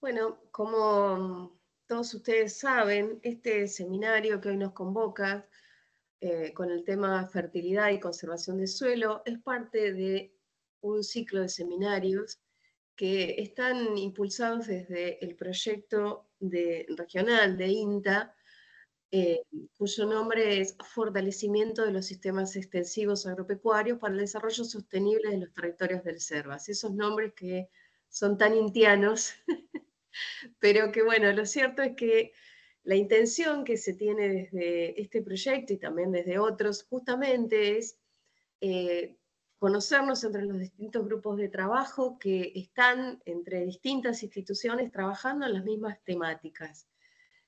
Bueno, como mm, todos ustedes saben, este seminario que hoy nos convoca eh, con el tema fertilidad y conservación de suelo es parte de un ciclo de seminarios que están impulsados desde el proyecto de, regional de INTA, eh, cuyo nombre es Fortalecimiento de los Sistemas Extensivos Agropecuarios para el Desarrollo Sostenible de los Territorios del Cervas. Esos nombres que son tan intianos pero que bueno, lo cierto es que la intención que se tiene desde este proyecto y también desde otros justamente es eh, conocernos entre los distintos grupos de trabajo que están entre distintas instituciones trabajando en las mismas temáticas.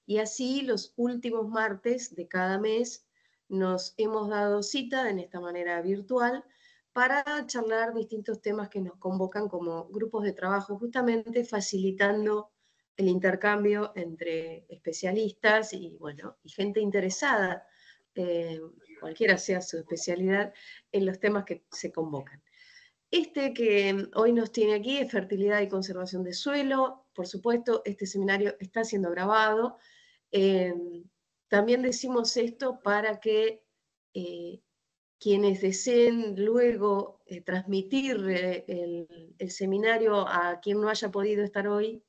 Y así los últimos martes de cada mes nos hemos dado cita en esta manera virtual para charlar distintos temas que nos convocan como grupos de trabajo, justamente facilitando el intercambio entre especialistas y, bueno, y gente interesada, eh, cualquiera sea su especialidad, en los temas que se convocan. Este que mm, hoy nos tiene aquí es fertilidad y conservación de suelo. Por supuesto, este seminario está siendo grabado. Eh, también decimos esto para que eh, quienes deseen luego transmitir el, seminario a quien no haya podido estar hoy,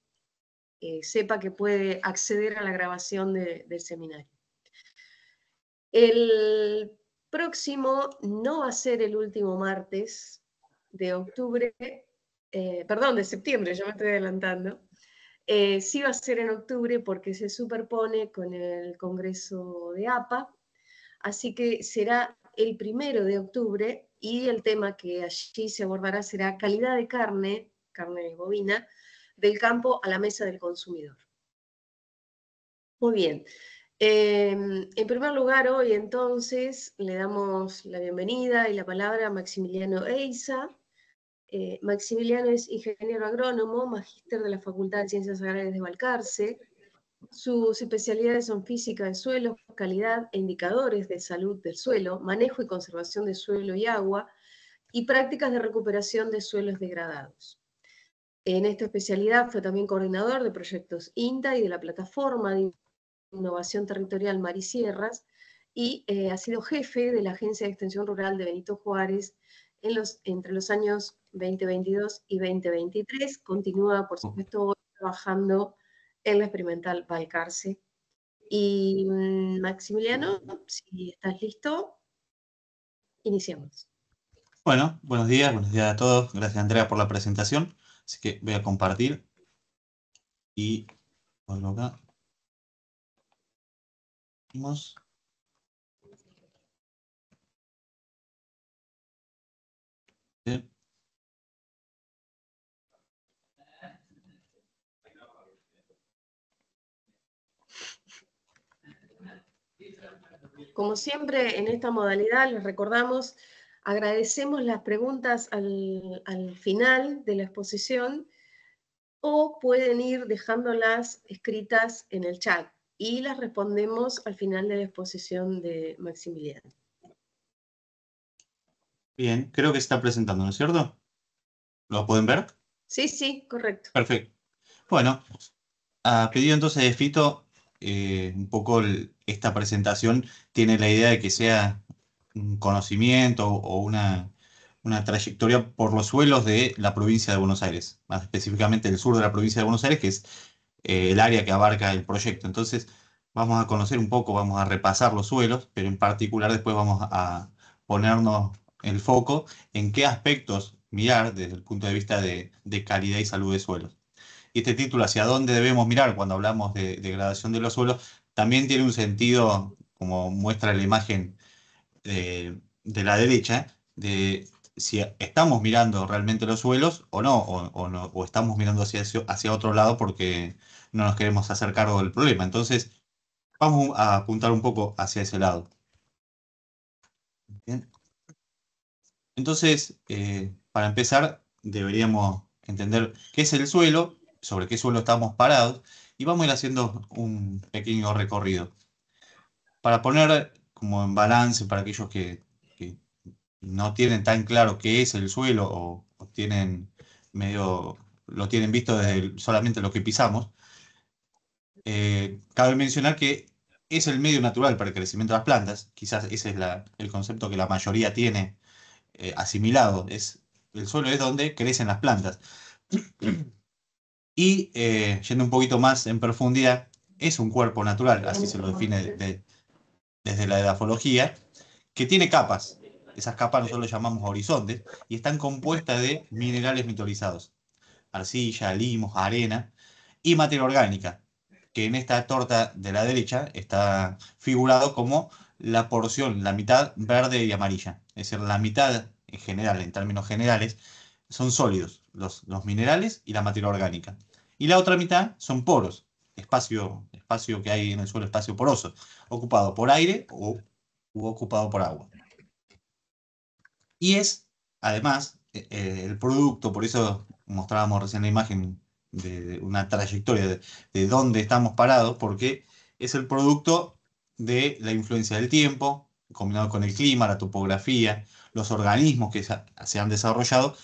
eh, sepa que puede acceder a la grabación del seminario. El próximo no va a ser el último martes de octubre, eh, perdón, de septiembre, yo me estoy adelantando. Eh, sí va a ser en octubre porque se superpone con el Congreso de APA, así que será el primero de octubre y el tema que allí se abordará será calidad de carne, carne de bovina, del campo a la mesa del consumidor. Muy bien. Em, en primer lugar, hoy entonces le damos la bienvenida y la palabra a Maximiliano Eiza. Eh, Maximiliano es ingeniero agrónomo, magíster de la Facultad de Ciencias Agrarias de Valcarce. Sus especialidades son física de suelo, calidad e indicadores de salud del suelo, manejo y conservación de suelo y agua, y prácticas de recuperación de suelos degradados. En esta especialidad fue también coordinador de proyectos INTA y de la plataforma de innovación territorial Marisierras y eh, ha sido jefe de la Agencia de Extensión Rural de Benito Juárez entre los años 2022 y 2023. Continúa, por supuesto, trabajando en la experimental Valcarce. Y mm, Maximiliano, si estás listo, iniciamos. Bueno, buenos días, buenos días a todos. Gracias Andrea por la presentación. Así que voy a compartir y Como siempre, en esta modalidad les recordamos agradecemos las preguntas al, final de la exposición o pueden ir dejándolas escritas en el chat y las respondemos al final de la exposición de Maximiliano. Bien, creo que está presentando, ¿no es cierto? ¿Lo pueden ver? Sí, sí, correcto. Perfecto. Bueno, ha pedido entonces de Fito, eh, un poco esta presentación tiene la idea de que sea un conocimiento o una, trayectoria por los suelos de la provincia de Buenos Aires, más específicamente el sur de la provincia de Buenos Aires, que es eh, el área que abarca el proyecto. Entonces, vamos a conocer un poco, vamos a repasar los suelos, pero en particular después vamos a ponernos el foco en qué aspectos mirar desde el punto de vista de, de calidad y salud de suelos. Y este título, hacia dónde debemos mirar cuando hablamos de degradación de los suelos, también tiene un sentido, como muestra la imagen de, la derecha de si estamos mirando realmente los suelos o no, o, estamos mirando hacia, hacia otro lado porque no nos queremos hacer cargo del problema. Entonces, vamos a apuntar un poco hacia ese lado. Entonces, eh, para empezar, deberíamos entender qué es el suelo, sobre qué suelo estamos parados, y vamos a ir haciendo un pequeño recorrido. Para poner como en balance para aquellos que, no tienen tan claro qué es el suelo o, tienen medio, lo tienen visto desde solamente lo que pisamos, eh, cabe mencionar que es el medio natural para el crecimiento de las plantas, quizás ese es el concepto que la mayoría tiene eh, asimilado, es, el suelo es donde crecen las plantas. Y eh, yendo un poquito más en profundidad, es un cuerpo natural, así se lo define de, desde la edafología, que tiene capas. Esas capas nosotros las llamamos horizontes y están compuestas de minerales mitolizados, arcilla, limos, arena y materia orgánica, que en esta torta de la derecha está figurado como la porción, la mitad verde y amarilla. Es decir, la mitad en general, en términos generales, son sólidos, los, los minerales y la materia orgánica. Y la otra mitad son poros, espacio, espacio que hay en el suelo, espacio poroso ocupado por aire o u ocupado por agua. Y es, además, e, e, el producto, por eso mostrábamos recién la imagen de una trayectoria de dónde estamos parados, porque es el producto de la influencia del tiempo, combinado con el clima, la topografía, los organismos que se han desarrollado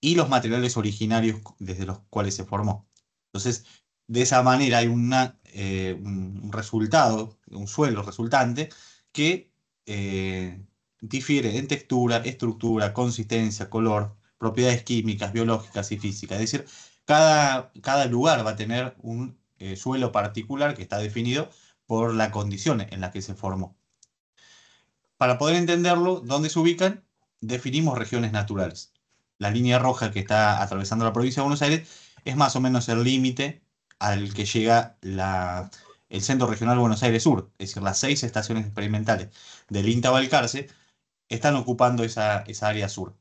y los materiales originarios desde los cuales se formó. Entonces, de esa manera hay una eh, un resultado, un suelo resultante, que eh, difiere en textura, estructura, consistencia, color, propiedades químicas, biológicas y físicas. Es decir, cada, lugar va a tener un eh, suelo particular que está definido por la condiciones en la que se formó. Para poder entenderlo, dónde se ubican, definimos regiones naturales. La línea roja que está atravesando la provincia de Buenos Aires es más o menos el límite al que llega el Centro Regional Buenos Aires Sur, es decir, las seis estaciones experimentales del INTA Valcarce están ocupando esa, área sur.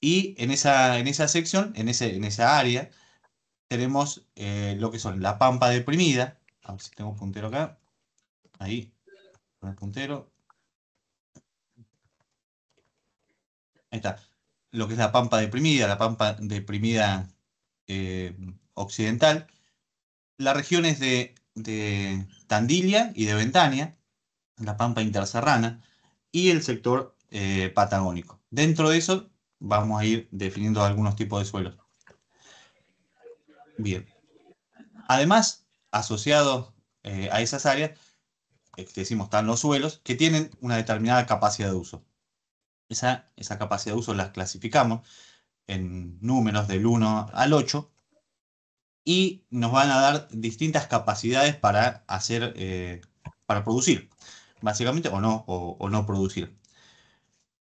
Y en esa, en esa sección, en, en esa área, tenemos eh, lo que son la pampa deprimida. A ver si tengo puntero acá. Ahí, con el puntero. Ahí está. Lo que es la pampa deprimida, la pampa deprimida eh, occidental, las regiones de, Tandilia y de Ventania, la Pampa Interserrana, y el sector eh, patagónico. Dentro de eso vamos a ir definiendo algunos tipos de suelos. Bien. Además, asociados eh, a esas áreas, eh, decimos, están los suelos que tienen una determinada capacidad de uso. Esa, esa capacidad de uso las clasificamos en números del 1 al 8 y nos van a dar distintas capacidades para hacer, eh, para producir, básicamente, o no, o, no producir.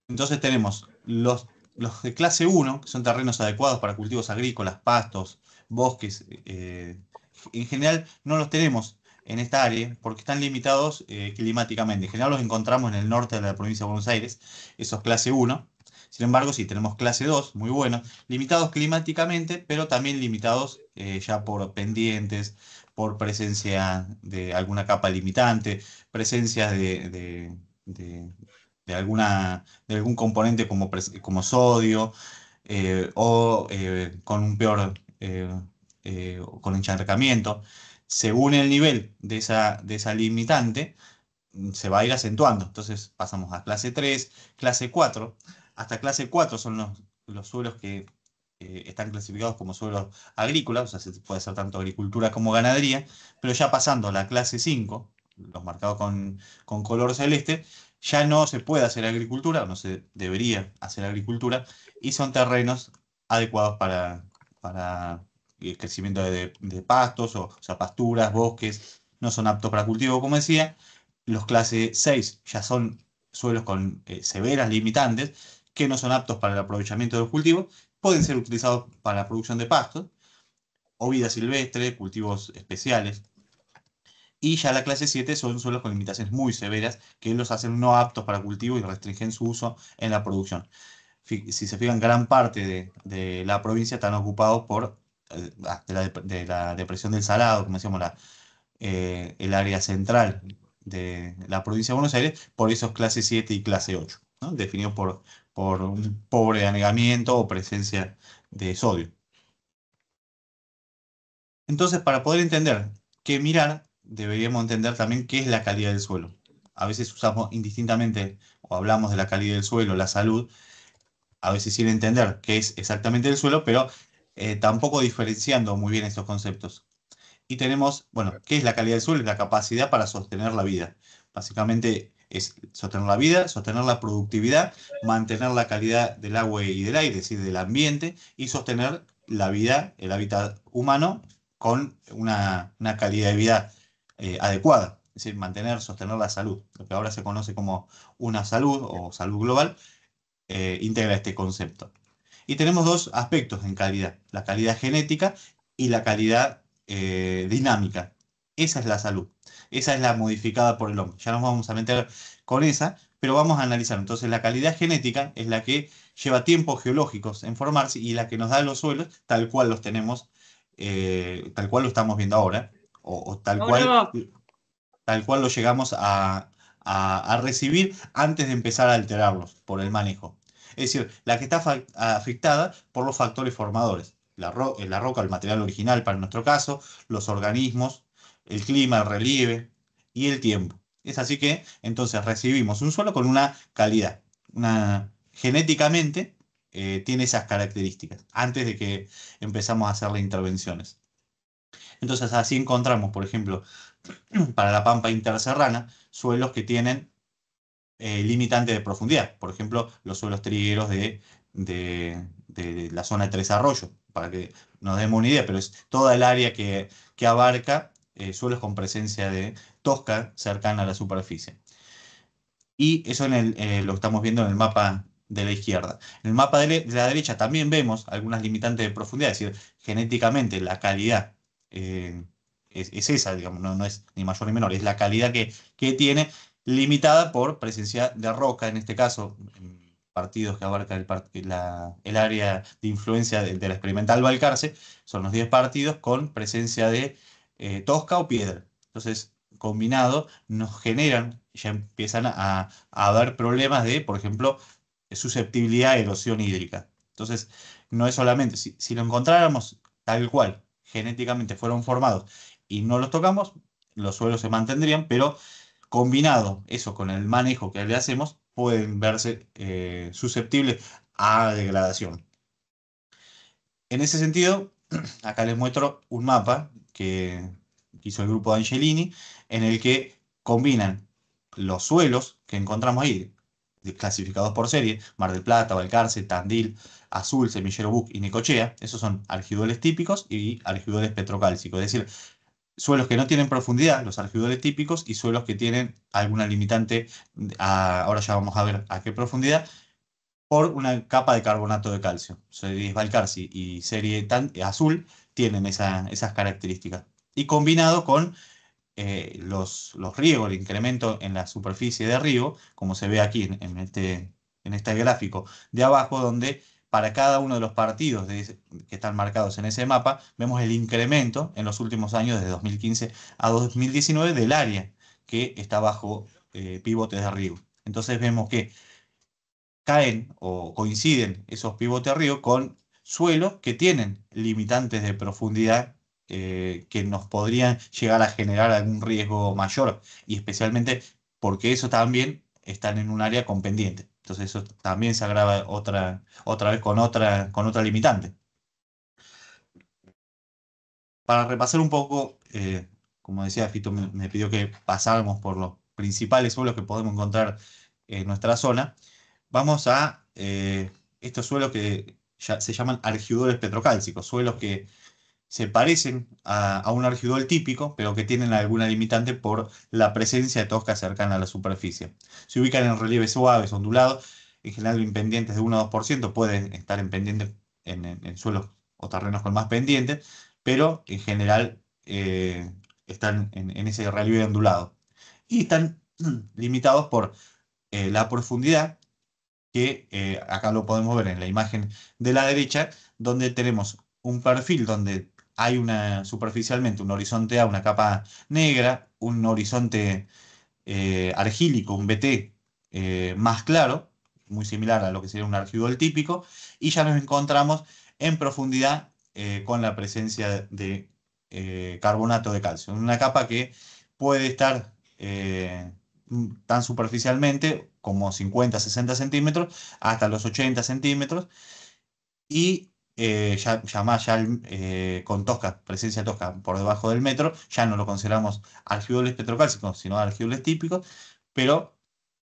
Entonces tenemos los, los, de clase 1, que son terrenos adecuados para cultivos agrícolas, pastos, bosques. Eh, en general no los tenemos en esta área porque están limitados eh, climáticamente. En general los encontramos en el norte de la provincia de Buenos Aires, esos clase 1. Sin embargo, sí, tenemos clase 2, muy bueno, limitados climáticamente, pero también limitados eh, ya por pendientes, por presencia de alguna capa limitante, presencia de, alguna, de algún componente como, como sodio eh, o eh, con un peor con encharcamiento. Según el nivel de esa, de esa limitante, se va a ir acentuando. Entonces pasamos a clase 3, clase 4. Hasta clase 4 son los, los suelos que están clasificados como suelos agrícolas, o sea, se puede ser tanto agricultura como ganadería, pero ya pasando a la clase 5, los marcados con, color celeste, ya no se puede hacer agricultura, no se debería hacer agricultura, y son terrenos adecuados para, el crecimiento de, pastos, o, sea, pasturas, bosques, no son aptos para cultivo, como decía. Los clases 6 ya son suelos con eh, severas limitantes que no son aptos para el aprovechamiento de los cultivos pueden ser utilizados para la producción de pastos, o vida silvestre, cultivos especiales. Y ya la clase 7 son suelos con limitaciones muy severas que los hacen no aptos para cultivo y restringen su uso en la producción. Si se fijan, gran parte de, la provincia están ocupados por eh, ah, la, depresión del Salado, como decíamos, la, eh, el área central de la provincia de Buenos Aires, por esos clase 7 y clase 8, definidos por, por un pobre anegamiento o presencia de sodio. Entonces, para poder entender qué mirar, deberíamos entender también qué es la calidad del suelo. A veces usamos indistintamente o hablamos de la calidad del suelo, la salud, a veces sin entender qué es exactamente el suelo, pero eh, tampoco diferenciando muy bien estos conceptos. Y tenemos, bueno, ¿qué es la calidad del suelo? la capacidad para sostener la vida. Básicamente es sostener la vida, sostener la productividad, mantener la calidad del agua y del aire, es decir, del ambiente, y sostener la vida, el hábitat humano, con una, calidad de vida eh, adecuada. Es decir, mantener, sostener la salud, lo que ahora se conoce como una salud o salud global, eh, integra este concepto. Y tenemos dos aspectos en calidad, la calidad genética y la calidad eh, dinámica. Esa es la salud. Esa es la modificada por el hombre. Ya nos vamos a meter con esa, pero vamos a analizar. Entonces, la calidad genética es la que lleva tiempos geológicos en formarse y la que nos da los suelos tal cual los tenemos, eh, tal cual lo estamos viendo ahora, o, tal, cual, tal cual lo llegamos a, recibir antes de empezar a alterarlos por el manejo. Es decir, la que está afectada por los factores formadores. la roca, el material original para nuestro caso, los organismos el clima, el relieve y el tiempo. Es así que entonces recibimos un suelo con una calidad, genéticamente eh, tiene esas características antes de que empezamos a hacer las intervenciones. Entonces así encontramos, por ejemplo, para la pampa interserrana, suelos que tienen eh, limitante de profundidad. Por ejemplo, los suelos trigueros de, la zona de Tres Arroyos, para que nos demos una idea, pero es toda el área que, que abarca eh, suelos con presencia de tosca cercana a la superficie. Y eso eh, lo estamos viendo en el mapa de la izquierda. En el mapa de la derecha también vemos algunas limitantes de profundidad, es decir, genéticamente la calidad eh, es, esa, digamos, no, es ni mayor ni menor, es la calidad que, que tiene limitada por presencia de roca, en este caso, partidos que abarcan el, el área de influencia de, la experimental Balcarce, son los 10 partidos con presencia de eh, tosca o piedra. Entonces, combinado, nos generan, ya empiezan a, haber problemas de, por ejemplo, susceptibilidad a erosión hídrica. Entonces, no es solamente, si, lo encontráramos tal cual, genéticamente fueron formados y no los tocamos, los suelos se mantendrían, pero combinado eso con el manejo que le hacemos, pueden verse eh, susceptibles a degradación. En ese sentido, acá les muestro un mapa que hizo el grupo de Angelini, en el que combinan los suelos que encontramos ahí, clasificados por serie, Mar del Plata, Valcarce, Tandil, Azul, Semillero Buc y Necochea, esos son argidoles típicos y argidoles petrocálcicos, es decir, suelos que no tienen profundidad, los argidoles típicos, y suelos que tienen alguna limitante, ahora ya vamos a ver a qué profundidad, por una capa de carbonato de calcio. Series Valcarci y serie tan, azul tienen esas características. Y combinado con eh, los, los, riegos, el incremento en la superficie de río, como se ve aquí en, este, en este gráfico de abajo, donde para cada uno de los partidos que están marcados en ese mapa, vemos el incremento en los últimos años, desde 2015 a 2019, del área que está bajo eh, pivotes de riego. Entonces vemos que caen o coinciden esos pivotes arriba con suelos que tienen limitantes de profundidad eh, que nos podrían llegar a generar algún riesgo mayor y especialmente porque eso también están en un área con pendiente. Entonces eso también se agrava otra, otra vez con otra, con otra limitante. Para repasar un poco, eh, como decía Fito, me, pidió que pasáramos por los principales suelos que podemos encontrar en nuestra zona vamos a eh, estos suelos que se llaman argidores petrocálcicos, suelos que se parecen a, un argidol típico, pero que tienen alguna limitante por la presencia de tosca cercana a la superficie. Se ubican en relieves suaves, ondulados, en general en pendientes de 1 o 2%, pueden estar en pendientes en, suelos o terrenos con más pendientes, pero en general eh, están en, ese relieve ondulado. Y están limitados por eh, la profundidad que eh, acá lo podemos ver en la imagen de la derecha, donde tenemos un perfil donde hay una superficialmente un horizonte A, una capa negra, un horizonte eh, argílico, un BT eh, más claro, muy similar a lo que sería un argidol típico, y ya nos encontramos en profundidad con la presencia de carbonato de calcio, una capa que puede estar Mm, tan superficialmente como 50, 60 centímetros, hasta los 80 centímetros. Y eh, ya, ya, más, ya eh, con tosca, presencia tosca por debajo del metro, ya no lo consideramos algíoles petrocálcicos, sino algíoles típicos, pero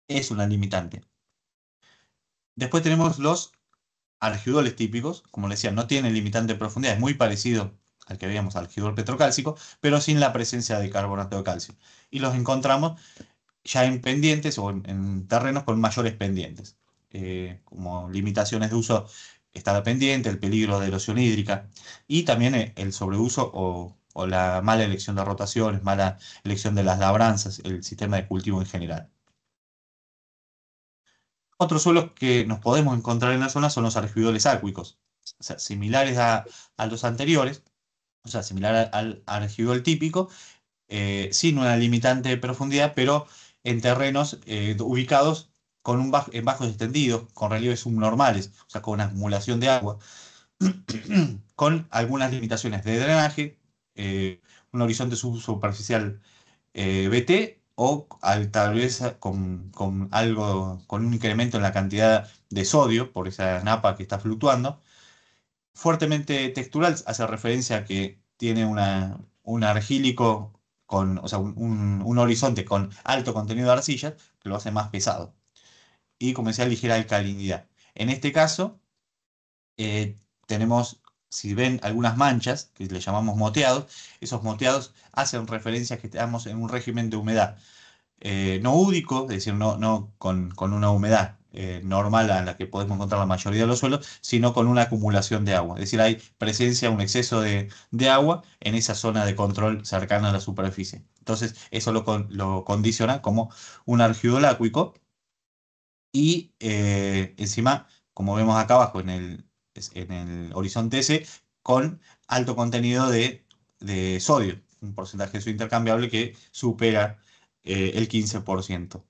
es una limitante. Después tenemos los algidoles típicos, como les decía, no tiene limitante de profundidad, es muy parecido al que veíamos algidol petrocálcico, pero sin la presencia de carbonato de calcio. Y los encontramos ya en pendientes o en, terrenos con mayores pendientes, eh, como limitaciones de uso está la pendiente, el peligro de erosión hídrica y también eh, el sobreuso o, la mala elección de rotaciones, mala elección de las labranzas, el sistema de cultivo en general. Otros suelos que nos podemos encontrar en la zona son los argidoles acuicos, o sea, similares a, los anteriores, o sea, similar al argidol típico, eh, sin una limitante de profundidad, pero en terrenos eh, ubicados con un en bajos extendidos, con relieves subnormales, o sea, con una acumulación de agua, con algunas limitaciones de drenaje, eh, un horizonte subsuperficial eh, BT o tal vez con, algo, con un incremento en la cantidad de sodio por esa napa que está fluctuando. Fuertemente textural hace referencia a que tiene una, un argílico con, o sea, un, horizonte con alto contenido de arcilla que lo hace más pesado. Y como a ligera alcalinidad. En este caso, eh, tenemos, si ven algunas manchas, que le llamamos moteados, esos moteados hacen referencia a que estamos en un régimen de humedad. Eh, no údico, es decir, no, no con una humedad eh, normal a la que podemos encontrar la mayoría de los suelos, sino con una acumulación de agua. Es decir, hay presencia, un exceso de, agua en esa zona de control cercana a la superficie. Entonces, eso lo, condiciona como un argiudo Y eh, encima, como vemos acá abajo en el, en el horizonte S, con alto contenido de, sodio, un porcentaje de su intercambiable que supera eh, el 15%.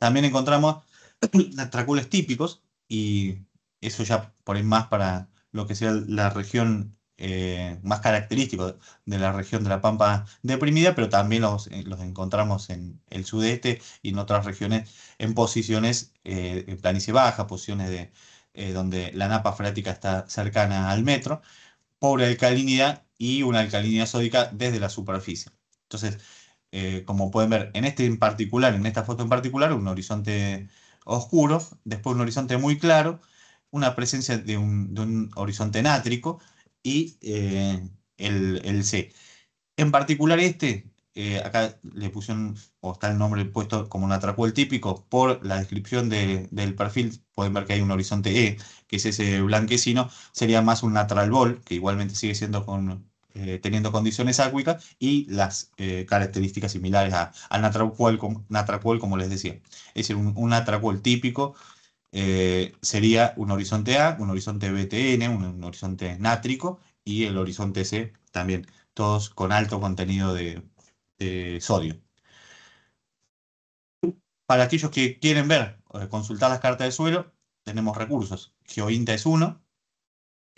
También encontramos tracules típicos y eso ya por ahí más para lo que sea la región eh, más característica de la región de la Pampa deprimida, pero también eh, los, encontramos en el sudeste y en otras regiones en posiciones de eh, planicie baja, posiciones de, donde la napa freática está cercana al metro, pobre alcalinidad y una alcalinidad sódica desde la superficie. Entonces, eh, como pueden ver en este en particular, en esta foto en particular, un horizonte oscuro, después un horizonte muy claro, una presencia de un, horizonte nátrico y eh, el, C. En particular este, eh, acá le pusieron, o está el nombre puesto como un atracuel típico, por la descripción del perfil, pueden ver que hay un horizonte E, que es ese blanquecino, sería más un atralbol, que igualmente sigue siendo con, eh, teniendo condiciones ácuicas y las eh, características similares a, al natrapol como les decía. Es decir, un, un típico eh, sería un horizonte A, un horizonte BTN, un, horizonte nátrico y el horizonte C también, todos con alto contenido de, de sodio. Para aquellos que quieren ver, consultar las cartas de suelo, tenemos recursos. GeoInta es uno,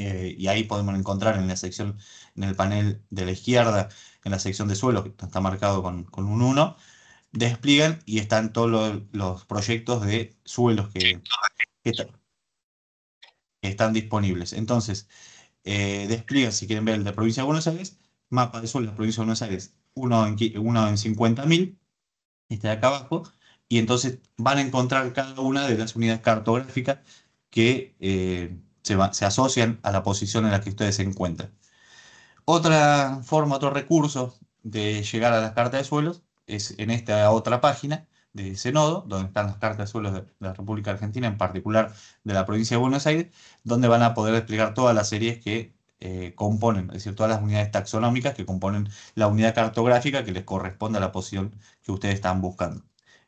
eh, y ahí podemos encontrar en la sección, en el panel de la izquierda, en la sección de suelo, que está marcado con, un 1, despliegan y están todos los, proyectos de suelos que, están, disponibles. Entonces, eh, despliegan, si quieren ver, el de provincia de Buenos Aires, mapa de suelos de provincia de Buenos Aires, uno en, uno en 50.000, este de acá abajo, y entonces van a encontrar cada una de las unidades cartográficas que... Eh, se, asocian a la posición en la que ustedes se encuentran. Otra forma, otro recurso de llegar a las cartas de suelos es en esta otra página de ese nodo, donde están las cartas de suelos de la República Argentina, en particular de la provincia de Buenos Aires, donde van a poder explicar todas las series que eh, componen, es decir, todas las unidades taxonómicas que componen la unidad cartográfica que les corresponde a la posición que ustedes están buscando.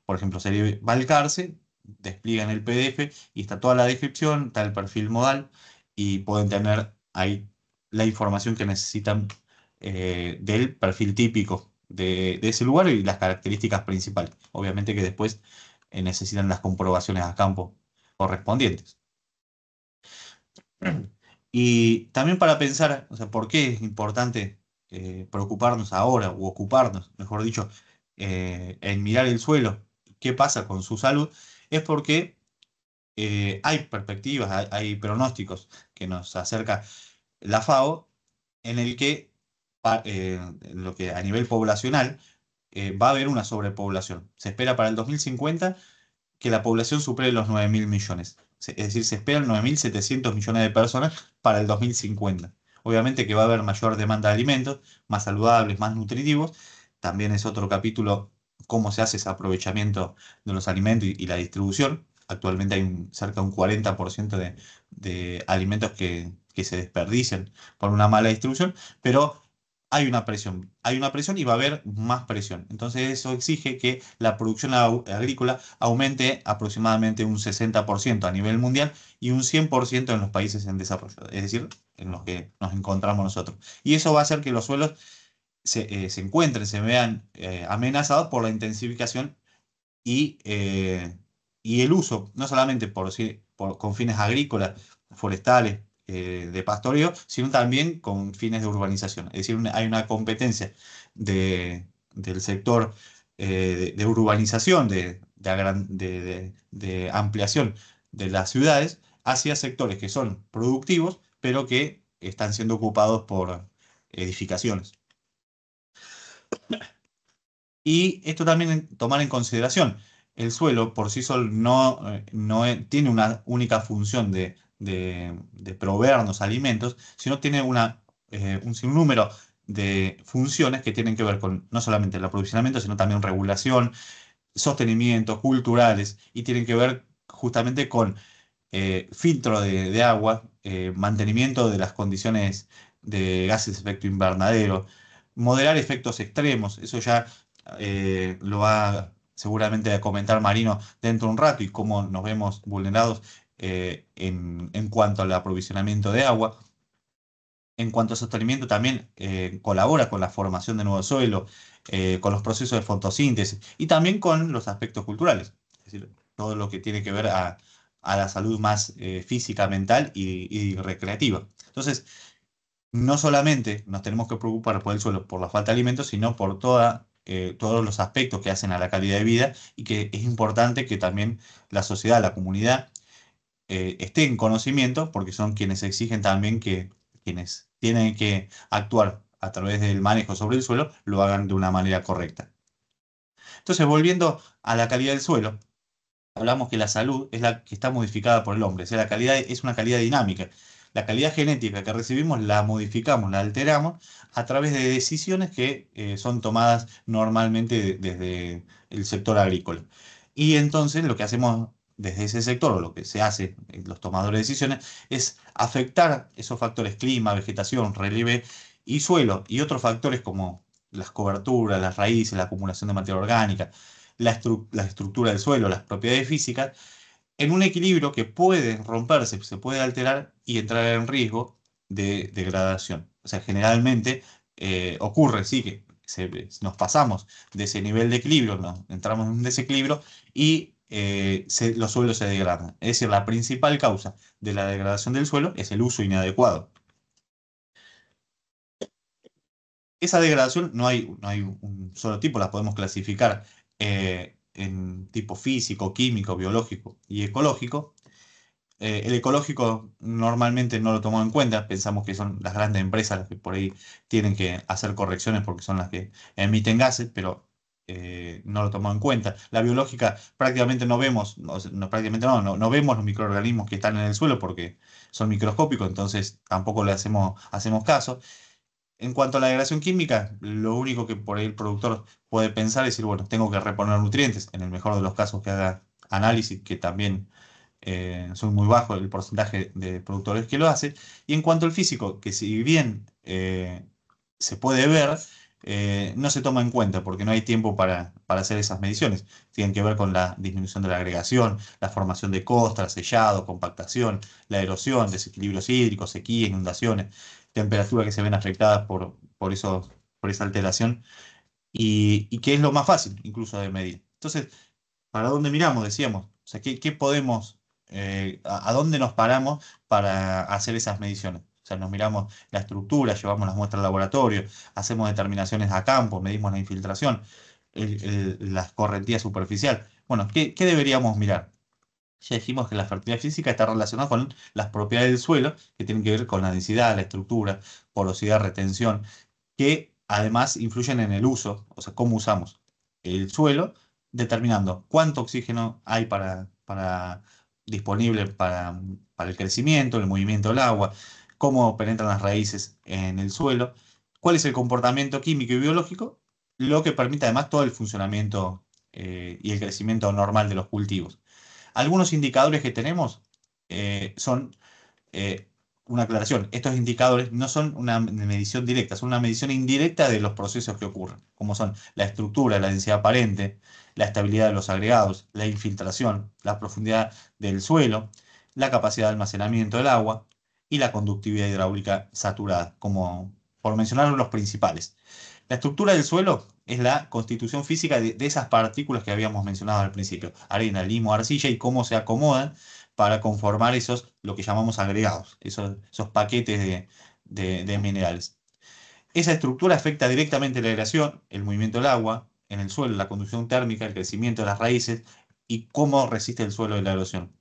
Por ejemplo, serie Valcarce, despliegan el PDF y está toda la descripción, está el perfil modal y pueden tener ahí la información que necesitan eh, del perfil típico de, ese lugar y las características principales. Obviamente que después eh, necesitan las comprobaciones a campo correspondientes. Y también para pensar, o sea, ¿por qué es importante eh, preocuparnos ahora o ocuparnos, mejor dicho, en mirar el suelo? ¿Qué pasa con su salud? es porque eh, hay perspectivas, hay, pronósticos que nos acerca la FAO en el que, eh, lo que a nivel poblacional eh, va a haber una sobrepoblación. Se espera para el 2050 que la población supere los 9.000 millones. Es decir, se esperan 9.700 millones de personas para el 2050. Obviamente que va a haber mayor demanda de alimentos, más saludables, más nutritivos. También es otro capítulo cómo se hace ese aprovechamiento de los alimentos y, la distribución. Actualmente hay cerca de un 40% de, alimentos que, se desperdician por una mala distribución, pero hay una presión, hay una presión y va a haber más presión. Entonces eso exige que la producción agrícola aumente aproximadamente un 60% a nivel mundial y un 100% en los países en desarrollo, es decir, en los que nos encontramos nosotros. Y eso va a hacer que los suelos eh, se, encuentren, se vean eh, amenazados por la intensificación eh, y, el uso, no solamente por, por con fines agrícolas, forestales, de pastoreo, sino también con fines de urbanización. Es decir, hay una competencia del sector de, urbanización, de, de ampliación de las ciudades hacia sectores que son productivos, pero que están siendo ocupados por edificaciones. Y esto también tomar en consideración, el suelo por sí solo no, eh, no tiene una única función de, de, proveernos alimentos, sino tiene una, eh, un sinnúmero de funciones que tienen que ver con no solamente el aprovisionamiento, sino también regulación, sostenimiento, culturales, y tienen que ver justamente con eh, filtro de, agua, mantenimiento de las condiciones de gases de efecto invernadero, moderar efectos extremos. Eso ya eh, lo va seguramente a comentar Marino dentro de un rato y cómo nos vemos vulnerados eh, en, cuanto al aprovisionamiento de agua. En cuanto a sostenimiento, también eh, colabora con la formación de nuevo suelo, con los procesos de fotosíntesis y también con los aspectos culturales, es decir, todo lo que tiene que ver a, la salud más física, mental y, y recreativa. Entonces, no solamente nos tenemos que preocupar por el suelo, por la falta de alimentos, sino por toda, eh, todos los aspectos que hacen a la calidad de vida y que es importante que también la sociedad, la comunidad, eh, esté en conocimiento, porque son quienes exigen también que quienes tienen que actuar a través del manejo sobre el suelo lo hagan de una manera correcta. Entonces, volviendo a la calidad del suelo, hablamos que la salud es la que está modificada por el hombre, sea, la calidad es una calidad dinámica la calidad genética que recibimos la modificamos, la alteramos a través de decisiones que eh, son tomadas normalmente desde el sector agrícola. Y entonces lo que hacemos desde ese sector, o lo que se hace en los tomadores de decisiones, es afectar esos factores clima, vegetación, relieve y suelo, y otros factores como las coberturas, las raíces, la acumulación de materia orgánica, la estructura del suelo, las propiedades físicas, en un equilibrio que puede romperse, se puede alterar y entrar en riesgo de degradación. O sea, generalmente eh, ocurre, sí, que nos pasamos de ese nivel de equilibrio, ¿no? entramos en un desequilibrio y eh, los suelos se degradan. Es decir, la principal causa de la degradación del suelo es el uso inadecuado. Esa degradación no hay, no hay un solo tipo, la podemos clasificar eh, en tipo físico, químico, biológico y ecológico. Eh, el ecológico normalmente no lo tomó en cuenta, pensamos que son las grandes empresas las que por ahí tienen que hacer correcciones porque son las que emiten gases, pero eh, no lo tomó en cuenta. La biológica prácticamente no vemos, no, prácticamente no, no, vemos los microorganismos que están en el suelo porque son microscópicos, entonces tampoco le hacemos, hacemos caso. En cuanto a la degradación química, lo único que por ahí el productor puede pensar es decir, bueno, tengo que reponer nutrientes, en el mejor de los casos que haga análisis, que también eh, son muy bajos el porcentaje de productores que lo hacen. Y en cuanto al físico, que si bien eh, se puede ver, eh, no se toma en cuenta porque no hay tiempo para, hacer esas mediciones. Tienen que ver con la disminución de la agregación, la formación de costras, sellado, compactación, la erosión, desequilibrios hídricos, sequía, inundaciones temperaturas que se ven afectadas por, por, eso por esa alteración y, que es lo más fácil incluso de medir. Entonces, ¿para dónde miramos? Decíamos, o sea, ¿qué, podemos, eh, a, dónde nos paramos para hacer esas mediciones? O sea, nos miramos la estructura, llevamos las muestras al laboratorio, hacemos determinaciones a campo, medimos la infiltración, las el, la superficial. Bueno, ¿qué deberíamos mirar? ya dijimos que la fertilidad física está relacionada con las propiedades del suelo, que tienen que ver con la densidad, la estructura, porosidad, retención, que además influyen en el uso, o sea, cómo usamos el suelo, determinando cuánto oxígeno hay para, para disponible para, el crecimiento, el movimiento del agua, cómo penetran las raíces en el suelo, cuál es el comportamiento químico y biológico, lo que permite además todo el funcionamiento eh, y el crecimiento normal de los cultivos. Algunos indicadores que tenemos eh, son, eh, una aclaración, estos indicadores no son una medición directa, son una medición indirecta de los procesos que ocurren, como son la estructura, la densidad aparente, la estabilidad de los agregados, la infiltración, la profundidad del suelo, la capacidad de almacenamiento del agua y la conductividad hidráulica saturada, como por mencionar los principales. La estructura del suelo es la constitución física de, esas partículas que habíamos mencionado al principio, arena, limo, arcilla y cómo se acomodan para conformar esos, lo que llamamos agregados, esos, esos paquetes de, minerales. Esa estructura afecta directamente la erosión, el movimiento del agua en el suelo, la conducción térmica, el crecimiento de las raíces y cómo resiste el suelo de la erosión.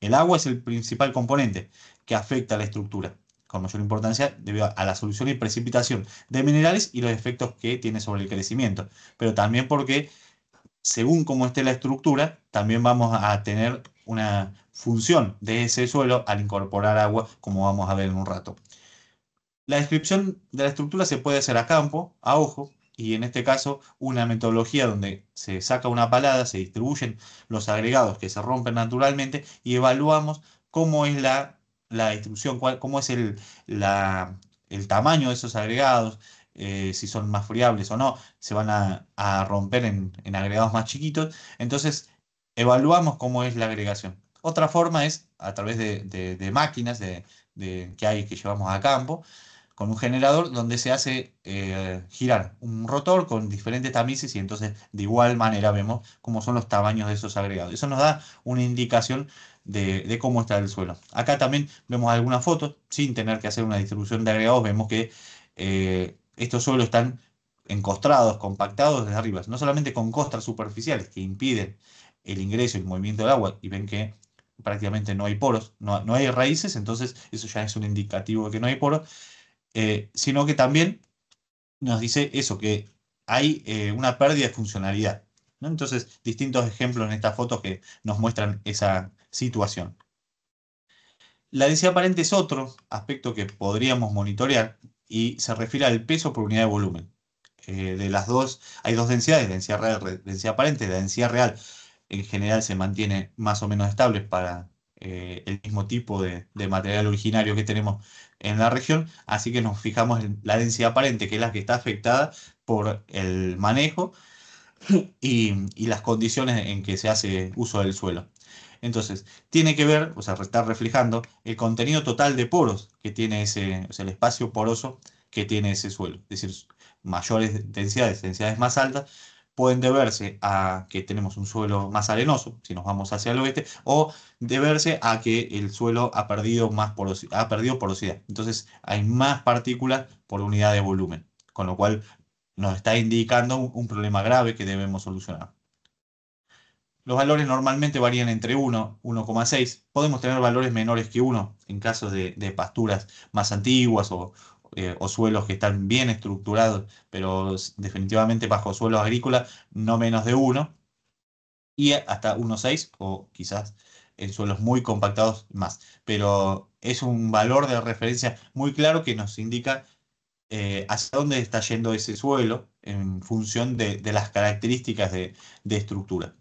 El agua es el principal componente que afecta a la estructura con mayor importancia debido a la solución y precipitación de minerales y los efectos que tiene sobre el crecimiento, pero también porque según cómo esté la estructura, también vamos a tener una función de ese suelo al incorporar agua, como vamos a ver en un rato. La descripción de la estructura se puede hacer a campo, a ojo, y en este caso una metodología donde se saca una palada, se distribuyen los agregados que se rompen naturalmente y evaluamos cómo es la la distribución, cuál, cómo es el, el tamaño de esos agregados, eh, si son más friables o no, se van a, romper en, agregados más chiquitos. Entonces, evaluamos cómo es la agregación. Otra forma es a través de, máquinas de, que hay que llevamos a campo, con un generador donde se hace eh, girar un rotor con diferentes tamices y entonces de igual manera vemos cómo son los tamaños de esos agregados. Eso nos da una indicación de, cómo está el suelo. Acá también vemos algunas fotos, sin tener que hacer una distribución de agregados, vemos que eh, estos suelos están encostrados, compactados desde arriba, no solamente con costras superficiales que impiden el ingreso y el movimiento del agua, y ven que prácticamente no hay poros, no, hay raíces, entonces eso ya es un indicativo de que no hay poros, eh, sino que también nos dice eso, que hay eh, una pérdida de funcionalidad. Entonces, distintos ejemplos en estas fotos que nos muestran esa situación. La densidad aparente es otro aspecto que podríamos monitorear y se refiere al peso por unidad de volumen. Eh, de las dos, hay dos densidades, densidad real, y densidad aparente, la densidad real en general se mantiene más o menos estable para eh, el mismo tipo de, de, material originario que tenemos en la región, así que nos fijamos en la densidad aparente, que es la que está afectada por el manejo, y, las condiciones en que se hace uso del suelo. Entonces, tiene que ver, o sea, está reflejando el contenido total de poros que tiene ese, o sea, el espacio poroso que tiene ese suelo. Es decir, mayores densidades, densidades más altas, pueden deberse a que tenemos un suelo más arenoso, si nos vamos hacia el oeste, o deberse a que el suelo ha perdido, más ha perdido porosidad. Entonces hay más partículas por unidad de volumen, con lo cual nos está indicando un, problema grave que debemos solucionar. Los valores normalmente varían entre 1, 1,6. Podemos tener valores menores que 1 en casos de, pasturas más antiguas o, eh, o, suelos que están bien estructurados, pero definitivamente bajo suelos agrícolas no menos de 1 y hasta 1,6 o quizás en suelos muy compactados más. Pero es un valor de referencia muy claro que nos indica eh, hacia dónde está yendo ese suelo en función de, las características de, estructura.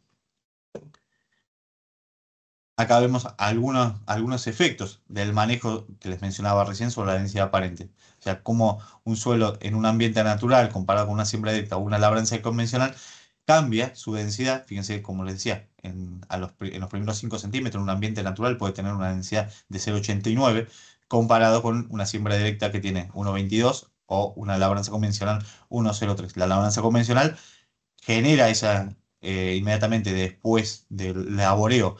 Acá vemos algunos, algunos efectos del manejo que les mencionaba recién sobre la densidad aparente. O sea, cómo un suelo en un ambiente natural comparado con una siembra directa o una labranza convencional cambia su densidad. Fíjense, como les decía, en, los, en los primeros 5 centímetros un ambiente natural puede tener una densidad de 0,89 comparado con una siembra directa que tiene 1,22 o una labranza convencional 103. La labranza convencional genera esa, eh, inmediatamente después del laboreo,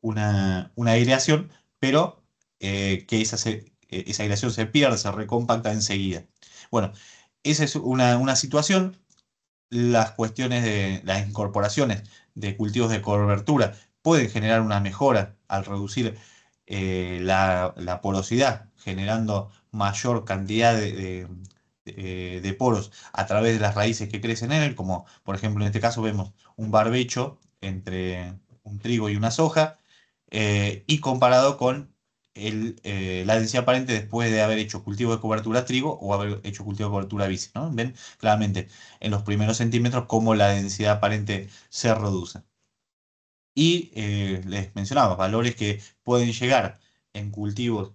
una, una aireación, pero eh, que esa, eh, esa aireación se pierde, se recompacta enseguida. Bueno, esa es una, situación. Las cuestiones de las incorporaciones de cultivos de cobertura pueden generar una mejora al reducir la, la, porosidad generando mayor cantidad eh, de, poros a través de las raíces que crecen en él, como por ejemplo en este caso vemos un barbecho entre un trigo y una soja, eh, y comparado con eh, la densidad aparente después de haber hecho cultivo de cobertura trigo o haber hecho cultivo de cobertura bici. Ven claramente en los primeros centímetros cómo la densidad aparente se reduce. Y les mencionaba, valores que pueden llegar en cultivos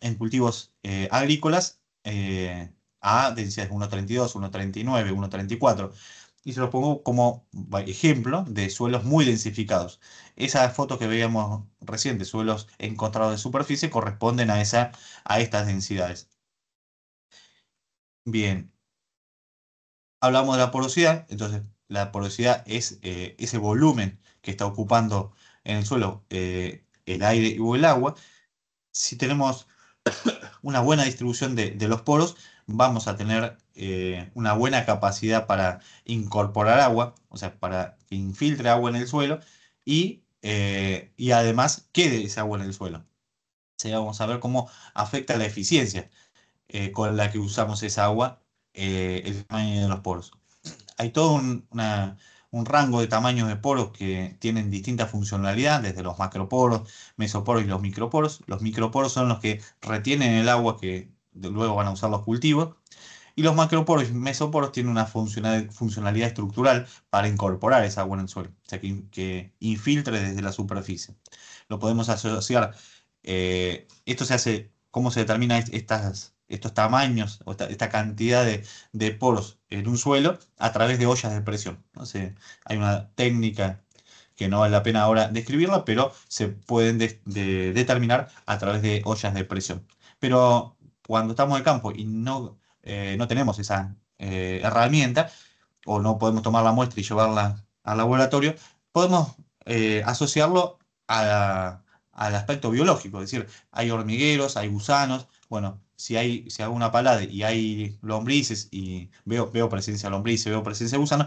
en cultivos eh, agrícolas eh, a densidades 1.32, 1.39, 1.34. Y se lo pongo como ejemplo de suelos muy densificados. Esa foto que veíamos recién suelos encontrados de superficie corresponden a, esa, a estas densidades. Bien. Hablamos de la porosidad, entonces la porosidad es eh, ese volumen que está ocupando en el suelo el aire o el agua, si tenemos una buena distribución de, los poros, vamos a tener eh, una buena capacidad para incorporar agua, o sea, para que infiltre agua en el suelo y, eh, y además quede esa agua en el suelo. vamos a ver cómo afecta la eficiencia eh, con la que usamos esa agua, el tamaño de los poros. Hay toda una, un rango de tamaños de poros que tienen distintas funcionalidad, desde los macroporos, mesoporos y los microporos. Los microporos son los que retienen el agua que luego van a usar los cultivos. Y los macroporos y mesoporos tienen una funcionalidad estructural para incorporar esa agua en el suelo, o sea, que, infiltre desde la superficie. Lo podemos asociar. Eh, esto se hace, ¿cómo se determina estas estos tamaños o esta, cantidad de, poros en un suelo a través de ollas de presión. ¿no? hay una técnica que no vale la pena ahora describirla, pero se pueden determinar a través de ollas de presión. Pero cuando estamos en campo y no, eh, no tenemos esa eh, herramienta, o no podemos tomar la muestra y llevarla al laboratorio, podemos eh, asociarlo al aspecto biológico, es decir, hay hormigueros, hay gusanos, bueno, si hay, si hago una palada y hay lombrices y veo, veo presencia de lombrices, veo presencia de gusano,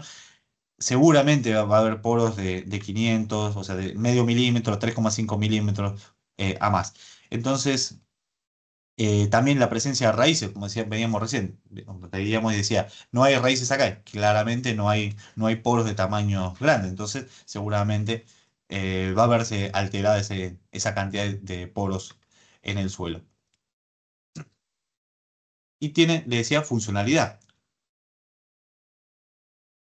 seguramente va a haber poros de, 500, o sea, de medio milímetro, 3,5 milímetros eh, a más. Entonces, eh, también la presencia de raíces, como decía, veníamos recién, diríamos y decía, no hay raíces acá, claramente no hay, no hay poros de tamaño grande, entonces seguramente eh, va a verse alterada ese, esa cantidad de poros en el suelo y tiene, le decía, funcionalidad.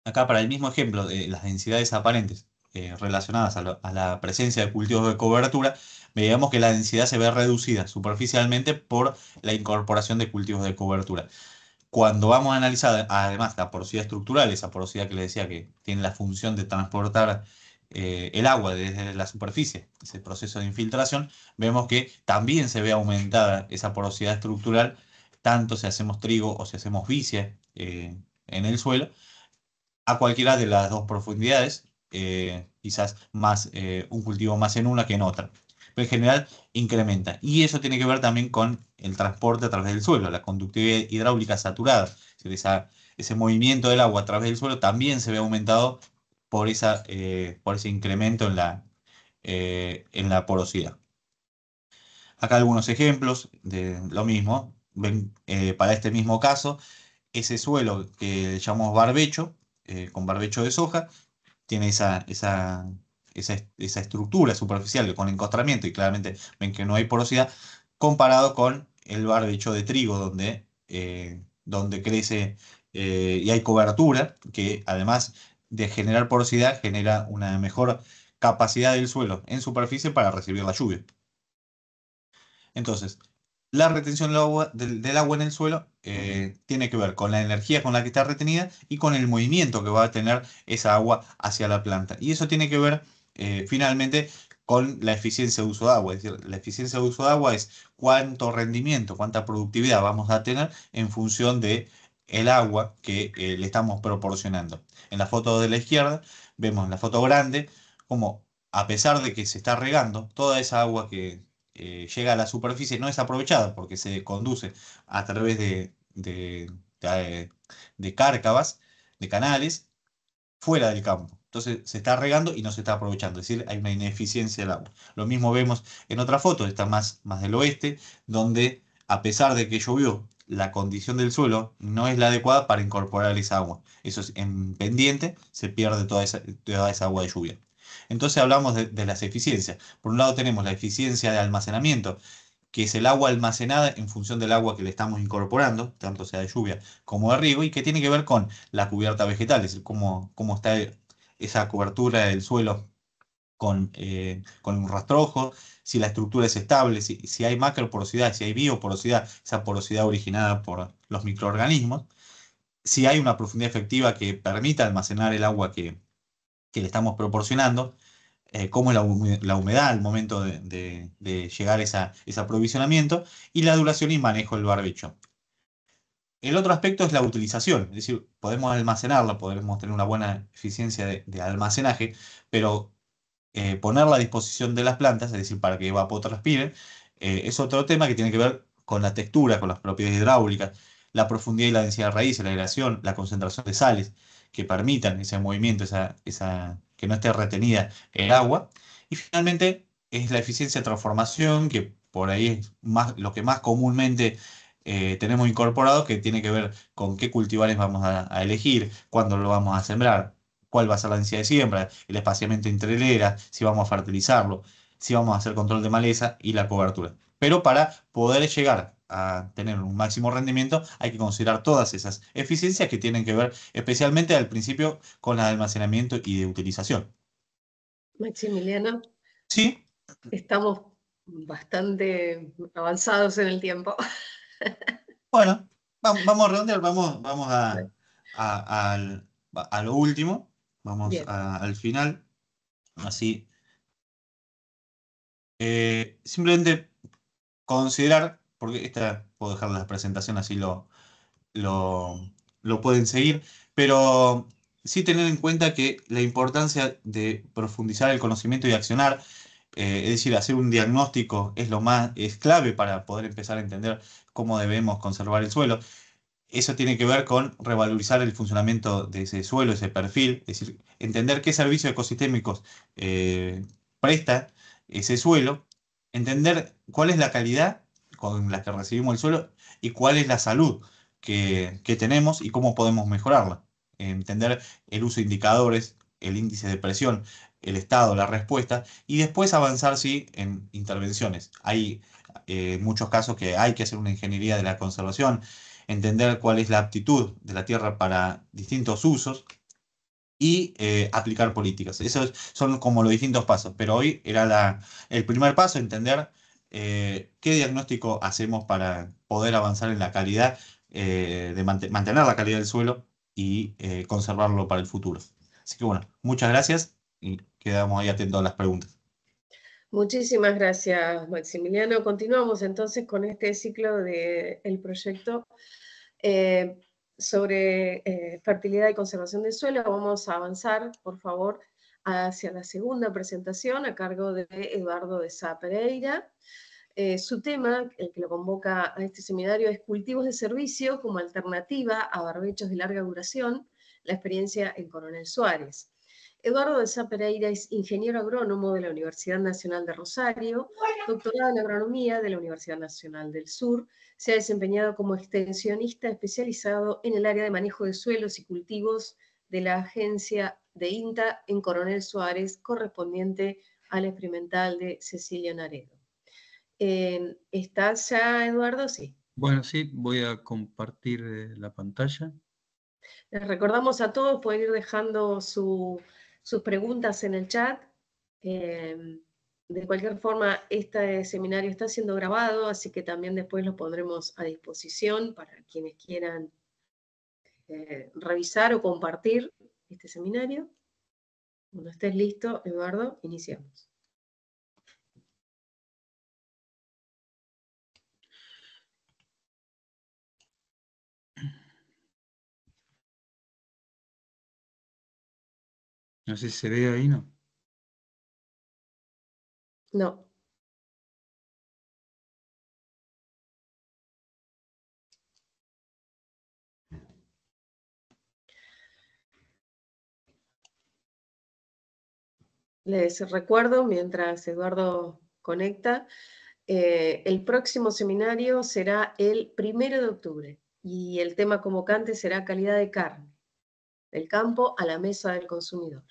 Acá para el mismo ejemplo de las densidades aparentes eh, relacionadas a, la presencia de cultivos de cobertura, veíamos que la densidad se ve reducida superficialmente por la incorporación de cultivos de cobertura. Cuando vamos a analizar además la porosidad estructural, esa porosidad que le decía que tiene la función de transportar eh, el agua desde la superficie, ese proceso de infiltración, vemos que también se ve aumentada esa porosidad estructural tanto si hacemos trigo o si hacemos vicia eh, en el suelo, a cualquiera de las dos profundidades, eh, quizás más eh, un cultivo más en una que en otra. Pero en general incrementa. Y eso tiene que ver también con el transporte a través del suelo, la conductividad hidráulica saturada. ese movimiento del agua a través del suelo también se ve aumentado por, esa, por ese incremento en la, en la porosidad. Acá algunos ejemplos de lo mismo eh, para este mismo caso, ese suelo que llamamos barbecho, eh, con barbecho de soja, tiene esa, estructura superficial con encostramiento y claramente ven que no hay porosidad, comparado con el barbecho de trigo, donde, eh, donde crece eh, y hay cobertura, que además de generar porosidad, genera una mejor capacidad del suelo en superficie para recibir la lluvia. Entonces, la retención del agua, en el suelo eh, tiene que ver con la energía con la que está retenida y con el movimiento que va a tener esa agua hacia la planta. Y eso tiene que ver eh, finalmente con la eficiencia de uso de agua. Es decir, la eficiencia de uso de agua es cuánto rendimiento, cuánta productividad vamos a tener en función de el agua que eh, le estamos proporcionando. En la foto de la izquierda vemos en la foto grande como a pesar de que se está regando, toda esa agua que, eh, llega a la superficie no es aprovechada porque se conduce a través de, de, eh, de cárcavas, de canales, fuera del campo. Entonces se está regando y no se está aprovechando, es decir, hay una ineficiencia del agua. Lo mismo vemos en otra foto, está más, más del oeste, donde a pesar de que llovió, la condición del suelo no es la adecuada para incorporar esa agua. Eso es en pendiente, se pierde toda esa, toda esa agua de lluvia. Entonces hablamos de, las eficiencias. Por un lado tenemos la eficiencia de almacenamiento, que es el agua almacenada en función del agua que le estamos incorporando, tanto sea de lluvia como de riego, y que tiene que ver con la cubierta vegetal, es decir, cómo, cómo está esa cobertura del suelo con, eh, un rastrojo, si la estructura es estable, si, si hay macroporosidad, si hay bioporosidad, esa porosidad originada por los microorganismos, si hay una profundidad efectiva que permita almacenar el agua que, que le estamos proporcionando, eh, cómo es la, humedad al momento de, llegar a ese aprovisionamiento y la duración y manejo del barbecho. El otro aspecto es la utilización, es decir, podemos almacenarla, podemos tener una buena eficiencia de, almacenaje, pero eh, ponerla a disposición de las plantas, es decir, para que evapotranspiren, eh, es otro tema que tiene que ver con la textura, con las propiedades hidráulicas, la profundidad y la densidad de raíces, la aireación, la concentración de sales que permitan ese movimiento, esa, esa, que no esté retenida el agua. Y finalmente es la eficiencia de transformación, que por ahí es lo que más comúnmente eh, tenemos incorporado, que tiene que ver con qué cultivares vamos a, elegir, cuándo lo vamos a sembrar, cuál va a ser la densidad de siembra, el espaciamiento entre hileras, si vamos a fertilizarlo, si vamos a hacer control de maleza y la cobertura. Pero para poder llegar a tener un máximo rendimiento, hay que considerar todas esas eficiencias que tienen que ver especialmente al principio con de almacenamiento y de utilización. Maximiliano. Sí. Estamos bastante avanzados en el tiempo. Bueno, vamos a redondear, vamos, a, lo último, vamos al final. Así. Eh, simplemente considerar porque esta puedo dejar la presentación así lo, lo, pueden seguir, pero sí tener en cuenta que la importancia de profundizar el conocimiento y accionar, eh, es decir, hacer un diagnóstico es lo más, es clave para poder empezar a entender cómo debemos conservar el suelo. Eso tiene que ver con revalorizar el funcionamiento de ese suelo, ese perfil, es decir, entender qué servicios ecosistémicos eh, presta ese suelo, entender cuál es la calidad con las que recibimos el suelo y cuál es la salud que, tenemos y cómo podemos mejorarla. Entender el uso de indicadores, el índice de presión, el estado, la respuesta, y después avanzar, sí, en intervenciones. Hay eh, muchos casos que hay que hacer una ingeniería de la conservación, entender cuál es la aptitud de la tierra para distintos usos y eh, aplicar políticas. Esos son como los distintos pasos, pero hoy era el primer paso, entender eh, qué diagnóstico hacemos para poder avanzar en la calidad, eh, de mantener la calidad del suelo y eh, conservarlo para el futuro. Así que bueno, muchas gracias y quedamos ahí atentos a las preguntas. Muchísimas gracias, Maximiliano. Continuamos entonces con este ciclo del proyecto sobre fertilidad y conservación del suelo. Vamos a avanzar, por favor hacia la segunda presentación a cargo de Eduardo de Sá Pereira. Eh, su tema, el que lo convoca a este seminario, es cultivos de servicio como alternativa a barbechos de larga duración, la experiencia en Coronel Suárez. Eduardo de Sá Pereira es ingeniero agrónomo de la Universidad Nacional de Rosario, doctorado en agronomía de la Universidad Nacional del Sur. Se ha desempeñado como extensionista especializado en el área de manejo de suelos y cultivos de la Agencia de INTA en Coronel Suárez, correspondiente al experimental de Cecilia Naredo. Eh, ¿Estás ya, Eduardo? Sí. Bueno, sí, voy a compartir eh, la pantalla. Les recordamos a todos, pueden ir dejando sus preguntas en el chat. Eh, de cualquier forma, este seminario está siendo grabado, así que también después lo pondremos a disposición para quienes quieran revisar o compartir este seminario. Cuando estés listo, Eduardo, iniciamos. No sé si se ve ahí, ¿no? No. Les recuerdo, mientras Eduardo conecta, eh, el próximo seminario será el primero de octubre y el tema convocante será calidad de carne, del campo a la mesa del consumidor.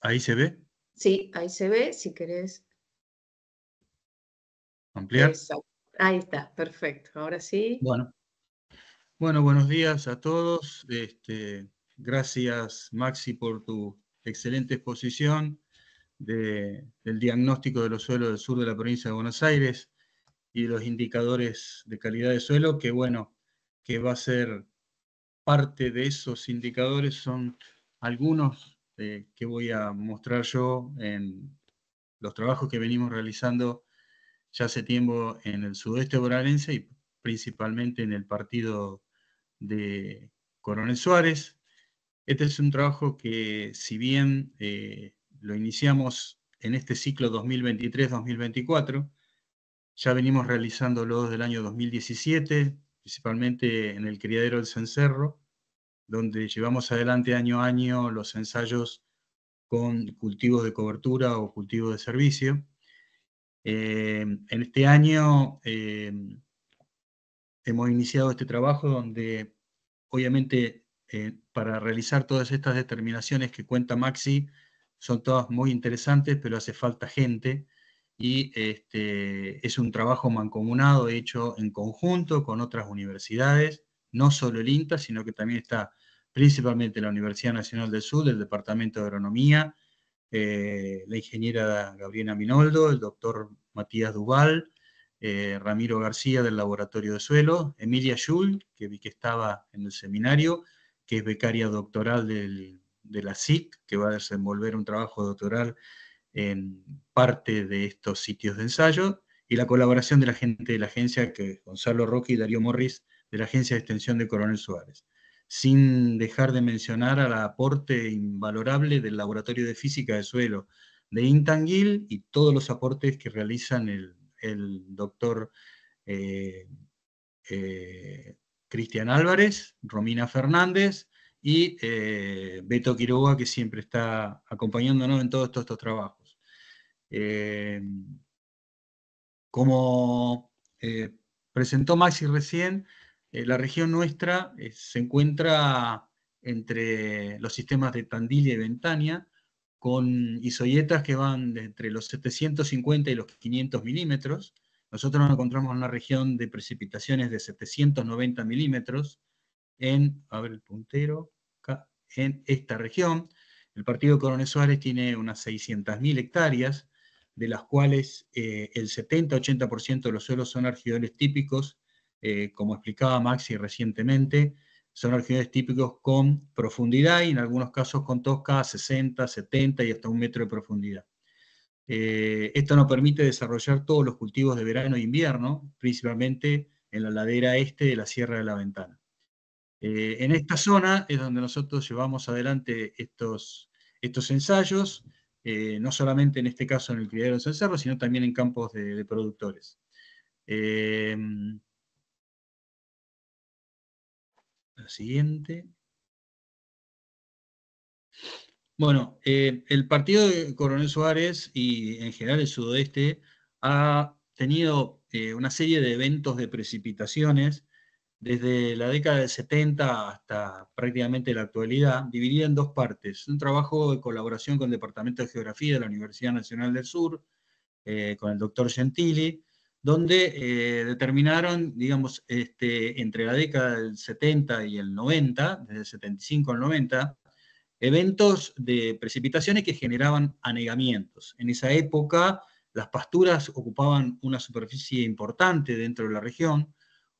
¿Ahí se ve? Sí, ahí se ve, si querés. ¿Ampliar? Ahí está, perfecto. Ahora sí. Bueno, bueno buenos días a todos. Este, gracias Maxi por tu excelente exposición del diagnóstico de los suelos del sur de la provincia de Buenos Aires y los indicadores de calidad de suelo, que bueno, que va a ser parte de esos indicadores, son algunos eh, que voy a mostrar yo en los trabajos que venimos realizando ya hace tiempo en el sudeste bonaerense y principalmente en el partido de Coronel Suárez, este es un trabajo que, si bien eh, lo iniciamos en este ciclo 2023-2024, ya venimos realizándolo desde el año 2017, principalmente en el criadero del cencerro, donde llevamos adelante año a año los ensayos con cultivos de cobertura o cultivos de servicio. Eh, en este año eh, hemos iniciado este trabajo donde obviamente eh, para realizar todas estas determinaciones que cuenta Maxi, son todas muy interesantes, pero hace falta gente y este, es un trabajo mancomunado hecho en conjunto con otras universidades, no solo el INTA, sino que también está principalmente la Universidad Nacional del Sur, el Departamento de Agronomía, eh, la ingeniera Gabriela Minoldo, el doctor Matías Duval, eh, Ramiro García del Laboratorio de Suelo, Emilia Schul, que vi que estaba en el seminario, que es becaria doctoral de la SIC, que va a desenvolver un trabajo doctoral en parte de estos sitios de ensayo, y la colaboración de la gente de la agencia, que Gonzalo Roque y Darío Morris, de la Agencia de Extensión de Coronel Suárez. Sin dejar de mencionar al aporte invalorable del Laboratorio de Física de Suelo de Intangil y todos los aportes que realizan el, doctor eh, eh, Cristian Álvarez, Romina Fernández y eh, Beto Quiroga, que siempre está acompañándonos en todos estos, trabajos. Eh, como eh, presentó Maxi recién, la región nuestra se encuentra entre los sistemas de Tandil y Ventania, con isoyetas que van entre los 750 y los 500 milímetros, nosotros nos encontramos en una región de precipitaciones de 790 milímetros en, a el puntero, en esta región. El partido Coronel Suárez tiene unas 600.000 hectáreas, de las cuales eh, el 70-80% de los suelos son argidores típicos, eh, como explicaba Maxi recientemente, son argidores típicos con profundidad y en algunos casos con tosca 60, 70 y hasta un metro de profundidad. Eh, esto nos permite desarrollar todos los cultivos de verano e invierno, principalmente en la ladera este de la Sierra de la Ventana. Eh, en esta zona es donde nosotros llevamos adelante estos, estos ensayos, eh, no solamente en este caso en el criadero de San Cerro, sino también en campos de, productores. la siguiente. Bueno, eh, el partido de Coronel Suárez y en general el sudoeste ha tenido eh, una serie de eventos de precipitaciones desde la década del 70 hasta prácticamente la actualidad, dividida en dos partes. Un trabajo de colaboración con el Departamento de Geografía de la Universidad Nacional del Sur, eh, con el doctor Gentili, donde determinaron, digamos, este, entre la década del 70 y el 90, desde el 75 al 90, eventos de precipitaciones que generaban anegamientos. En esa época las pasturas ocupaban una superficie importante dentro de la región,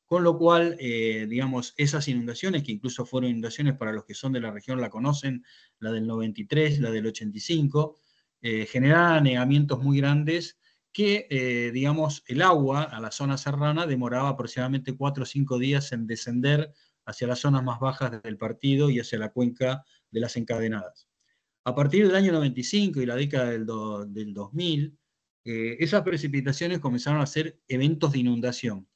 con lo cual, eh, digamos, esas inundaciones, que incluso fueron inundaciones para los que son de la región, la conocen, la del 93, la del 85, eh, generaban anegamientos muy grandes que, eh, digamos, el agua a la zona serrana demoraba aproximadamente cuatro o cinco días en descender hacia las zonas más bajas del partido y hacia la cuenca de las encadenadas. A partir del año 95 y la década del, 2000, eh, esas precipitaciones comenzaron a ser eventos de inundación.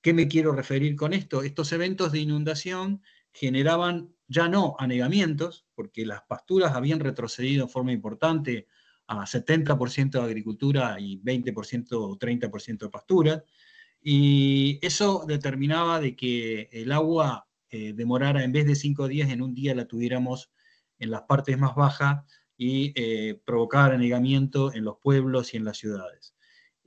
¿Qué me quiero referir con esto? Estos eventos de inundación generaban ya no anegamientos, porque las pasturas habían retrocedido en forma importante a 70% de agricultura y 20% o 30% de pastura, y eso determinaba de que el agua eh, demorara en vez de cinco días, en un día la tuviéramos en las partes más bajas y eh, provocar anegamiento en los pueblos y en las ciudades.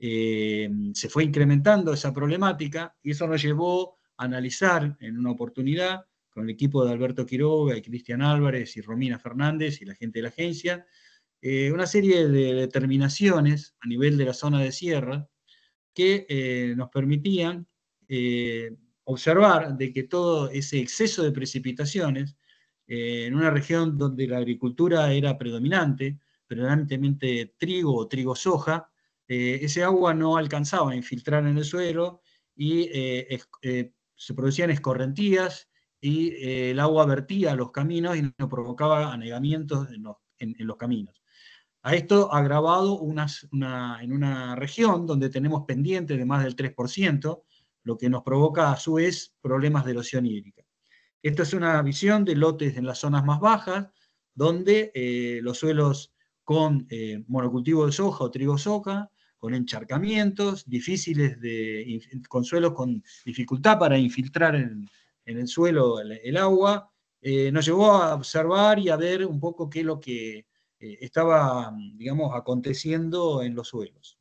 Eh, se fue incrementando esa problemática y eso nos llevó a analizar en una oportunidad con el equipo de Alberto Quiroga y Cristian Álvarez y Romina Fernández y la gente de la agencia, una serie de determinaciones a nivel de la zona de sierra que nos permitían observar de que todo ese exceso de precipitaciones, eh, en una región donde la agricultura era predominante, predominantemente trigo o trigo-soja, eh, ese agua no alcanzaba a infiltrar en el suelo y eh, se producían escorrentías y el agua vertía los caminos y no provocaba anegamientos en los, caminos. A esto agravado unas, en una región donde tenemos pendientes de más del 3%, lo que nos provoca a su vez problemas de erosión hídrica. Esta es una visión de lotes en las zonas más bajas, donde eh, los suelos con eh, monocultivo de soja o trigo soja, con encharcamientos, difíciles de, con suelos con dificultad para infiltrar en, el suelo el, agua, eh, nos llevó a observar y a ver un poco qué es lo que estaba, digamos, aconteciendo en los suelos.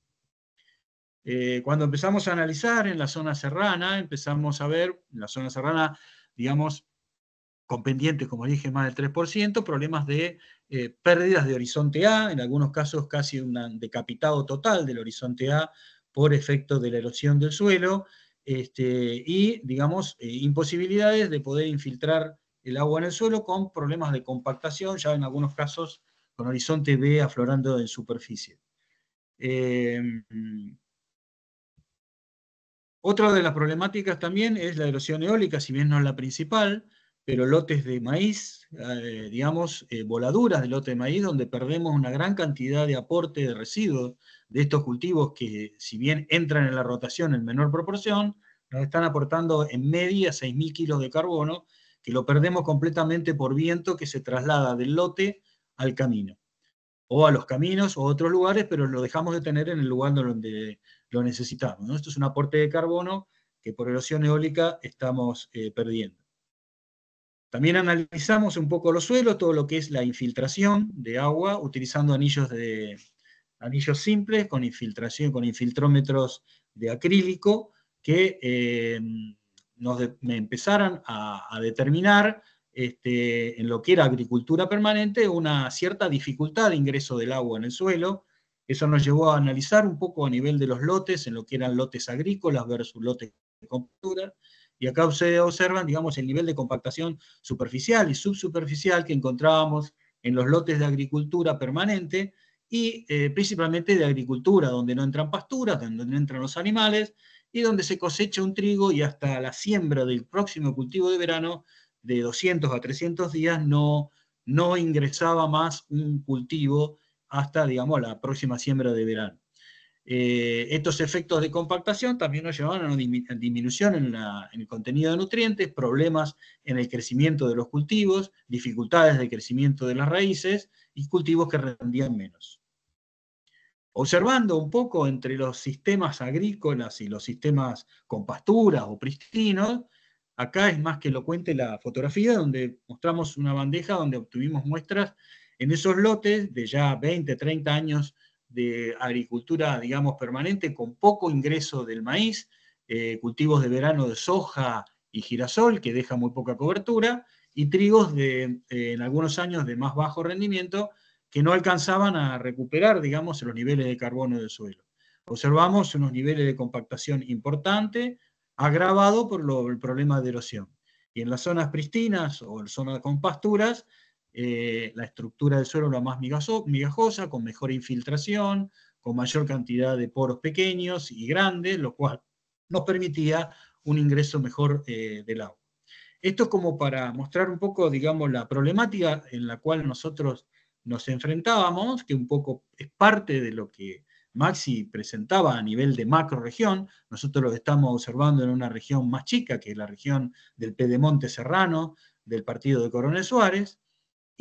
Eh, cuando empezamos a analizar en la zona serrana, empezamos a ver en la zona serrana, digamos, con pendientes, como dije, más del 3%, problemas de eh, pérdidas de horizonte A, en algunos casos casi un decapitado total del horizonte A por efecto de la erosión del suelo, este, y, digamos, eh, imposibilidades de poder infiltrar el agua en el suelo con problemas de compactación, ya en algunos casos con horizonte B aflorando en superficie. Otra de las problemáticas también es la erosión eólica, si bien no es la principal, pero lotes de maíz, eh, digamos, eh, voladuras de lote de maíz, donde perdemos una gran cantidad de aporte de residuos de estos cultivos que, si bien entran en la rotación en menor proporción, nos están aportando en media 6.000 kilos de carbono, que lo perdemos completamente por viento que se traslada del lote al camino, o a los caminos o a otros lugares, pero lo dejamos de tener en el lugar donde lo necesitamos. Esto es un aporte de carbono que por erosión eólica estamos eh, perdiendo. También analizamos un poco los suelos, todo lo que es la infiltración de agua, utilizando anillos, de, anillos simples con infiltración, con infiltrómetros de acrílico, que em, nos me empezaran a, determinar este, en lo que era agricultura permanente una cierta dificultad de ingreso del agua en el suelo, eso nos llevó a analizar un poco a nivel de los lotes, en lo que eran lotes agrícolas versus lotes de compactura, y acá se observan, digamos, el nivel de compactación superficial y subsuperficial que encontrábamos en los lotes de agricultura permanente y eh, principalmente de agricultura, donde no entran pasturas, donde no entran los animales y donde se cosecha un trigo y hasta la siembra del próximo cultivo de verano de 200 a 300 días no, no ingresaba más un cultivo hasta, digamos, la próxima siembra de verano. Eh, estos efectos de compactación también nos llevaban a una disminución en, la, en, el contenido de nutrientes, problemas en el crecimiento de los cultivos, dificultades de crecimiento de las raíces y cultivos que rendían menos. Observando un poco entre los sistemas agrícolas y los sistemas con pasturas o pristinos, acá es más que elocuente la fotografía donde mostramos una bandeja donde obtuvimos muestras en esos lotes de ya 20, 30 años de agricultura, digamos, permanente, con poco ingreso del maíz, eh, cultivos de verano de soja y girasol, que deja muy poca cobertura, y trigos de, eh, en algunos años de más bajo rendimiento, que no alcanzaban a recuperar, digamos, los niveles de carbono del suelo. Observamos unos niveles de compactación importante, agravado por el problema de erosión. Y en las zonas pristinas o en zonas con pasturas, eh, la estructura del suelo era más migajosa, con mejor infiltración, con mayor cantidad de poros pequeños y grandes, lo cual nos permitía un ingreso mejor eh, del agua. Esto es como para mostrar un poco, digamos, la problemática en la cual nosotros nos enfrentábamos, que un poco es parte de lo que Maxi presentaba a nivel de macroregión, nosotros lo estamos observando en una región más chica, que es la región del Pedemonte Serrano, del partido de Coronel Suárez,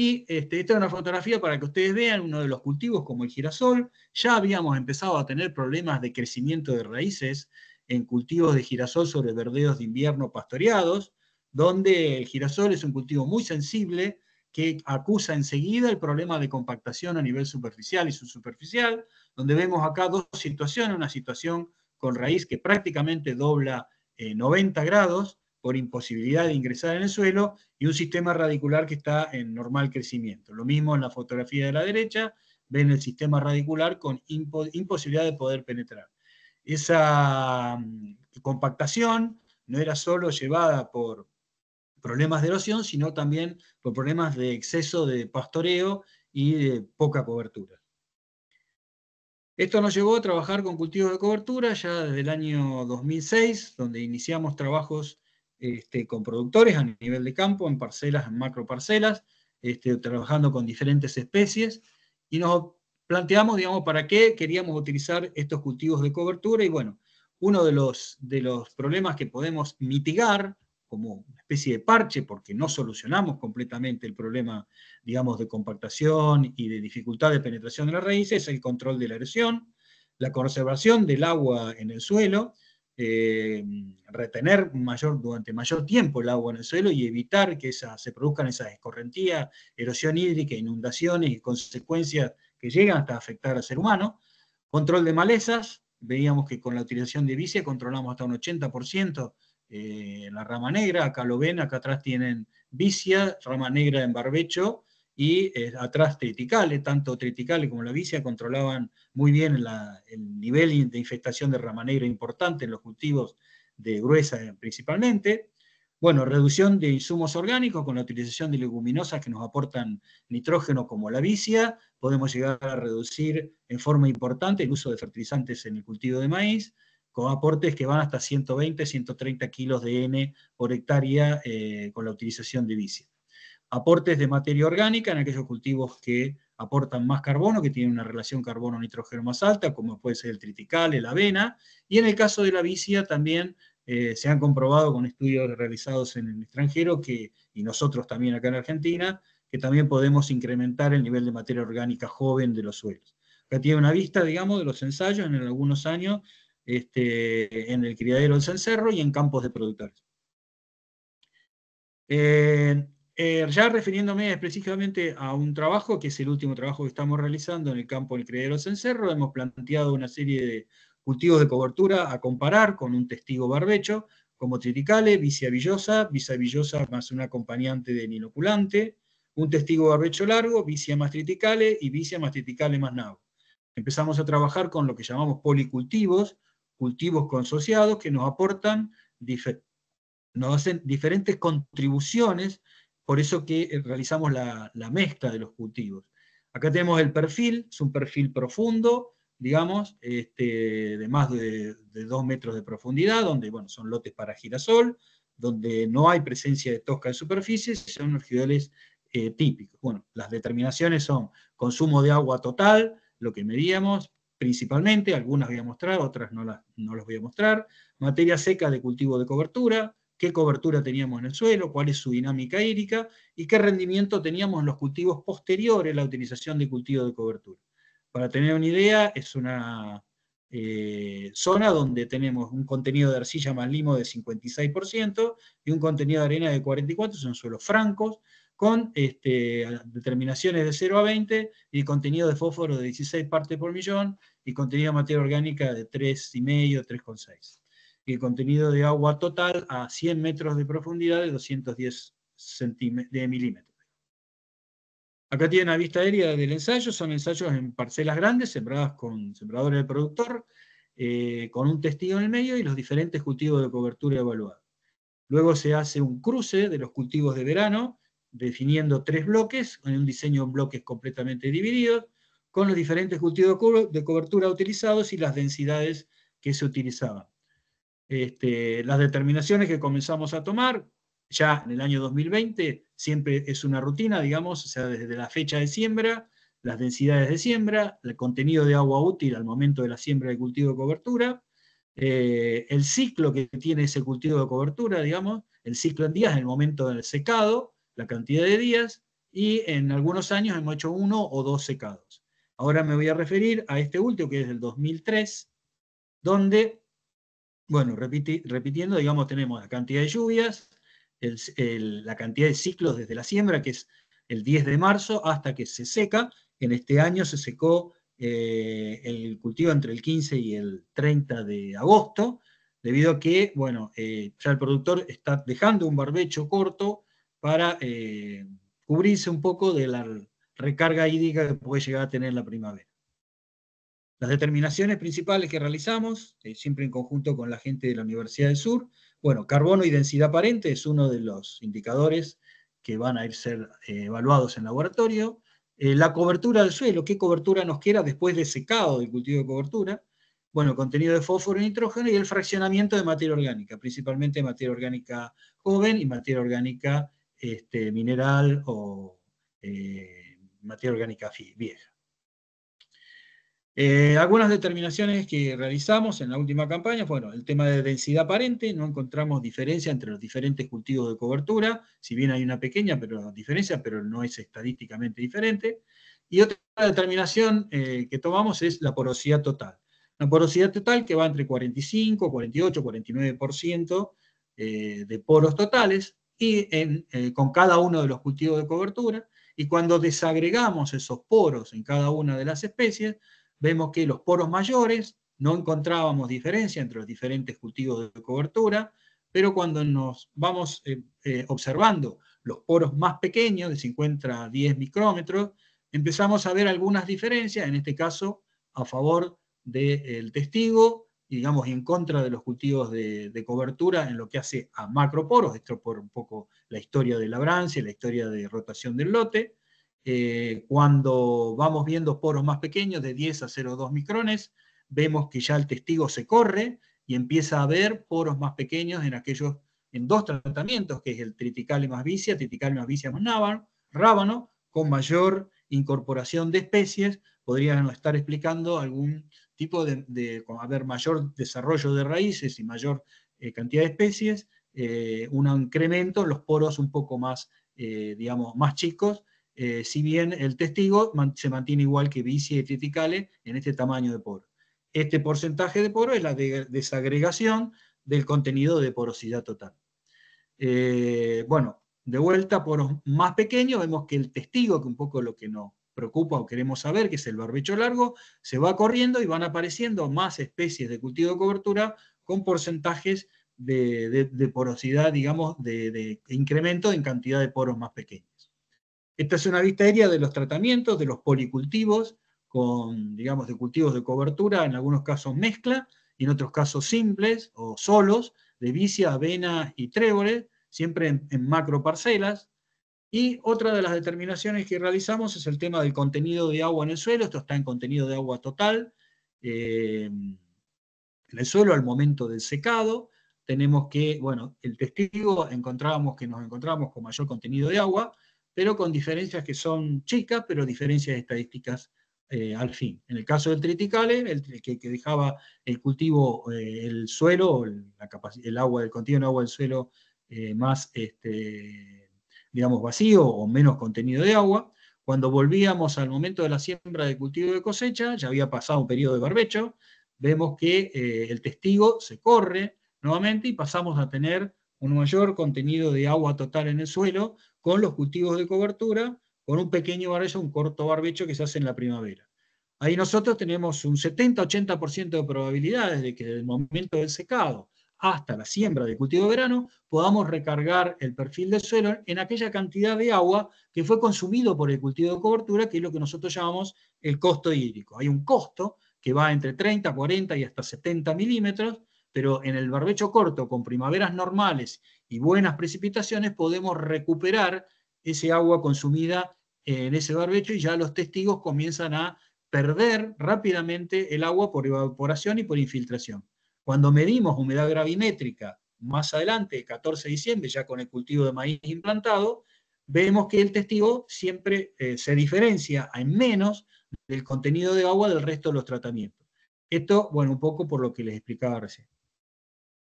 y este, esta es una fotografía para que ustedes vean uno de los cultivos como el girasol. Ya habíamos empezado a tener problemas de crecimiento de raíces en cultivos de girasol sobre verdeos de invierno pastoreados, donde el girasol es un cultivo muy sensible que acusa enseguida el problema de compactación a nivel superficial y subsuperficial, donde vemos acá dos situaciones, una situación con raíz que prácticamente dobla 90 eh, grados por imposibilidad de ingresar en el suelo y un sistema radicular que está en normal crecimiento. Lo mismo en la fotografía de la derecha, ven el sistema radicular con imposibilidad de poder penetrar. Esa mm, compactación no era solo llevada por problemas de erosión, sino también por problemas de exceso de pastoreo y de poca cobertura. Esto nos llevó a trabajar con cultivos de cobertura ya desde el año 2006, donde iniciamos trabajos este, con productores a nivel de campo, en parcelas, en macroparcelas, este, trabajando con diferentes especies, y nos planteamos, digamos, para qué queríamos utilizar estos cultivos de cobertura, y bueno, uno de los, de los problemas que podemos mitigar como una especie de parche, porque no solucionamos completamente el problema, digamos, de compactación y de dificultad de penetración de las raíces, es el control de la erosión, la conservación del agua en el suelo, eh, retener mayor, durante mayor tiempo el agua en el suelo y evitar que se produzcan esas escorrentías, erosión hídrica, inundaciones y consecuencias que llegan hasta afectar al ser humano. Control de malezas, veíamos que con la utilización de vicia controlamos hasta un 80% eh, la rama negra, acá lo ven, acá atrás tienen vicia, rama negra en barbecho, y eh, atrás triticales, tanto Triticale como la Vicia controlaban muy bien el nivel de infestación de rama negra importante en los cultivos de gruesa eh, principalmente. Bueno, reducción de insumos orgánicos con la utilización de leguminosas que nos aportan nitrógeno como la vicia. Podemos llegar a reducir en forma importante el uso de fertilizantes en el cultivo de maíz, con aportes que van hasta 120, 130 kilos de N por hectárea eh, con la utilización de vicia aportes de materia orgánica en aquellos cultivos que aportan más carbono, que tienen una relación carbono-nitrógeno más alta, como puede ser el tritical, el avena, y en el caso de la vicia también eh, se han comprobado con estudios realizados en el extranjero que, y nosotros también acá en Argentina, que también podemos incrementar el nivel de materia orgánica joven de los suelos. Acá tiene una vista, digamos, de los ensayos en algunos años este, en el criadero del cencerro y en campos de productores. Eh, eh, ya refiriéndome específicamente a un trabajo, que es el último trabajo que estamos realizando en el campo del Criadero Cencerro, hemos planteado una serie de cultivos de cobertura a comparar con un testigo barbecho, como triticale, vicia villosa más un acompañante del inoculante, un testigo barbecho largo, vicia más triticale y vicia más triticale más nabo. Empezamos a trabajar con lo que llamamos policultivos, cultivos consociados que nos aportan, nos hacen diferentes contribuciones por eso que eh, realizamos la, mezcla de los cultivos. Acá tenemos el perfil, es un perfil profundo, digamos, este, de más de, dos metros de profundidad, donde bueno, son lotes para girasol, donde no hay presencia de tosca en superficies, son los eh, típicos. Bueno, las determinaciones son consumo de agua total, lo que medíamos principalmente, algunas voy a mostrar, otras no las, no las voy a mostrar, materia seca de cultivo de cobertura, qué cobertura teníamos en el suelo, cuál es su dinámica hídrica y qué rendimiento teníamos en los cultivos posteriores a la utilización de cultivo de cobertura. Para tener una idea, es una eh, zona donde tenemos un contenido de arcilla más limo de 56% y un contenido de arena de 44%, son suelos francos, con este, determinaciones de 0 a 20 y contenido de fósforo de 16 partes por millón y contenido de materia orgánica de 3,5, 3,6 el contenido de agua total a 100 metros de profundidad de 210 de milímetros. Acá tienen la vista aérea del ensayo, son ensayos en parcelas grandes, sembradas con sembradores de productor, eh, con un testigo en el medio y los diferentes cultivos de cobertura evaluados. Luego se hace un cruce de los cultivos de verano, definiendo tres bloques, en un diseño en bloques completamente divididos, con los diferentes cultivos de cobertura utilizados y las densidades que se utilizaban. Este, las determinaciones que comenzamos a tomar ya en el año 2020, siempre es una rutina, digamos, o sea, desde la fecha de siembra, las densidades de siembra, el contenido de agua útil al momento de la siembra del cultivo de cobertura, eh, el ciclo que tiene ese cultivo de cobertura, digamos, el ciclo en días, el momento del secado, la cantidad de días, y en algunos años hemos hecho uno o dos secados. Ahora me voy a referir a este último, que es del 2003, donde bueno, repitiendo, digamos, tenemos la cantidad de lluvias, la cantidad de ciclos desde la siembra, que es el 10 de marzo, hasta que se seca. En este año se secó eh, el cultivo entre el 15 y el 30 de agosto, debido a que, bueno, eh, ya el productor está dejando un barbecho corto para eh, cubrirse un poco de la recarga hídrica que puede llegar a tener la primavera. Las determinaciones principales que realizamos, eh, siempre en conjunto con la gente de la Universidad del Sur, bueno, carbono y densidad aparente es uno de los indicadores que van a ir ser eh, evaluados en laboratorio. Eh, la cobertura del suelo, qué cobertura nos queda después de secado del cultivo de cobertura. Bueno, contenido de fósforo y nitrógeno y el fraccionamiento de materia orgánica, principalmente materia orgánica joven y materia orgánica este, mineral o materia orgánica vieja. Eh, algunas determinaciones que realizamos en la última campaña bueno, el tema de densidad aparente, no encontramos diferencia entre los diferentes cultivos de cobertura, si bien hay una pequeña pero, diferencia, pero no es estadísticamente diferente. Y otra determinación eh, que tomamos es la porosidad total. la porosidad total que va entre 45, 48, 49% de poros totales y eh, con cada uno de los cultivos de cobertura. Y cuando desagregamos esos poros en cada una de las especies, vemos que los poros mayores no encontrábamos diferencia entre los diferentes cultivos de cobertura, pero cuando nos vamos eh, eh, observando los poros más pequeños, de 50 a 10 micrómetros, empezamos a ver algunas diferencias, en este caso a favor del eh, testigo, y digamos, en contra de los cultivos de, cobertura en lo que hace a macroporos, esto por un poco la historia de labrancia, la historia de rotación del lote, eh, cuando vamos viendo poros más pequeños, de 10 a 0,2 micrones, vemos que ya el testigo se corre y empieza a ver poros más pequeños en aquellos, en dos tratamientos, que es el triticale más vicia, triticale más vicia más rábano, con mayor incorporación de especies, podrían estar explicando algún tipo de, haber mayor desarrollo de raíces y mayor eh, cantidad de especies, eh, un incremento, los poros un poco más, digamos, más chicos, eh, si bien el testigo se mantiene igual que bici y triticale en este tamaño de poro. Este porcentaje de poro es la desagregación del contenido de porosidad total. Eh, bueno, de vuelta, poros más pequeños, vemos que el testigo, que un poco lo que nos preocupa o queremos saber, que es el barbecho largo, se va corriendo y van apareciendo más especies de cultivo de cobertura con porcentajes de, porosidad, digamos, de incremento en cantidad de poros más pequeños. Esta es una vista aérea de los tratamientos, de los policultivos, con, digamos, de cultivos de cobertura, en algunos casos mezcla, y en otros casos simples o solos, de vicia, avena y tréboles, siempre en, macro parcelas. Y otra de las determinaciones que realizamos es el tema del contenido de agua en el suelo, esto está en contenido de agua total, en eh, el suelo al momento del secado, tenemos que, bueno, el testigo encontrábamos que nos encontramos con mayor contenido de agua, pero con diferencias que son chicas, pero diferencias estadísticas eh, al fin. En el caso del triticale, el que, dejaba el cultivo, eh, el suelo, la el agua, del contenido en agua del suelo eh, más, este, digamos, vacío o menos contenido de agua. Cuando volvíamos al momento de la siembra de cultivo de cosecha, ya había pasado un periodo de barbecho, vemos que el testigo se corre nuevamente y pasamos a tener un mayor contenido de agua total en el suelo, con los cultivos de cobertura, con un pequeño barbecho, un corto barbecho que se hace en la primavera. Ahí nosotros tenemos un 70-80% de probabilidades de que desde el momento del secado hasta la siembra del cultivo de verano podamos recargar el perfil del suelo en aquella cantidad de agua que fue consumido por el cultivo de cobertura, que es lo que nosotros llamamos el costo hídrico. Hay un costo que va entre 30, 40 y hasta 70 milímetros, pero en el barbecho corto, con primaveras normales y buenas precipitaciones, podemos recuperar ese agua consumida eh, en ese barbecho y ya los testigos comienzan a perder rápidamente el agua por evaporación y por infiltración. Cuando medimos humedad gravimétrica más adelante, 14 de diciembre, ya con el cultivo de maíz implantado, vemos que el testigo siempre eh, se diferencia en menos del contenido de agua del resto de los tratamientos. Esto, bueno, un poco por lo que les explicaba recién.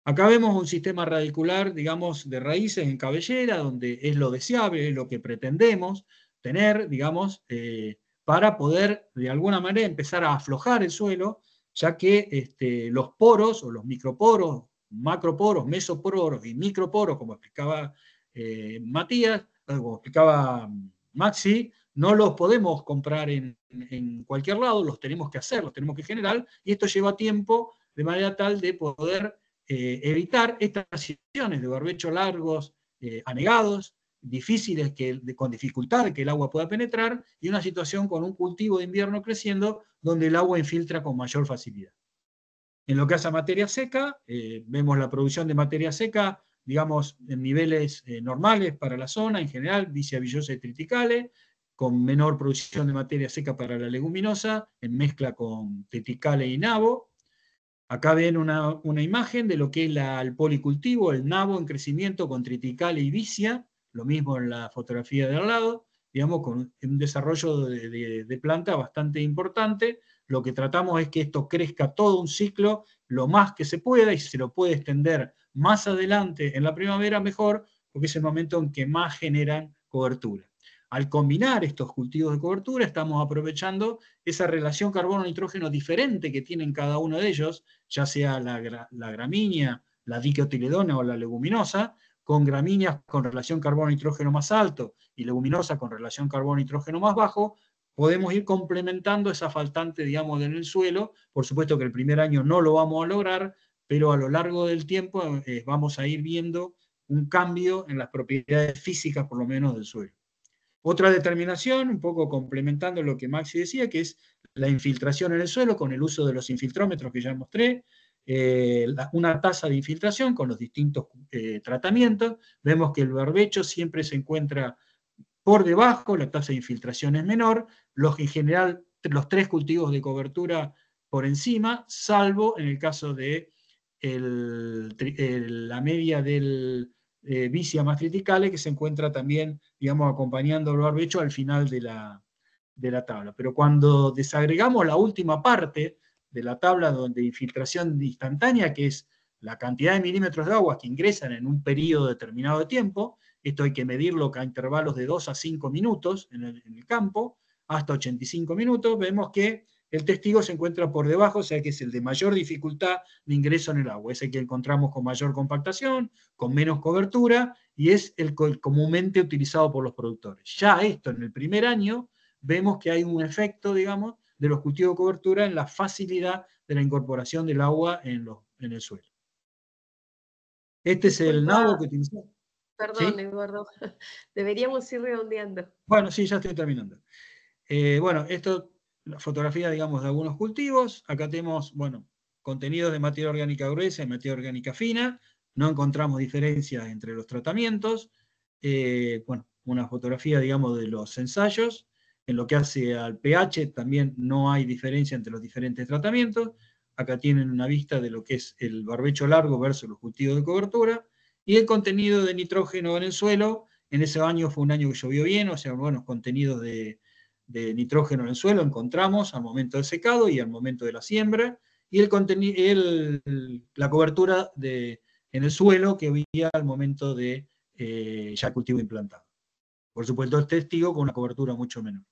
Acá vemos un sistema radicular, digamos, de raíces en cabellera, donde es lo deseable, lo que pretendemos tener, digamos, eh, para poder de alguna manera empezar a aflojar el suelo, ya que este, los poros o los microporos, macroporos, mesoporos y microporos, como explicaba eh, Matías, como explicaba Maxi, no los podemos comprar en, en, cualquier lado, los tenemos que hacer, los tenemos que generar, y esto lleva tiempo de manera tal de poder eh, evitar estas situaciones de barbecho largos, eh, anegados, difíciles, que, con dificultad que el agua pueda penetrar, y una situación con un cultivo de invierno creciendo donde el agua infiltra con mayor facilidad. En lo que hace a materia seca, eh, vemos la producción de materia seca, digamos, en niveles normales para la zona, en general, biciabillosa y triticale, con menor producción de materia seca para la leguminosa, en mezcla con triticale y nabo, Acá ven una, imagen de lo que es el policultivo, el nabo en crecimiento con triticale y vicia, lo mismo en la fotografía de al lado, digamos, con un desarrollo de, de, planta bastante importante. Lo que tratamos es que esto crezca todo un ciclo lo más que se pueda y se lo puede extender más adelante en la primavera mejor, porque es el momento en que más generan cobertura. Al combinar estos cultivos de cobertura, estamos aprovechando esa relación carbono-nitrógeno diferente que tienen cada uno de ellos, ya sea la, gramínea, la diqueotiledona o la leguminosa, con gramíneas con relación carbono-nitrógeno más alto y leguminosa con relación carbono-nitrógeno más bajo, podemos ir complementando esa faltante, digamos, en el suelo. Por supuesto que el primer año no lo vamos a lograr, pero a lo largo del tiempo eh, vamos a ir viendo un cambio en las propiedades físicas, por lo menos, del suelo. Otra determinación, un poco complementando lo que Maxi decía, que es la infiltración en el suelo con el uso de los infiltrómetros que ya mostré, eh, una tasa de infiltración con los distintos eh, tratamientos. Vemos que el barbecho siempre se encuentra por debajo, la tasa de infiltración es menor, los, en general los tres cultivos de cobertura por encima, salvo en el caso de la media del eh, más que se encuentra también, digamos, acompañando al barbecho al final de la, de la tabla. Pero cuando desagregamos la última parte de la tabla donde infiltración instantánea, que es la cantidad de milímetros de agua que ingresan en un periodo determinado de tiempo, esto hay que medirlo a intervalos de 2 a 5 minutos en el, en el campo, hasta 85 minutos, vemos que el testigo se encuentra por debajo, o sea que es el de mayor dificultad de ingreso en el agua, es el que encontramos con mayor compactación, con menos cobertura y es el comúnmente utilizado por los productores. Ya esto en el primer año vemos que hay un efecto, digamos, de los cultivos de cobertura en la facilidad de la incorporación del agua en, el suelo. Este es el pues nado que utilizamos. Perdón, Eduardo, deberíamos ir redondeando. Bueno, sí, ya estoy terminando. Eh, bueno, esto la fotografía, digamos, de algunos cultivos. Acá tenemos, bueno, contenidos de materia orgánica gruesa y materia orgánica fina. No encontramos diferencias entre los tratamientos. Eh, bueno, una fotografía, digamos, de los ensayos. En lo que hace al pH también no hay diferencia entre los diferentes tratamientos. Acá tienen una vista de lo que es el barbecho largo versus los cultivos de cobertura. Y el contenido de nitrógeno en el suelo. En ese año fue un año que llovió bien, o sea, buenos contenidos de, de nitrógeno en el suelo encontramos al momento del secado y al momento de la siembra, y el, la cobertura en el suelo que había al momento de eh, ya cultivo implantado. Por supuesto, el testigo con una cobertura mucho menor.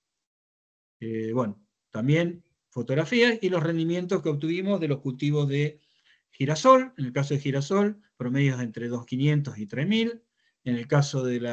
Eh, bueno, también fotografías y los rendimientos que obtuvimos de los cultivos de girasol, en el caso de girasol, promedios de entre 2.500 y 3.000, en el caso del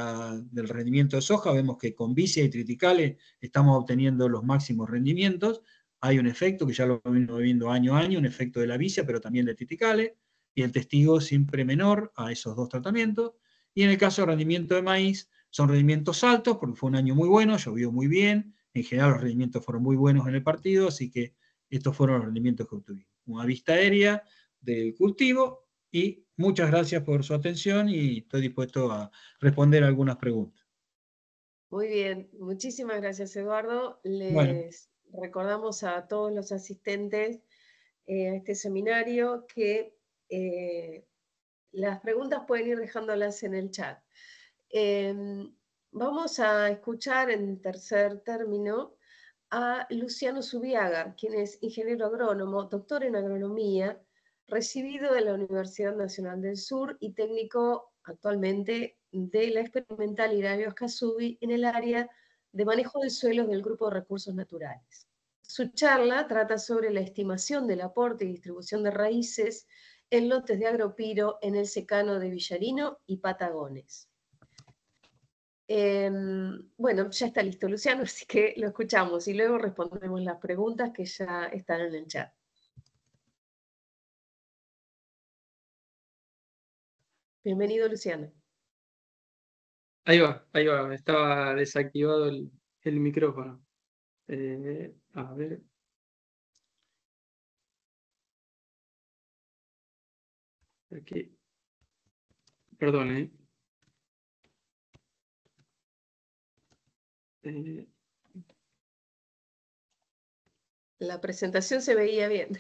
rendimiento de soja, vemos que con vicia y triticales estamos obteniendo los máximos rendimientos. Hay un efecto que ya lo venimos viendo año a año, un efecto de la vicia, pero también de triticales, y el testigo siempre menor a esos dos tratamientos. Y en el caso del rendimiento de maíz, son rendimientos altos, porque fue un año muy bueno, llovió muy bien, en general los rendimientos fueron muy buenos en el partido, así que estos fueron los rendimientos que obtuvimos. Una vista aérea del cultivo y Muchas gracias por su atención y estoy dispuesto a responder algunas preguntas. Muy bien, muchísimas gracias Eduardo. Les recordamos a todos los asistentes eh, a este seminario que eh, las preguntas pueden ir dejándolas en el chat. Em, vamos a escuchar en tercer término a Luciano Subiaga, quien es ingeniero agrónomo, doctor en agronomía, recibido de la Universidad Nacional del Sur y técnico actualmente de la experimental Irario Casubi en el área de manejo de suelos del Grupo de Recursos Naturales. Su charla trata sobre la estimación del aporte y distribución de raíces en lotes de agropiro en el secano de Villarino y Patagones. Em, bueno, ya está listo Luciano, así que lo escuchamos y luego respondemos las preguntas que ya están en el chat. Bienvenido, Luciano. Ahí va, ahí va, estaba desactivado el, micrófono. Eh, a ver. Aquí. Perdón, eh. eh. La presentación se veía bien.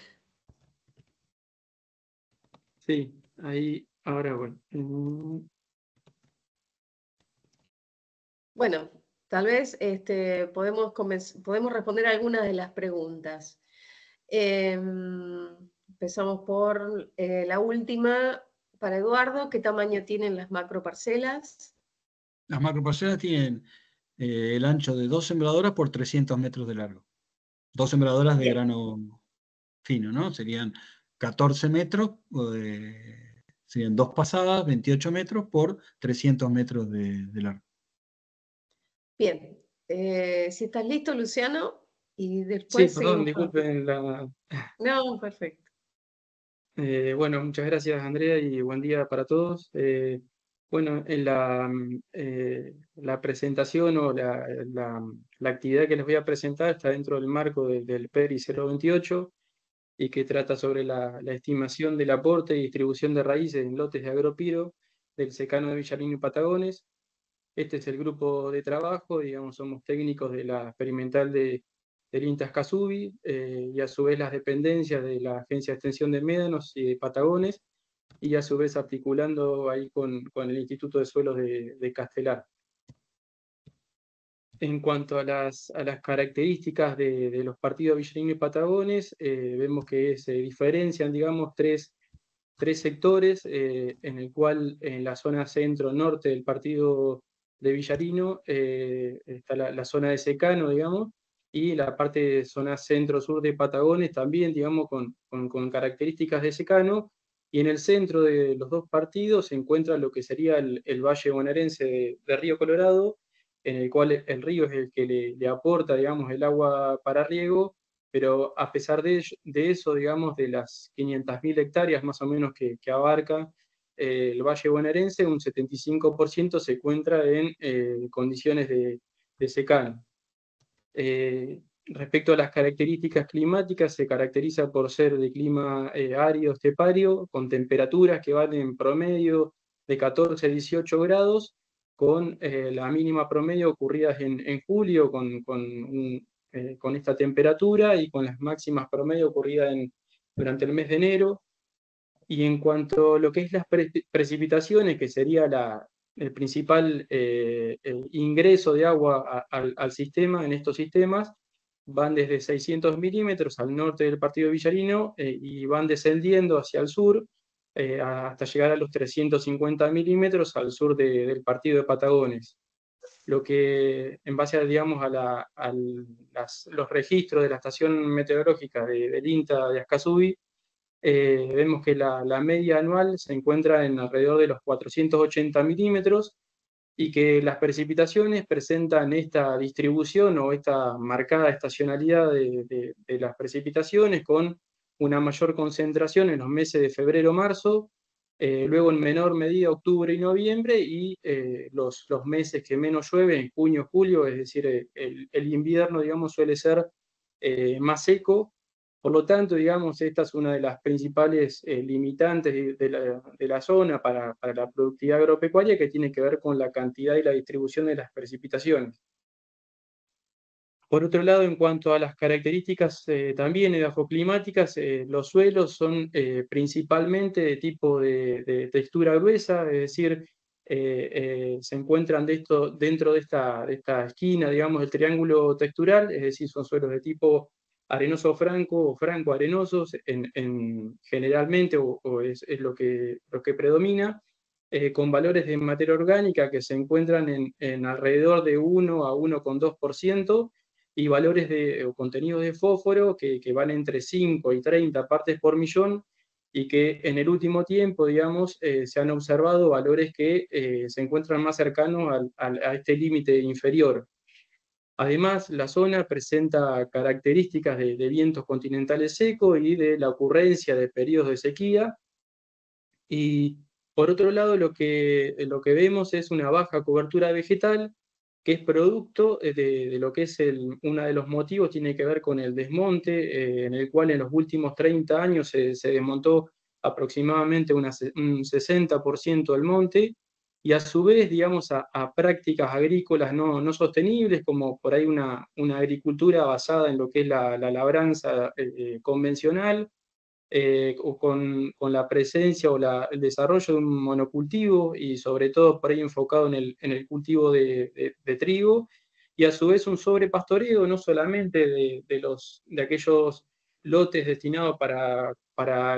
Sí, ahí Ahora, bueno. Bueno, tal vez este, podemos, podemos responder algunas de las preguntas. Em, empezamos por eh, la última para Eduardo. ¿Qué tamaño tienen las macroparcelas? Las macroparcelas tienen eh, el ancho de dos sembradoras por 300 metros de largo. Dos sembradoras de grano fino, ¿no? Serían 14 metros de Serían dos pasadas, 28 metros por 300 metros de, largo. Bien, eh, si estás listo, Luciano, y después... Sí, perdón, disculpen la... No, perfecto. Eh, bueno, muchas gracias, Andrea, y buen día para todos. Eh, bueno, en la, mm, la presentación o la, actividad que les voy a presentar está dentro del marco del PERI e 028, y que trata sobre la, estimación del aporte y distribución de raíces en lotes de agropiro del secano de Villarino y Patagones. Este es el grupo de trabajo, digamos, somos técnicos de la experimental de, del INTAS Casubi eh, y a su vez las dependencias de la Agencia de Extensión de Médanos y de Patagones y a su vez articulando ahí con, el Instituto de Suelos de, de Castelar. En cuanto a las, características de, los partidos Villarino y Patagones, eh, vemos que se diferencian, digamos, tres, sectores, eh, en el cual en la zona centro-norte del partido de Villarino eh, está la, zona de secano, digamos, y la parte de zona centro-sur de Patagones también, digamos, con, características de secano, y en el centro de los dos partidos se encuentra lo que sería el, Valle Bonaerense de, Río Colorado en el cual el río es el que le, aporta, digamos, el agua para riego, pero a pesar de, eso, digamos, de las 500.000 hectáreas más o menos que, abarca eh, el Valle Bonaerense, un 75% se encuentra en eh, condiciones de, de eh, respecto a las características climáticas, se caracteriza por ser de clima árido estepario, con temperaturas que van en promedio de 14 a 18 grados, con eh, la mínima promedio ocurrida en, en julio con, con, eh, con, esta temperatura y con las máximas promedio ocurridas en, durante el mes de enero. Y en cuanto a lo que es las precipitaciones, que sería la, el principal eh, ingreso de agua al sistema, en estos sistemas, van desde 600 milímetros al norte del partido de Villarino y van descendiendo hacia el sur, eh, hasta llegar a los 350 milímetros al sur del partido de Patagones. Lo que, en base a, digamos, a, los registros de la estación meteorológica de, del INTA de Ascasubi, eh, vemos que la, media anual se encuentra en alrededor de los 480 milímetros y que las precipitaciones presentan esta distribución o esta marcada estacionalidad de las precipitaciones con una mayor concentración en los meses de febrero-marzo, eh, luego en menor medida octubre y noviembre, y eh, los, los, meses que menos llueve, en junio, julio, es decir, eh, el, invierno, digamos, suele ser más seco. Por lo tanto, digamos, esta es una de las principales limitantes de, la, zona para, para la productividad agropecuaria que tiene que ver con la cantidad y la distribución de las precipitaciones. Por otro lado, en cuanto a las características eh, también edafoclimáticas, eh, los suelos son eh, principalmente de tipo de, textura gruesa, es decir, se encuentran dentro de esta, esquina, digamos, del triángulo textural, es decir, son suelos de tipo arenoso franco o franco arenosos en, generalmente, o, es, lo, que, lo que predomina. con valores de materia orgánica que se encuentran en, en alrededor de 1 a 1,2%, y valores de o contenidos de fósforo que, que, van entre 5 y 30 partes por millón y que en el último tiempo, digamos, eh, se han observado valores que eh, se encuentran más cercanos al, al, a este límite inferior. Además, la zona presenta características de, vientos continentales secos y de la ocurrencia de periodos de sequía. Y por otro lado, lo que, lo que vemos es una baja cobertura vegetal, que es producto eh, de, lo que es uno de los motivos, tiene que ver con el desmonte, eh, en el cual en los últimos 30 años se, desmontó aproximadamente un 60% del monte, y a su vez, digamos, a, prácticas agrícolas no, sostenibles, como por ahí una, agricultura basada en lo que es la, la labranza eh, convencional, eh, con, la presencia o el desarrollo de un monocultivo y sobre todo por ahí enfocado en el, cultivo de, trigo y a su vez un sobrepastoreo no solamente de, los, de aquellos lotes destinados para,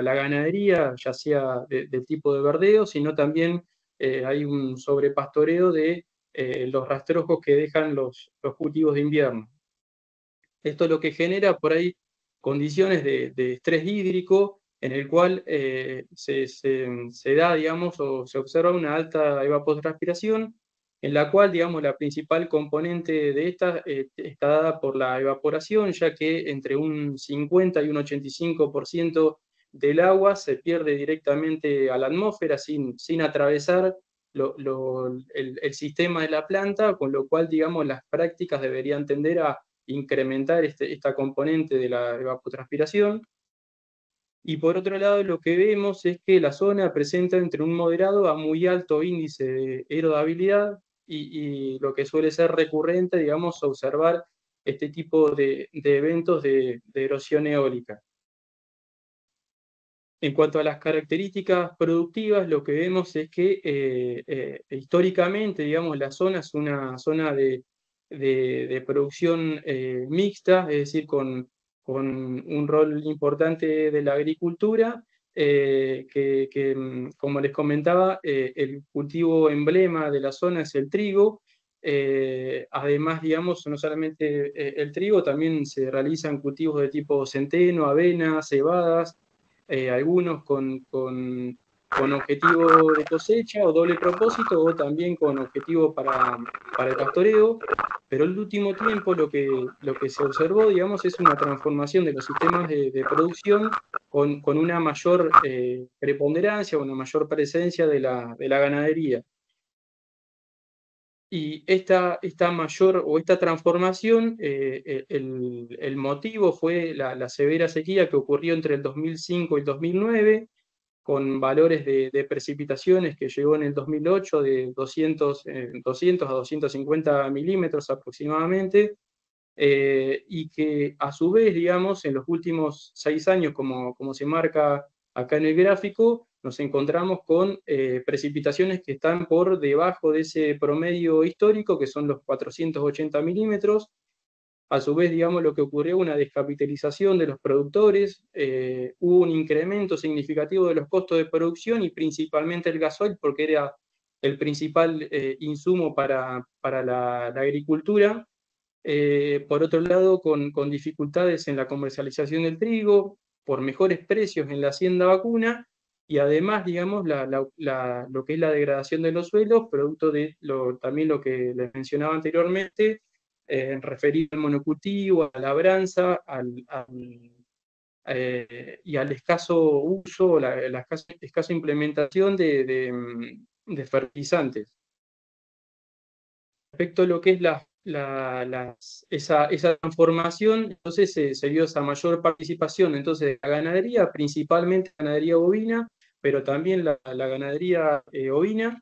la ganadería, ya sea del tipo de verdeo, sino también eh, hay un sobrepastoreo de eh, los rastrojos que dejan los, los cultivos de invierno. Esto es lo que genera por ahí condiciones de, estrés hídrico en el cual eh, se, da, digamos, o se observa una alta evapotranspiración, en la cual, digamos, la principal componente de esta eh, está dada por la evaporación, ya que entre un 50 y un 85% del agua se pierde directamente a la atmósfera sin, atravesar el, el, sistema de la planta, con lo cual, digamos, las prácticas deberían tender a, incrementar este, esta componente de la evapotranspiración. Y por otro lado, lo que vemos es que la zona presenta entre un moderado a muy alto índice de erodabilidad y, lo que suele ser recurrente, digamos, observar este tipo de, eventos de, erosión eólica. En cuanto a las características productivas, lo que vemos es que eh, eh, históricamente, digamos, la zona es una zona de de, producción eh, mixta, es decir, con, con, un rol importante de la agricultura, eh, que, mm, como les comentaba, eh, el cultivo emblema de la zona es el trigo. además, digamos, no solamente el trigo, también se realizan cultivos de tipo centeno, avena, cebadas, algunos con con objetivo de cosecha o doble propósito o también con objetivo para, el pastoreo, pero el último tiempo lo que, lo que se observó, digamos, es una transformación de los sistemas de, producción con, una mayor eh, preponderancia, una mayor presencia de la, ganadería. Y esta, esta, mayor o esta transformación, eh, eh, el, motivo fue la, la severa sequía que ocurrió entre el 2005 y el 2009, con valores de, precipitaciones que llegó en el 2008 de 200, eh, a 250 milímetros aproximadamente, eh, y que a su vez, digamos, en los últimos seis años, como, se marca acá en el gráfico, nos encontramos con eh, precipitaciones que están por debajo de ese promedio histórico, que son los 480 milímetros, a su vez, digamos, lo que ocurrió, una descapitalización de los productores, eh, hubo un incremento significativo de los costos de producción y principalmente el gasoil, porque era el principal eh, insumo para, la, agricultura. Eh, por otro lado, con, dificultades en la comercialización del trigo, por mejores precios en la hacienda vacuna, y además, digamos, lo que es la degradación de los suelos, producto de también lo que les mencionaba anteriormente, eh, en referir al monocultivo, a la labranza eh, y al escaso uso, la, la escasa, implementación de, fertilizantes. Respecto a lo que es esa, transformación, entonces se, eh, se dio esa mayor participación entonces, de la ganadería, principalmente ganadería bovina, pero también la, ganadería ovina,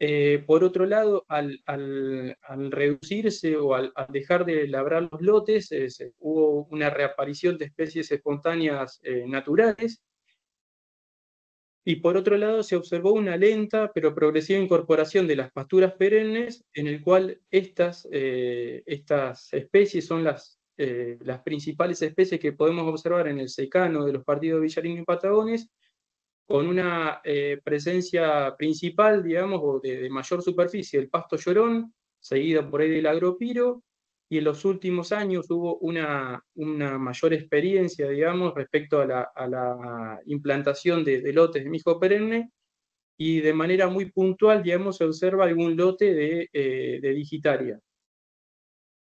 eh, por otro lado, al, reducirse o al, dejar de labrar los lotes, eh, hubo una reaparición de especies espontáneas eh, naturales. Y por otro lado, se observó una lenta pero progresiva incorporación de las pasturas perennes, en el cual estas, especies son las, las principales especies que podemos observar en el secano de los partidos de Villarín y Patagones, con una eh, presencia principal, digamos, o de, mayor superficie, el pasto llorón, seguido por ahí del agropiro, y en los últimos años hubo una, mayor experiencia, digamos, respecto a la, implantación de, lotes de mijo perenne, y de manera muy puntual, digamos, se observa algún lote de eh, digitaria.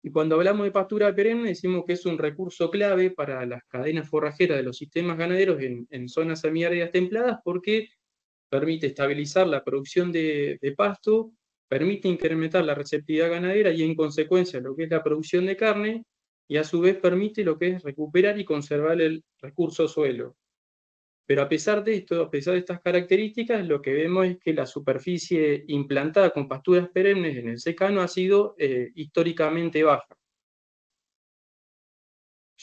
Y cuando hablamos de pastura perenne, decimos que es un recurso clave para las cadenas forrajeras de los sistemas ganaderos en, zonas semiáridas templadas porque permite estabilizar la producción de, pasto, permite incrementar la receptividad ganadera y en consecuencia lo que es la producción de carne y a su vez permite lo que es recuperar y conservar el recurso suelo. Pero a pesar de esto, a pesar de estas características, lo que vemos es que la superficie implantada con pasturas perennes en el secano ha sido eh, históricamente baja.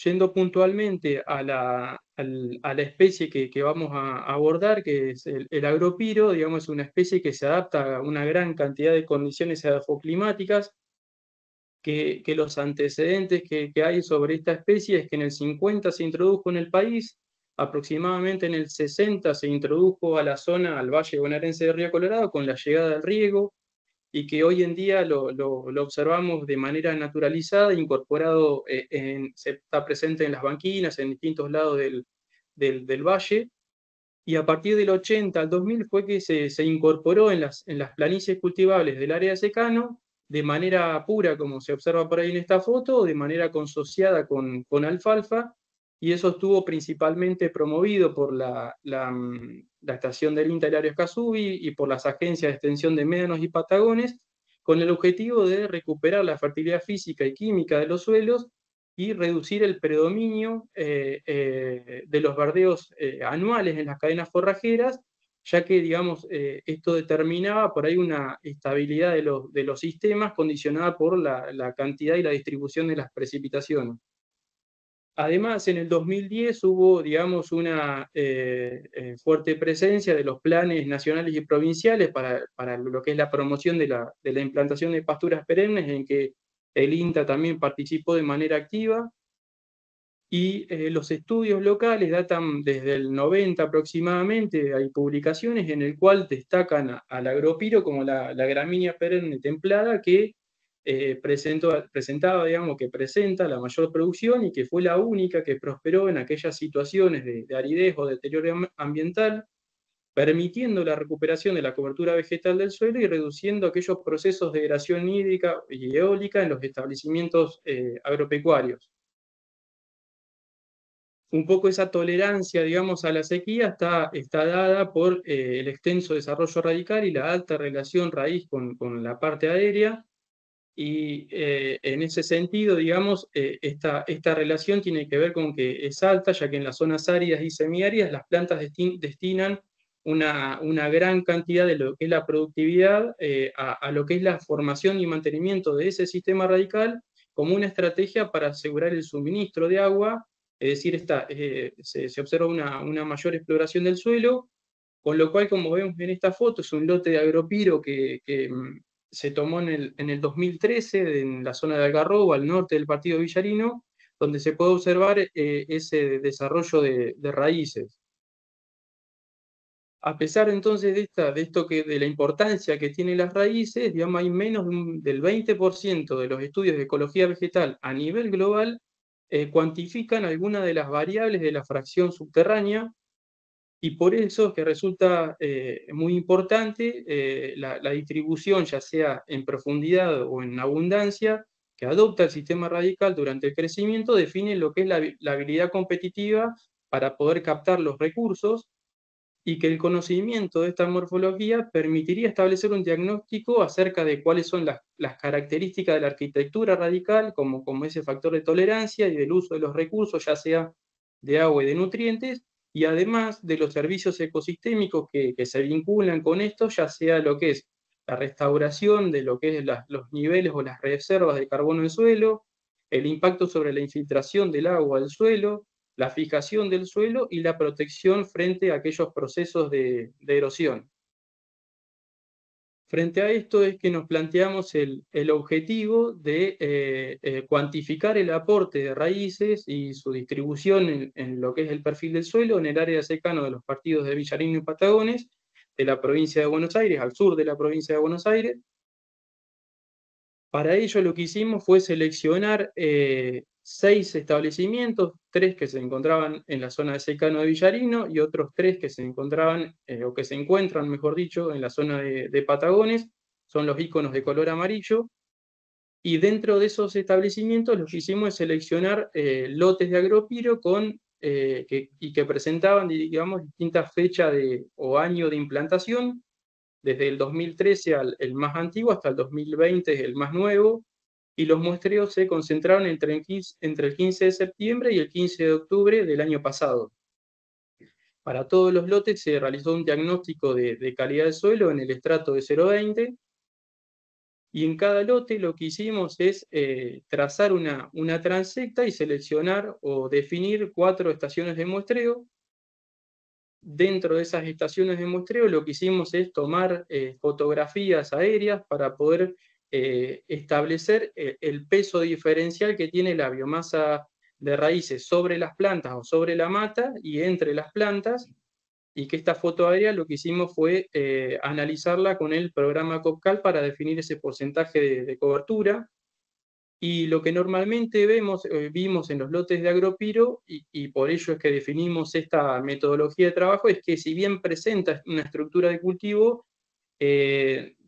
Yendo puntualmente a la, a la especie que, que, vamos a abordar, que es el, agropiro, digamos, es una especie que se adapta a una gran cantidad de condiciones agroclimáticas, que, que los antecedentes que, que, hay sobre esta especie es que en el 50 se introdujo en el país, aproximadamente en el 60 se introdujo a la zona, al valle bonaerense de Río Colorado, con la llegada del riego, y que hoy en día lo, observamos de manera naturalizada, incorporado, eh, en, está presente en las banquinas, en distintos lados del, valle, y a partir del 80 al 2000 fue que se, incorporó en las, en las planicies cultivables del área secano, de manera pura, como se observa por ahí en esta foto, de manera consociada con, con alfalfa, y eso estuvo principalmente promovido por la, estación del INTA del y por las agencias de extensión de médanos y patagones, con el objetivo de recuperar la fertilidad física y química de los suelos y reducir el predominio eh, eh, de los verdeos eh, anuales en las cadenas forrajeras, ya que, digamos, esto determinaba por ahí una estabilidad de los, sistemas condicionada por la cantidad y la distribución de las precipitaciones. Además, en el 2010 hubo, digamos, una eh, eh, fuerte presencia de los planes nacionales y provinciales para, lo que es la promoción de la, de la, implantación de pasturas perennes, en que el INTA también participó de manera activa. Y eh, los estudios locales datan desde el 90 aproximadamente, hay publicaciones en el cual destacan al agropiro como la gramínea perenne templada que eh, presentaba, digamos, que presenta la mayor producción y que fue la única que prosperó en aquellas situaciones de, aridez o deterioro ambiental, permitiendo la recuperación de la cobertura vegetal del suelo y reduciendo aquellos procesos de degradación hídrica y eólica en los establecimientos eh, agropecuarios. Un poco esa tolerancia, digamos, a la sequía está, dada por eh, el extenso desarrollo radical y la alta relación raíz con la parte aérea, y eh, en ese sentido, digamos, eh, esta, relación tiene que ver con que es alta, ya que en las zonas áridas y semiáridas las plantas destinan una, gran cantidad de lo que es la productividad eh, a, lo que es la formación y mantenimiento de ese sistema radical como una estrategia para asegurar el suministro de agua, es decir, se, observa una, una mayor exploración del suelo, con lo cual, como vemos en esta foto, es un lote de agropiro que, mm, se tomó en el, 2013 en la zona de Algarrobo, al norte del partido villarino, donde se puede observar eh, ese desarrollo de, raíces. A pesar entonces de, esta, de, esto que, de la importancia que tienen las raíces, digamos, hay menos del 20% de los estudios de ecología vegetal a nivel global eh, cuantifican algunas de las variables de la fracción subterránea y por eso es que resulta eh, muy importante eh, la, distribución, ya sea en profundidad o en abundancia, que adopta el sistema radical durante el crecimiento, define lo que es la, habilidad competitiva para poder captar los recursos y que el conocimiento de esta morfología permitiría establecer un diagnóstico acerca de cuáles son las, las, características de la arquitectura radical, como, como ese factor de tolerancia y del uso de los recursos, ya sea de agua y de nutrientes, y además de los servicios ecosistémicos que, se vinculan con esto, ya sea lo que es la restauración de lo que es los niveles o las reservas de carbono en suelo, el impacto sobre la infiltración del agua al suelo, la fijación del suelo y la protección frente a aquellos procesos de erosión. Frente a esto es que nos planteamos el, objetivo de eh, eh, cuantificar el aporte de raíces y su distribución en, lo que es el perfil del suelo en el área secano de los partidos de Villarino y Patagones, de la provincia de Buenos Aires, al sur de la provincia de Buenos Aires. Para ello lo que hicimos fue seleccionar eh, seis establecimientos, tres que se encontraban en la zona de secano de Villarino y otros tres que se encontraban, eh, o que se encuentran, mejor dicho, en la zona de, Patagones, son los iconos de color amarillo, y dentro de esos establecimientos lo que hicimos es seleccionar eh, lotes de agropiro con, eh, y que presentaban, digamos, distintas fechas o año de implantación, desde el 2013 al el más antiguo hasta el 2020 el más nuevo, y los muestreos se concentraron entre el, 15, entre el 15 de septiembre y el 15 de octubre del año pasado. Para todos los lotes se realizó un diagnóstico de, calidad de suelo en el estrato de 020 y en cada lote lo que hicimos es eh, trazar una, una transecta y seleccionar o definir cuatro estaciones de muestreo. Dentro de esas estaciones de muestreo lo que hicimos es tomar eh, fotografías aéreas para poder eh, establecer eh, el peso diferencial que tiene la biomasa de raíces sobre las plantas o sobre la mata y entre las plantas, y que esta foto aérea lo que hicimos fue eh, analizarla con el programa COPCAL para definir ese porcentaje de, cobertura, y lo que normalmente vemos, vimos en los lotes de agropiro, y, por ello es que definimos esta metodología de trabajo, es que si bien presenta una estructura de cultivo,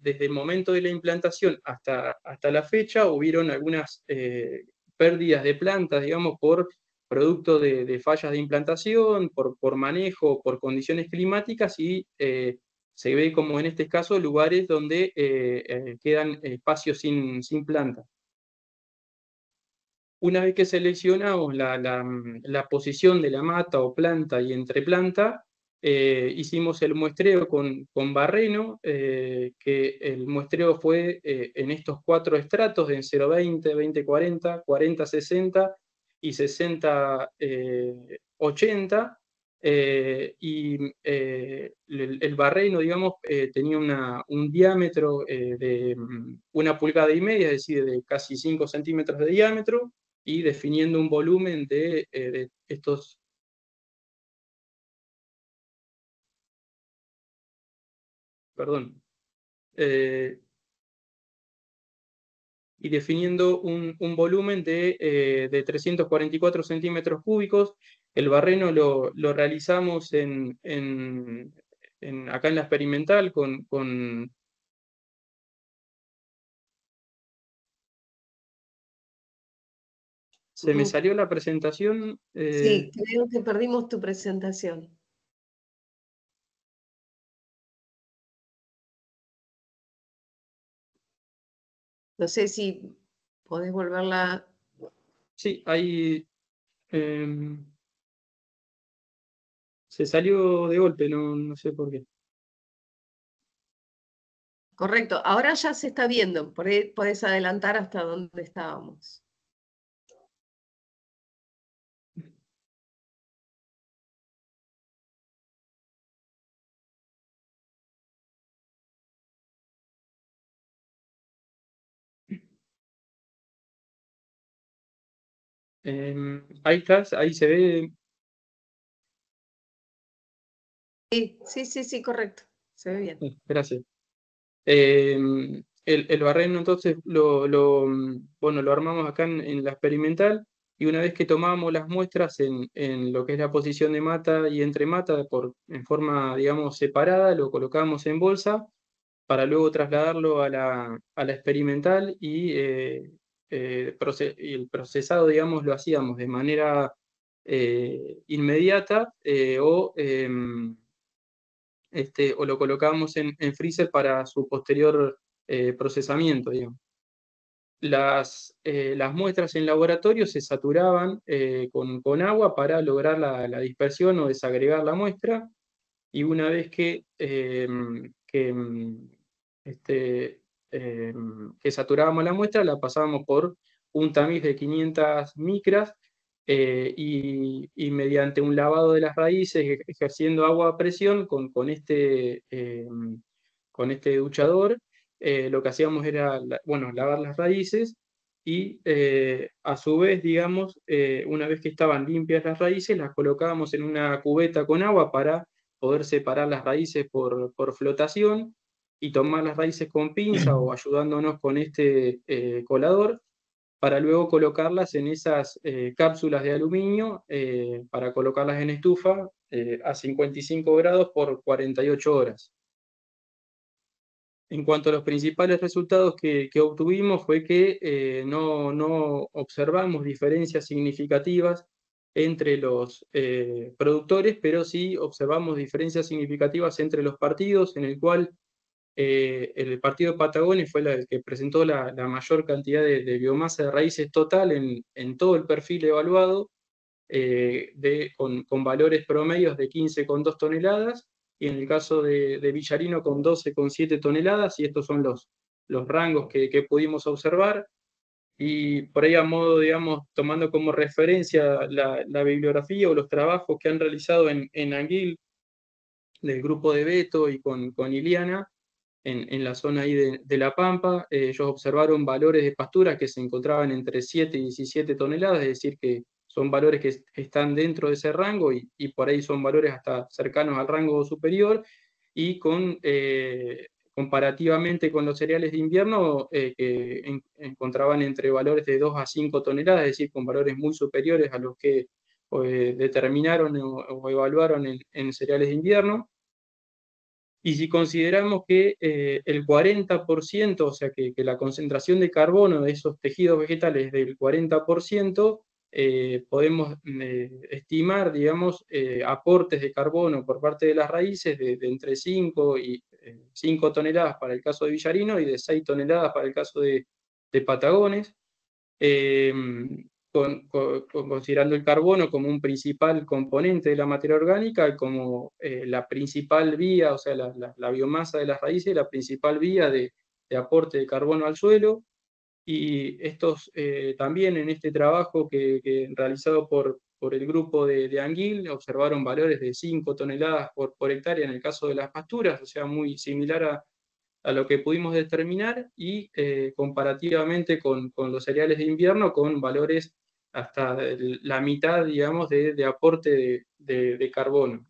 desde el momento de la implantación hasta, hasta la fecha hubieron algunas eh, pérdidas de plantas, digamos, por producto de, fallas de implantación, por, manejo, por condiciones climáticas y eh, se ve como en este caso lugares donde eh, quedan espacios sin, planta. Una vez que seleccionamos la, posición de la mata o planta y entre planta, eh, hicimos el muestreo con, Barreno, eh, que el muestreo fue eh, en estos cuatro estratos en 020, 40, 60 y 60, 6080. y el, barreno, digamos, tenía un diámetro de mm, una pulgada y media, es decir, de casi 5 centímetros de diámetro, y definiendo un volumen de, de estos perdón, eh, y definiendo un, volumen de, 344 eh, centímetros cúbicos. El barreno lo, realizamos acá en la experimental con, con Se me salió la presentación. Eh, sí, creo que perdimos tu presentación. No sé si podés volverla. Sí, ahí em, se salió de golpe, no, no sé por qué. Correcto, ahora ya se está viendo, e, podés adelantar hasta donde estábamos. Em, ahí estás, ahí se ve. Sí, sí, sí, sí, correcto. Se ve bien. Eh, gracias. Em, el, barreno entonces lo, bueno, lo armamos acá en, la experimental y una vez que tomamos las muestras en, lo que es la posición de mata y entre mata por, en forma, digamos, separada, lo colocamos en bolsa para luego trasladarlo a la, experimental y eh, eh, el procesado, digamos, lo hacíamos de manera eh, inmediata eh, o, em, este, o lo colocábamos en, freezer para su posterior eh, procesamiento, Las, las, muestras en laboratorio se saturaban con, agua para lograr la, dispersión o desagregar la muestra y una vez que, em, que em, este, Em, que saturábamos la muestra, la pasábamos por un tamiz de 500 micras eh, y, mediante un lavado de las raíces, e-, ejerciendo agua a presión con, este, em, con este duchador, eh, lo que hacíamos era, bueno, lavar las raíces y eh, a su vez, digamos, una vez que estaban limpias las raíces, las colocábamos en una cubeta con agua para poder separar las raíces por, por flotación y tomar las raíces con pinza o ayudándonos con este eh, colador para luego colocarlas en esas eh, cápsulas de aluminio eh, para colocarlas en estufa a 55 grados por 48 horas. En cuanto a los principales resultados que, obtuvimos fue que no, observamos diferencias significativas entre los productores, pero sí observamos diferencias significativas entre los partidos, en el cual eh, el Partido Patagonia fue el que presentó la, mayor cantidad de, biomasa de raíces total en, todo el perfil evaluado, eh, con, valores promedios de 15,2 toneladas, y en el caso de, Villarino con 12,7 toneladas, y estos son los, rangos que, que, pudimos observar. Y por ahí a modo, digamos, tomando como referencia la, bibliografía o los trabajos que han realizado en, Anguil del grupo de Beto y con Iliana, en, la zona ahí de, La Pampa. Eh, ellos observaron valores de pasturas que se encontraban entre 7 y 17 toneladas, es decir, que son valores que están dentro de ese rango y, y por ahí son valores hasta cercanos al rango superior y con eh, comparativamente con los cereales de invierno, eh, que encontraban entre valores de 2 a 5 toneladas, es decir, con valores muy superiores a los que determinaron o, evaluaron en, cereales de invierno. Y si consideramos que eh, el 40%, o sea que, la concentración de carbono de esos tejidos vegetales es del 40%, eh, podemos eh, estimar, digamos, aportes de carbono por parte de las raíces de, entre 5 y 5 toneladas para el caso de Villarino y de 6 toneladas para el caso de, Patagones considerando el carbono como un principal componente de la materia orgánica, como eh, la principal vía, o sea, la, biomasa de las raíces, la principal vía de, aporte de carbono al suelo. Y estos eh, también en este trabajo que, realizado por, por, el grupo de, de, Anguil, observaron valores de 5 toneladas por, por hectárea en el caso de las pasturas, o sea, muy similar a, a lo que pudimos determinar y eh, comparativamente con, los cereales de invierno con valores hasta la mitad, digamos, de, aporte de, carbono.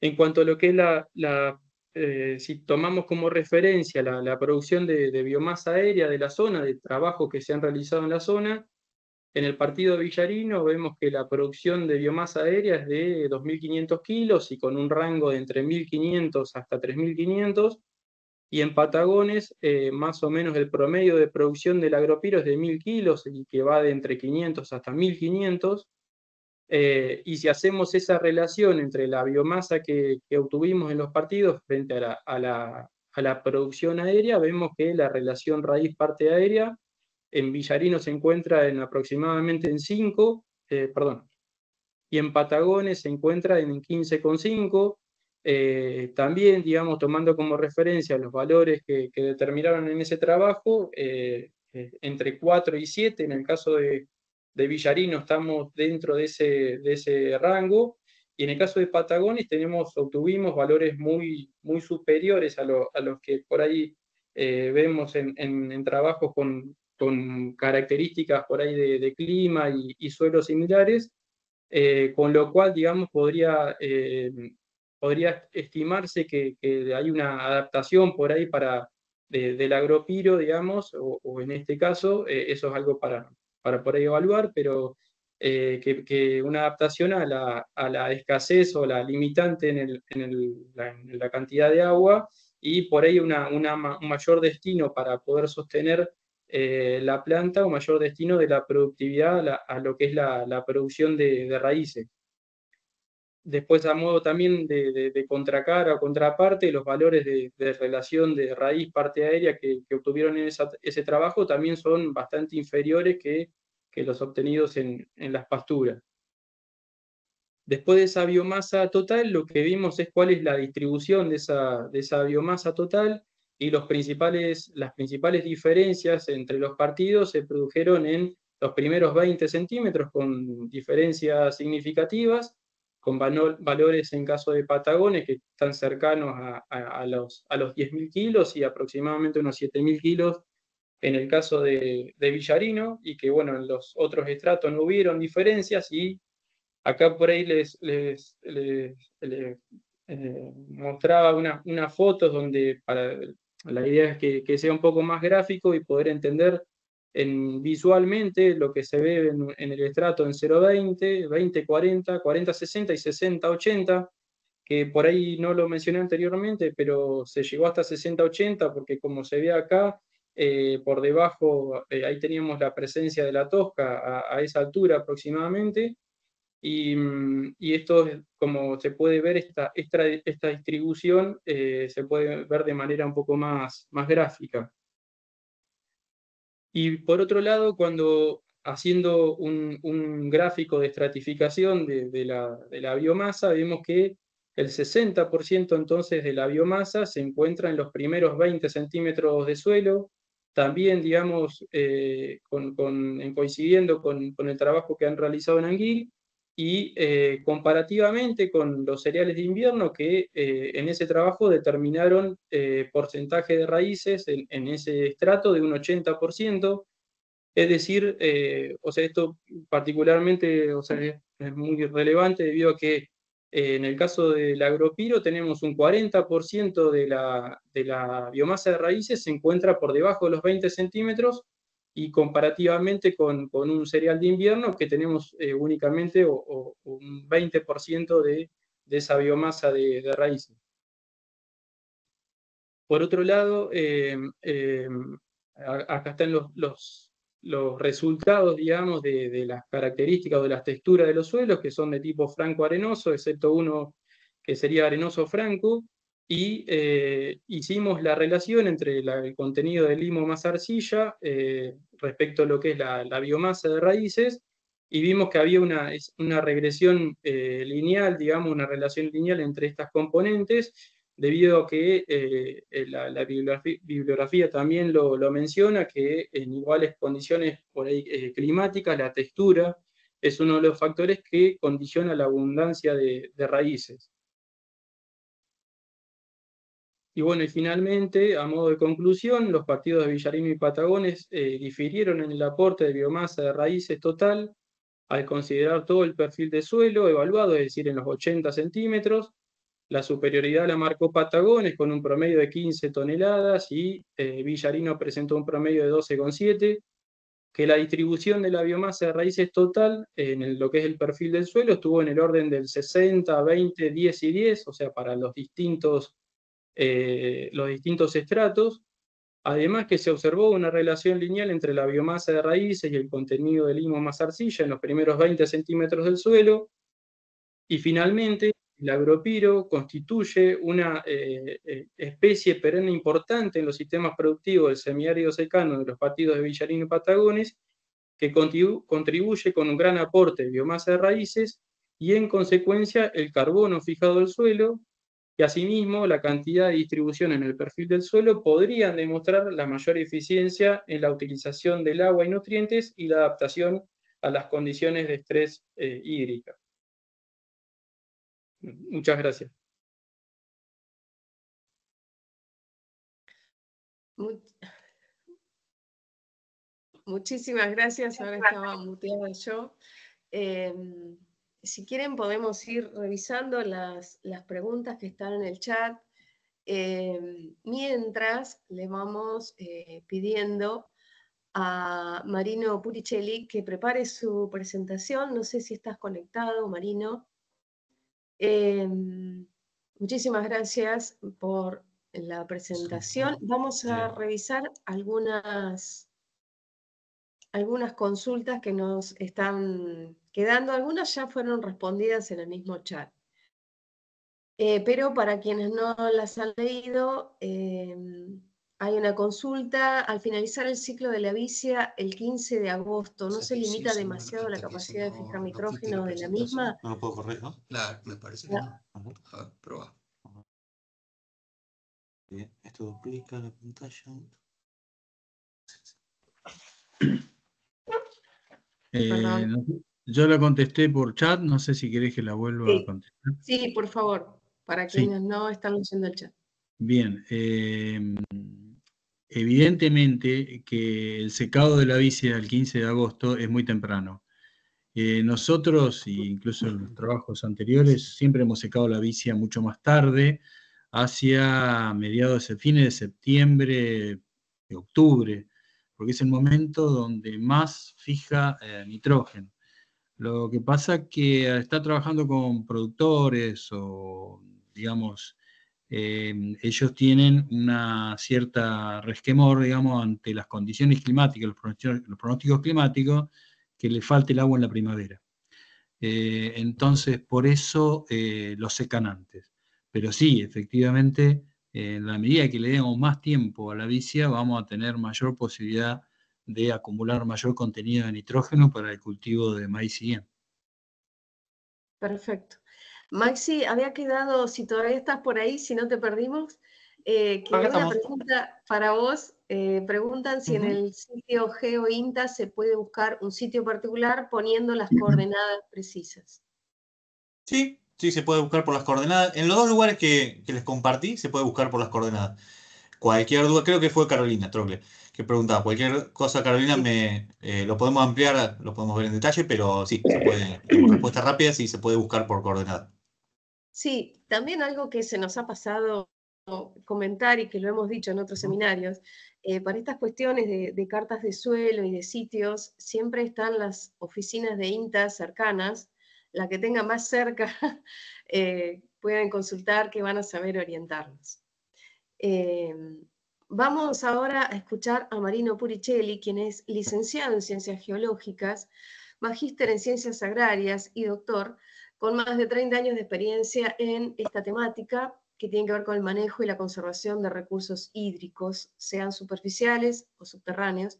En cuanto a lo que es la, eh, si tomamos como referencia la, la producción de biomasa aérea de la zona, de trabajo que se han realizado en la zona, en el partido Villarino vemos que la producción de biomasa aérea es de 2.500 kilos y con un rango de entre 1.500 hasta 3.500. Y en Patagones, eh, más o menos el promedio de producción del agropiro es de 1.000 kilos y que va de entre 500 hasta 1.500. Eh, y si hacemos esa relación entre la biomasa que, obtuvimos en los partidos frente a la producción aérea, vemos que la relación raíz-parte aérea en Villarino se encuentra en aproximadamente en 5, eh, perdón, y en Patagones se encuentra en 15,5. Eh, también, digamos, tomando como referencia los valores que, determinaron en ese trabajo, eh, entre 4 y 7, en el caso de, Villarino estamos dentro de ese, de ese rango, y en el caso de Patagones tenemos, obtuvimos valores muy, muy superiores a, los que por ahí vemos en, en, en trabajos con, con características por ahí de, clima y, suelos similares, eh, con lo cual, digamos, podría, eh, podría estimarse que, hay una adaptación por ahí para, del agropiro, digamos, o, en este caso, eh, eso es algo para, para por ahí evaluar, pero que, una adaptación a la, a la, escasez o la limitante en, el, en, el, la, cantidad de agua y por ahí una, una, un mayor destino para poder sostener eh, la planta o mayor destino de la productividad a, lo que es la, producción de, raíces. Después, a modo también de, contracara o contraparte, los valores de, relación de raíz-parte aérea que, obtuvieron en ese trabajo también son bastante inferiores que, los obtenidos en, las pasturas. Después de esa biomasa total, lo que vimos es cuál es la distribución de esa biomasa total y los principales, las principales diferencias entre los partidos se produjeron en los primeros 20 centímetros, con diferencias significativas, con valores en caso de Patagones que están cercanos a, los, a los 10.000 kilos y aproximadamente unos 7.000 kilos en el caso de, Villarino, y que bueno, en los otros estratos no hubieron diferencias, y acá por ahí les, les, les, eh, mostraba unas una fotos donde para la idea es que, sea un poco más gráfico y poder entender visualmente lo que se ve en, el estrato en 0.20, 20, 40, 40, 60 y 60, 80 que por ahí no lo mencioné anteriormente, pero se llegó hasta 60, 80 porque como se ve acá, eh, por debajo, eh, ahí teníamos la presencia de la tosca a esa altura aproximadamente, y, mm, y esto, como se puede ver, esta, distribución eh, se puede ver de manera un poco más, más gráfica. Y por otro lado, cuando haciendo un, gráfico de estratificación de, la, biomasa, vemos que el 60% entonces de la biomasa se encuentra en los primeros 20 centímetros de suelo, también, digamos, eh, coincidiendo con, con, el trabajo que han realizado en Anguil, y eh, comparativamente con los cereales de invierno que eh, en ese trabajo determinaron eh, porcentaje de raíces en, en, ese estrato de un 80%, es decir, o sea, esto particularmente o sea, es muy relevante debido a que en el caso del agropiro tenemos un 40% de la, de la biomasa de raíces se encuentra por debajo de los 20 centímetros y comparativamente con, un cereal de invierno que tenemos eh, únicamente un 20% de, esa biomasa de, raíces. Por otro lado, eh, eh, acá están los, resultados, digamos, de, de las características o de las texturas de los suelos, que son de tipo franco-arenoso, excepto uno que sería arenoso franco, y eh, hicimos la relación entre el contenido de limo más arcilla eh, respecto a lo que es la, biomasa de raíces y vimos que había una, regresión eh, lineal, digamos, una relación lineal entre estas componentes, debido a que la, bibliografía, también lo, menciona, que en iguales condiciones climáticas la textura es uno de los factores que condiciona la abundancia de raíces. Y bueno, y finalmente, a modo de conclusión, los partidos de Villarino y Patagones eh, difirieron en el aporte de biomasa de raíces total al considerar todo el perfil de suelo evaluado, es decir, en los 80 centímetros. La superioridad la marcó Patagones con un promedio de 15 toneladas y eh, Villarino presentó un promedio de 12,7. Que la distribución de la biomasa de raíces total en lo que es el perfil del suelo estuvo en el orden del 60, 20, 10 y 10, o sea, para los distintos eh, los distintos estratos, además que se observó una relación lineal entre la biomasa de raíces y el contenido de limo más arcilla en los primeros 20 centímetros del suelo, y finalmente el agropiro constituye una eh, eh, especie perenne importante en los sistemas productivos del semiárido secano de los partidos de Villarino y Patagones, que contribuye con un gran aporte de biomasa de raíces y en consecuencia el carbono fijado al suelo y asimismo la cantidad de distribución en el perfil del suelo podrían demostrar la mayor eficiencia en la utilización del agua y nutrientes y la adaptación a las condiciones de estrés eh, hídrica. Muchas gracias. Muchísimas gracias, ahora estaba muteada yo. Em, si quieren podemos ir revisando las, preguntas que están en el chat, eh, mientras le vamos eh, pidiendo a Marino Puricelli que prepare su presentación. No sé si estás conectado, Marino. Eh, muchísimas gracias por la presentación. Vamos a revisar algunas algunas consultas que nos están quedando. Algunas ya fueron respondidas en el mismo chat. Eh, pero para quienes no las han leído, em, hay una consulta. Al finalizar el ciclo de la vicia el 15 de agosto, ¿no se limita demasiado la capacidad de fijar micrógeno de la misma? No lo puedo correr, ¿no? Claro, me parece que no. A ver, esto duplica la pantalla. Eh, yo la contesté por chat, no sé si querés que la vuelva a contestar. Sí, por favor, para quienes no están leyendo el chat. Bien, eh, evidentemente que el secado de la bici al 15 de agosto es muy temprano. Eh, nosotros, e incluso en los trabajos anteriores, siempre hemos secado la bicia mucho más tarde, hacia mediados, fines de septiembre, de octubre porque es el momento donde más fija eh, nitrógeno. Lo que pasa es que está trabajando con productores o, digamos, em, ellos tienen una cierta resquemor, digamos, ante las condiciones climáticas, los pronósticos, climáticos, que le falte el agua en la primavera. Eh, entonces, por eso eh, secan antes. Pero sí, efectivamente, eh, en la medida que le demos más tiempo a la vicia, vamos a tener mayor posibilidad de acumular mayor contenido de nitrógeno para el cultivo de maíz siguiente. Perfecto. Maxi, había quedado, si todavía estás por ahí, si no te perdimos, eh, una pregunta para vos. Eh, preguntan si en el sitio GeoInta se puede buscar un sitio particular poniendo las coordenadas precisas. Sí, Sí, se puede buscar por las coordenadas. En los dos lugares que, les compartí, se puede buscar por las coordenadas. Cualquier duda, creo que fue Carolina Trocle, que preguntaba. Cualquier cosa, Carolina, me, eh, lo podemos ampliar, lo podemos ver en detalle, pero sí, se puede, respuesta rápida, sí, se puede buscar por coordenadas. Sí, también algo que se nos ha pasado comentar y que lo hemos dicho en otros seminarios, eh, para estas cuestiones de, de, cartas de suelo y de sitios, siempre están las oficinas de INTA cercanas la que tenga más cerca, eh, pueden consultar que van a saber orientarnos. Eh, vamos ahora a escuchar a Marino Puricelli, quien es licenciado en Ciencias Geológicas, magíster en Ciencias Agrarias y doctor, con más de 30 años de experiencia en esta temática que tiene que ver con el manejo y la conservación de recursos hídricos, sean superficiales o subterráneos,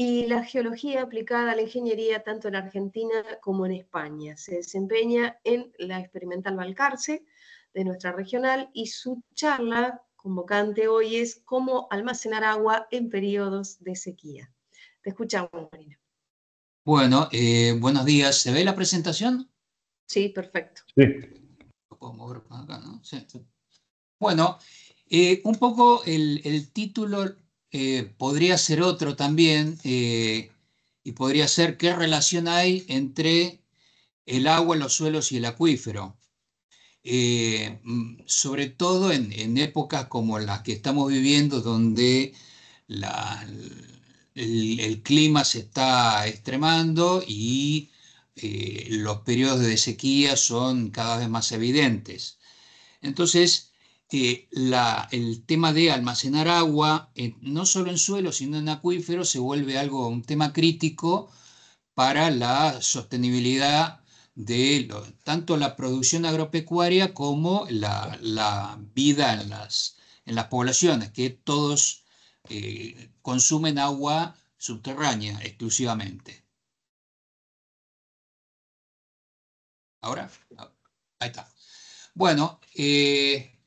y la geología aplicada a la ingeniería tanto en Argentina como en España. Se desempeña en la Experimental Valcarce, de nuestra regional y su charla convocante hoy es cómo almacenar agua en periodos de sequía. Te escuchamos, Marina. Bueno, eh, buenos días. ¿Se ve la presentación? Sí, perfecto. Sí. Bueno, eh, un poco el título eh, podría ser otro también, eh, y podría ser qué relación hay entre el agua, los suelos y el acuífero. Eh, mm, sobre todo en, épocas como las que estamos viviendo, donde el, el, clima se está extremando y los periodos de sequía son cada vez más evidentes. Entonces, que eh, el tema de almacenar agua, no solo en suelo, sino en acuíferos, se vuelve algo, un tema crítico para la sostenibilidad de tanto la producción agropecuaria como la, vida en las, en las, poblaciones, que todos eh, consumen agua subterránea exclusivamente. Ahora, ah, ahí está. Bueno, eh,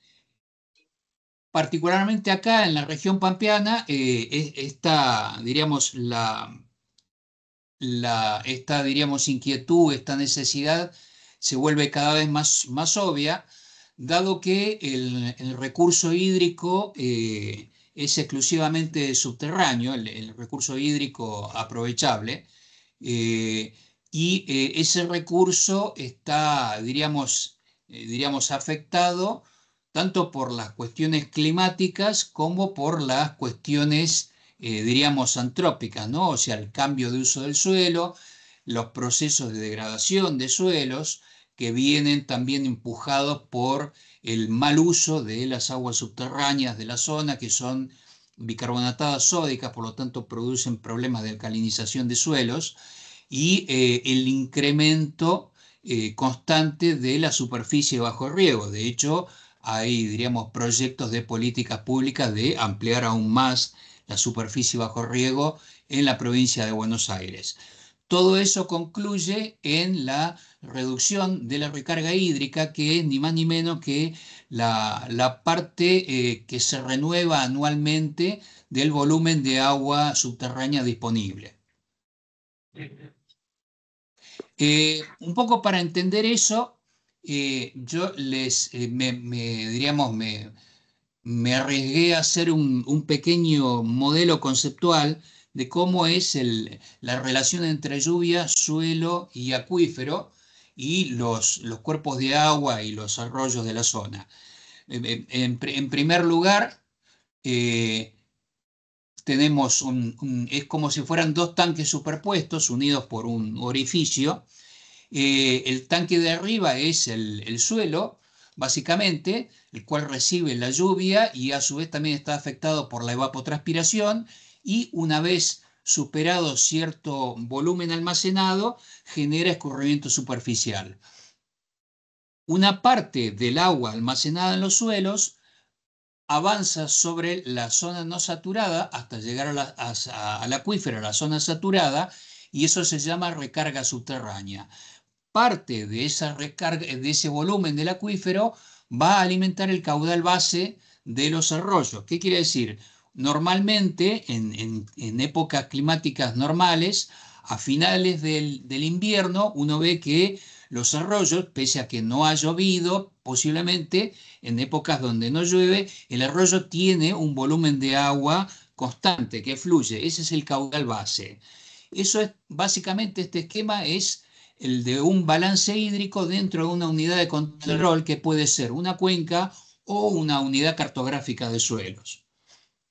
particularmente acá en la región pampeana, eh, esta, diríamos, inquietud, esta necesidad se vuelve cada vez más, obvia, dado que el, recurso hídrico eh, es exclusivamente subterráneo, el, recurso hídrico aprovechable, eh, y ese recurso está, diríamos afectado tanto por las cuestiones climáticas como por las cuestiones, eh, diríamos, antrópicas, ¿no? o sea, el cambio de uso del suelo, los procesos de degradación de suelos que vienen también empujados por el mal uso de las aguas subterráneas de la zona, que son bicarbonatadas sódicas, por lo tanto producen problemas de alcalinización de suelos, y eh, el incremento eh, constante de la superficie bajo riego. De hecho, hay, diríamos, proyectos de políticas públicas de ampliar aún más la superficie bajo riego en la provincia de Buenos Aires. Todo eso concluye en la reducción de la recarga hídrica, que es ni más ni menos que la, parte eh, que se renueva anualmente del volumen de agua subterránea disponible. Eh, un poco para entender eso, eh, yo les, eh, me, diríamos, me, arriesgué a hacer un, pequeño modelo conceptual de cómo es la relación entre lluvia, suelo y acuífero y los, cuerpos de agua y los arroyos de la zona. En, primer lugar, eh, tenemos un, es como si fueran dos tanques superpuestos unidos por un orificio eh, el tanque de arriba es el, suelo, básicamente, el cual recibe la lluvia y a su vez también está afectado por la evapotranspiración y una vez superado cierto volumen almacenado, genera escurrimiento superficial. Una parte del agua almacenada en los suelos avanza sobre la zona no saturada hasta llegar a la, al acuífero, a la zona saturada, y eso se llama recarga subterránea parte de, ese volumen del acuífero va a alimentar el caudal base de los arroyos. ¿Qué quiere decir? Normalmente, en, épocas climáticas normales, a finales del, del, invierno uno ve que los arroyos, pese a que no ha llovido, posiblemente en épocas donde no llueve, el arroyo tiene un volumen de agua constante que fluye. Ese es el caudal base. Eso es, básicamente este esquema es el de un balance hídrico dentro de una unidad de control que puede ser una cuenca o una unidad cartográfica de suelos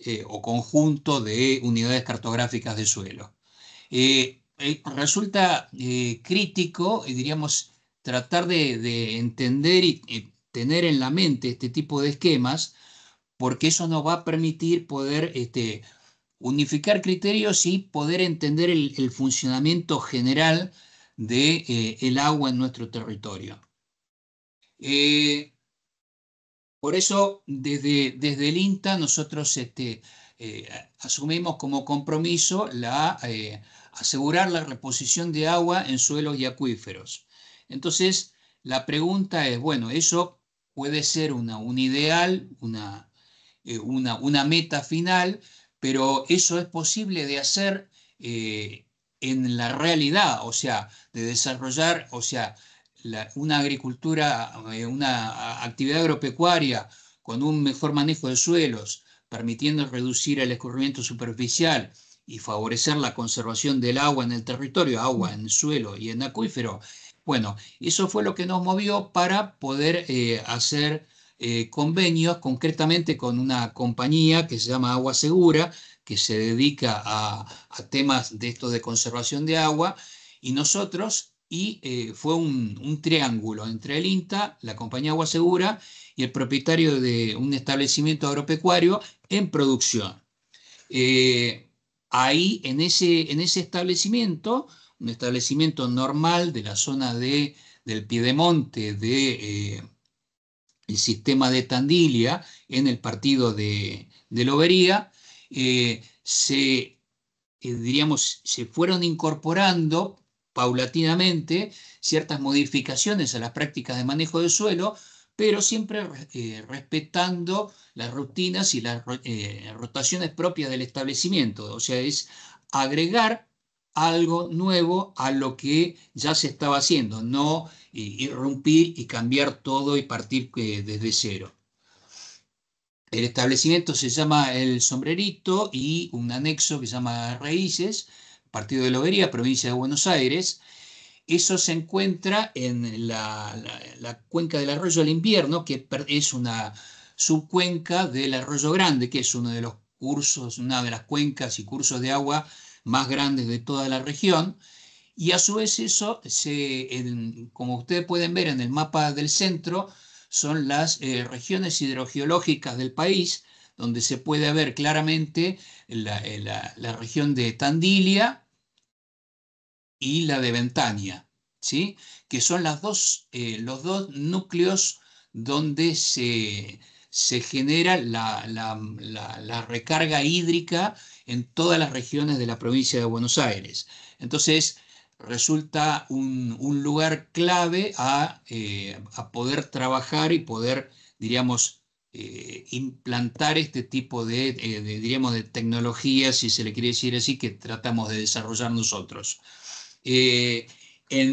eh, o conjunto de unidades cartográficas de suelo. Eh, eh, resulta crítico, diríamos, tratar de, entender y, tener en la mente este tipo de esquemas, porque eso nos va a permitir poder este, unificar criterios y poder entender el funcionamiento general de, eh, el agua en nuestro territorio. Eh, por eso, desde, desde, el INTA, nosotros este, eh, asumimos como compromiso la, asegurar la reposición de agua en suelos y acuíferos. Entonces, la pregunta es, bueno, eso puede ser una, un ideal, una, una, una meta final, pero eso es posible de hacer en la realidad, o sea, de desarrollar, o sea, una agricultura, eh, una actividad agropecuaria con un mejor manejo de suelos, permitiendo reducir el escurrimiento superficial y favorecer la conservación del agua en el territorio, agua en suelo y en acuífero. Bueno, eso fue lo que nos movió para poder eh, hacer eh, convenios, concretamente con una compañía que se llama Agua Segura, que se dedica a, temas de esto de conservación de agua, y nosotros, y eh, fue un, triángulo entre el INTA, la compañía Agua Segura y el propietario de un establecimiento agropecuario en producción. Eh, ahí, en ese, en ese establecimiento, un establecimiento normal de la zona del Piedemonte, de... Eh, el sistema de Tandilia en el partido de, de Lobería, eh, se, eh, diríamos, se fueron incorporando paulatinamente ciertas modificaciones a las prácticas de manejo del suelo, pero siempre eh, respetando las rutinas y las rotaciones propias del establecimiento. O sea, es agregar algo nuevo a lo que ya se estaba haciendo, no irrumpir y cambiar todo y partir desde cero. El establecimiento se llama El Sombrerito y un anexo que se llama Raíces, partido de Lobería, provincia de Buenos Aires. Eso se encuentra en la, cuenca del arroyo del invierno, que es una subcuenca del arroyo grande, que es uno de los cursos, una de las cuencas y cursos de agua más grandes de toda la región. Y a su vez eso, se, como ustedes pueden ver en el mapa del centro, son las eh, regiones hidrogeológicas del país, donde se puede ver claramente eh, la, región de Tandilia y la de Ventania, ¿sí? que son las dos, eh, los dos núcleos donde se, genera la, la recarga hídrica en todas las regiones de la provincia de Buenos Aires. Entonces, resulta un, lugar clave eh, a, poder trabajar y poder, diríamos, eh, implantar este tipo de, eh, diríamos, de tecnologías, si se le quiere decir así, que tratamos de desarrollar nosotros. en,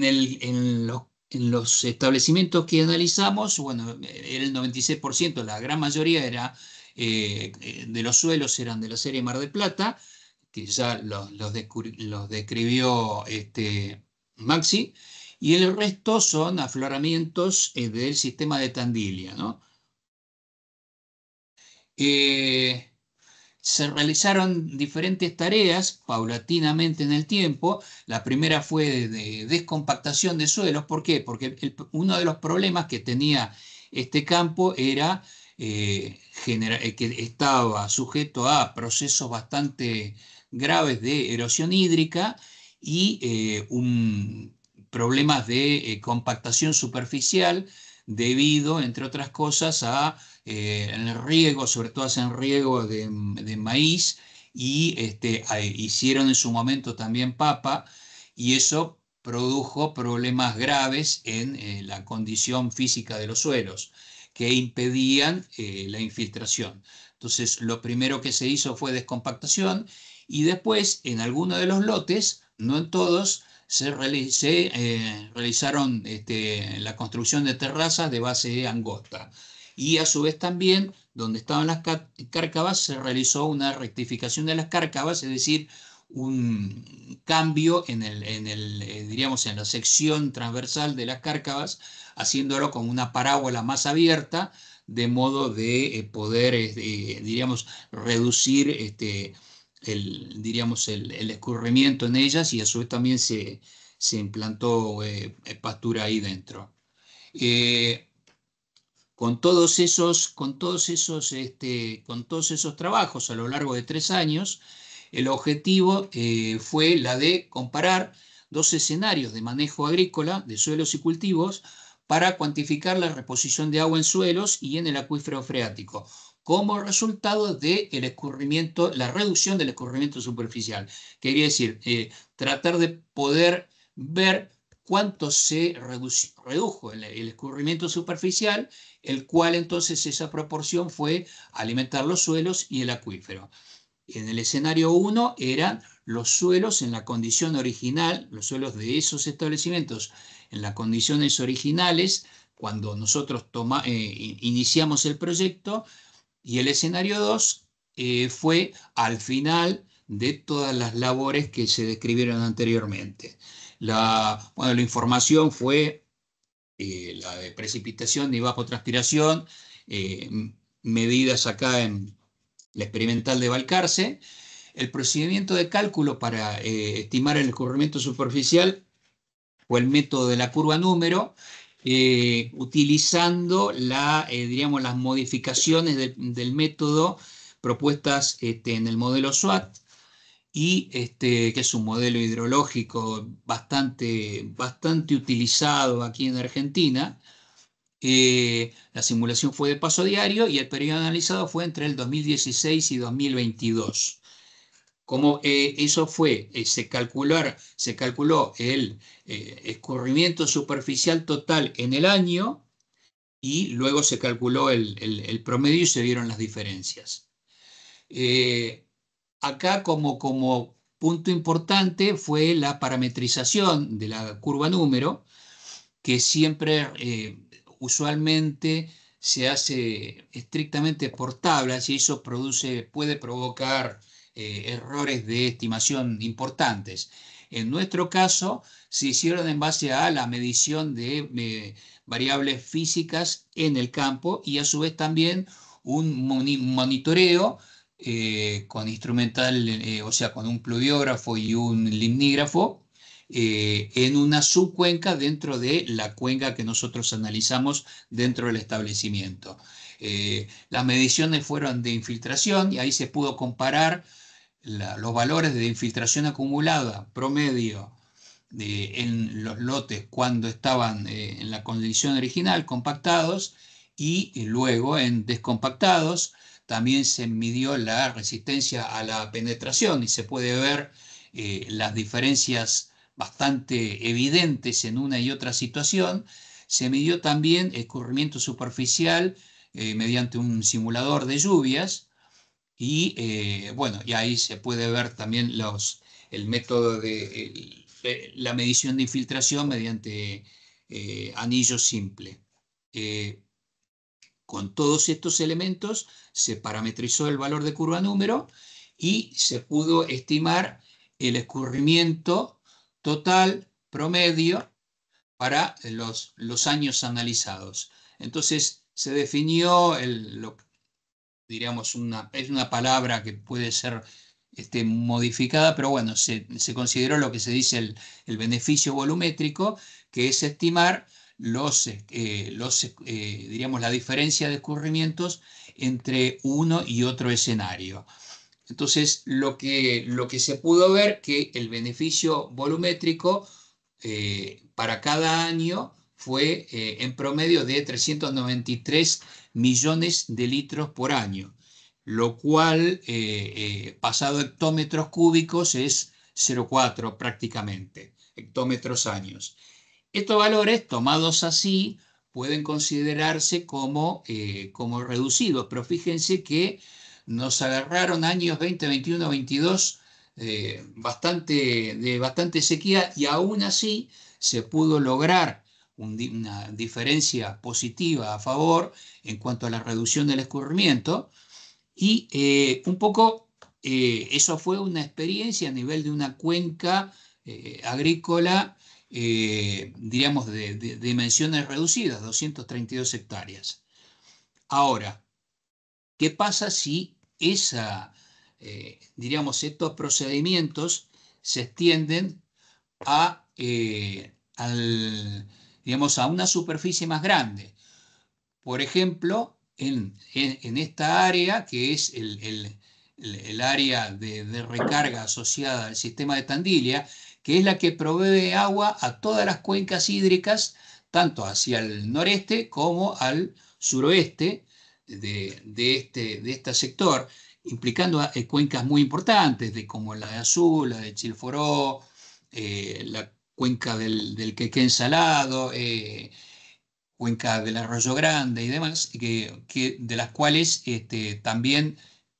en, los establecimientos que analizamos, bueno, era el 96%, la gran mayoría era, de los suelos eran de la serie Mar de Plata, que ya los, describió este, Maxi, y el resto son afloramientos eh, del sistema de Tandilia. ¿no? Eh, se realizaron diferentes tareas paulatinamente en el tiempo. La primera fue de, descompactación de suelos. ¿Por qué? Porque uno de los problemas que tenía este campo era eh, que estaba sujeto a procesos bastante graves de erosión hídrica y eh, un, problemas de eh, compactación superficial debido, entre otras cosas, a eh, el riego, sobre todo hacen riego de, maíz y este, hicieron en su momento también papa y eso produjo problemas graves en la condición física de los suelos que impedían la infiltración. Entonces, lo primero que se hizo fue descompactación y después en alguno de los lotes, no en todos, se, eh, realizaron este, la construcción de terrazas de base angosta. Y a su vez también, donde estaban las cárcavas, se realizó una rectificación de las cárcavas, es decir, un cambio en, el, en el eh, diríamos, en la sección transversal de las cárcavas, haciéndolo con una parábola más abierta, de modo de eh, poder, este, diríamos, reducir este, el, diríamos, el, el, escurrimiento en ellas y a su vez también se, implantó eh, pastura ahí dentro. Eh, con todos esos, este, con todos esos, trabajos a lo largo de tres años, el objetivo eh, fue la de comparar dos escenarios de manejo agrícola de suelos y cultivos para cuantificar la reposición de agua en suelos y en el acuífero freático como resultado de escurrimiento, la reducción del escurrimiento superficial. Quería decir, eh, tratar de poder ver cuánto se redujo, el, escurrimiento superficial, el cual entonces esa proporción fue alimentar los suelos y el acuífero. En el escenario 1 eran los suelos en la condición original, los suelos de esos establecimientos en las condiciones originales, cuando nosotros toma, eh, iniciamos el proyecto, y el escenario 2 eh, fue al final de todas las labores que se describieron anteriormente. La, información fue eh, la de precipitación y bajo transpiración, eh, medidas acá en la experimental de Balcarce. El procedimiento de cálculo para estimar el escurrimiento superficial o el método de la curva número eh, utilizando eh, las modificaciones del método propuestas este, en el modelo SWAT, y este, que es un modelo hidrológico bastante, bastante utilizado aquí en Argentina. Eh, la simulación fue de paso diario y el periodo analizado fue entre el 2016 y 2022. Como eh, eso fue, eh, se, calcular, se calculó el eh, escurrimiento superficial total en el año y luego se calculó el, promedio y se vieron las diferencias. acá como, como punto importante fue la parametrización de la curva número, que siempre usualmente se hace estrictamente por tablas y eso produce, puede provocar eh, errores de estimación importantes. En nuestro caso, se hicieron en base a la medición de eh, variables físicas en el campo y a su vez también un monitoreo eh, con instrumental, o sea, con un pluviógrafo y un limnígrafo en una subcuenca dentro de la cuenca que nosotros analizamos dentro del establecimiento. las mediciones fueron de infiltración y ahí se pudo comparar los valores de infiltración acumulada promedio eh, en los lotes cuando estaban eh, en la condición original, compactados, y, eh, luego en descompactados, también se midió la resistencia a la penetración y se puede ver las diferencias bastante evidentes en una y otra situación. Se midió también escurrimiento superficial mediante un simulador de lluvias y eh, bueno, y ahí se puede ver también los, el método de, eh, la medición de infiltración mediante eh, anillo simple. con todos estos elementos se parametrizó el valor de curva número y se pudo estimar el escurrimiento total promedio para los, los años analizados. Entonces se definió el, lo, diríamos, una, es una palabra que puede ser este, modificada, pero bueno, se, consideró lo que se dice el, beneficio volumétrico, que es estimar los, eh, eh, diríamos, la diferencia de escurrimientos entre uno y otro escenario. Entonces, lo que, lo que se pudo ver que el beneficio volumétrico eh, para cada año fue eh, en promedio de 393 millones de litros por año, lo cual, eh, eh, pasado hectómetros cúbicos, es 0,4 prácticamente, hectómetros años. Estos valores, tomados así, pueden considerarse como, como reducidos, pero fíjense que nos agarraron años 20, 21, 22 bastante, de bastante sequía y aún así se pudo lograr una diferencia positiva a favor en cuanto a la reducción del escurrimiento. Y eh, un poco eh, eso fue una experiencia a nivel de una cuenca eh, agrícola, diríamos, de, dimensiones reducidas, 232 hectáreas. Ahora, ¿qué pasa si esa, diríamos, estos procedimientos se extienden a, al, digamos, a una superficie más grande. Por ejemplo, en, esta área, que es el, área de, recarga asociada al sistema de Tandilia, que es la que provee agua a todas las cuencas hídricas, tanto hacia el noreste como al suroeste de, este, de este sector, implicando eh, cuencas muy importantes, de como la de Azul, la de Chilforó, eh, la cuenca del, del Quequén Ensalado, eh, cuenca del Arroyo Grande y demás, que, de las cuales este, también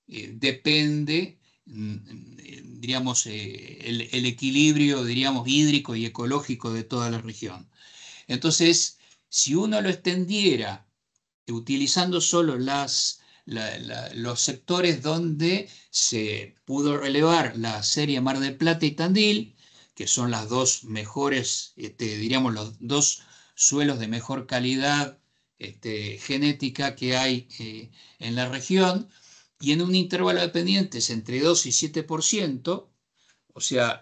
eh, depende, mm, diríamos, eh, el, equilibrio, diríamos, hídrico y ecológico de toda la región. Entonces, si uno lo extendiera utilizando solo los sectores donde se pudo relevar la serie Mar del Plata y Tandil, que son las dos mejores, este, diríamos, los dos suelos de mejor calidad este, genética que hay eh, en la región, y en un intervalo de pendientes entre 2 y 7%, o sea,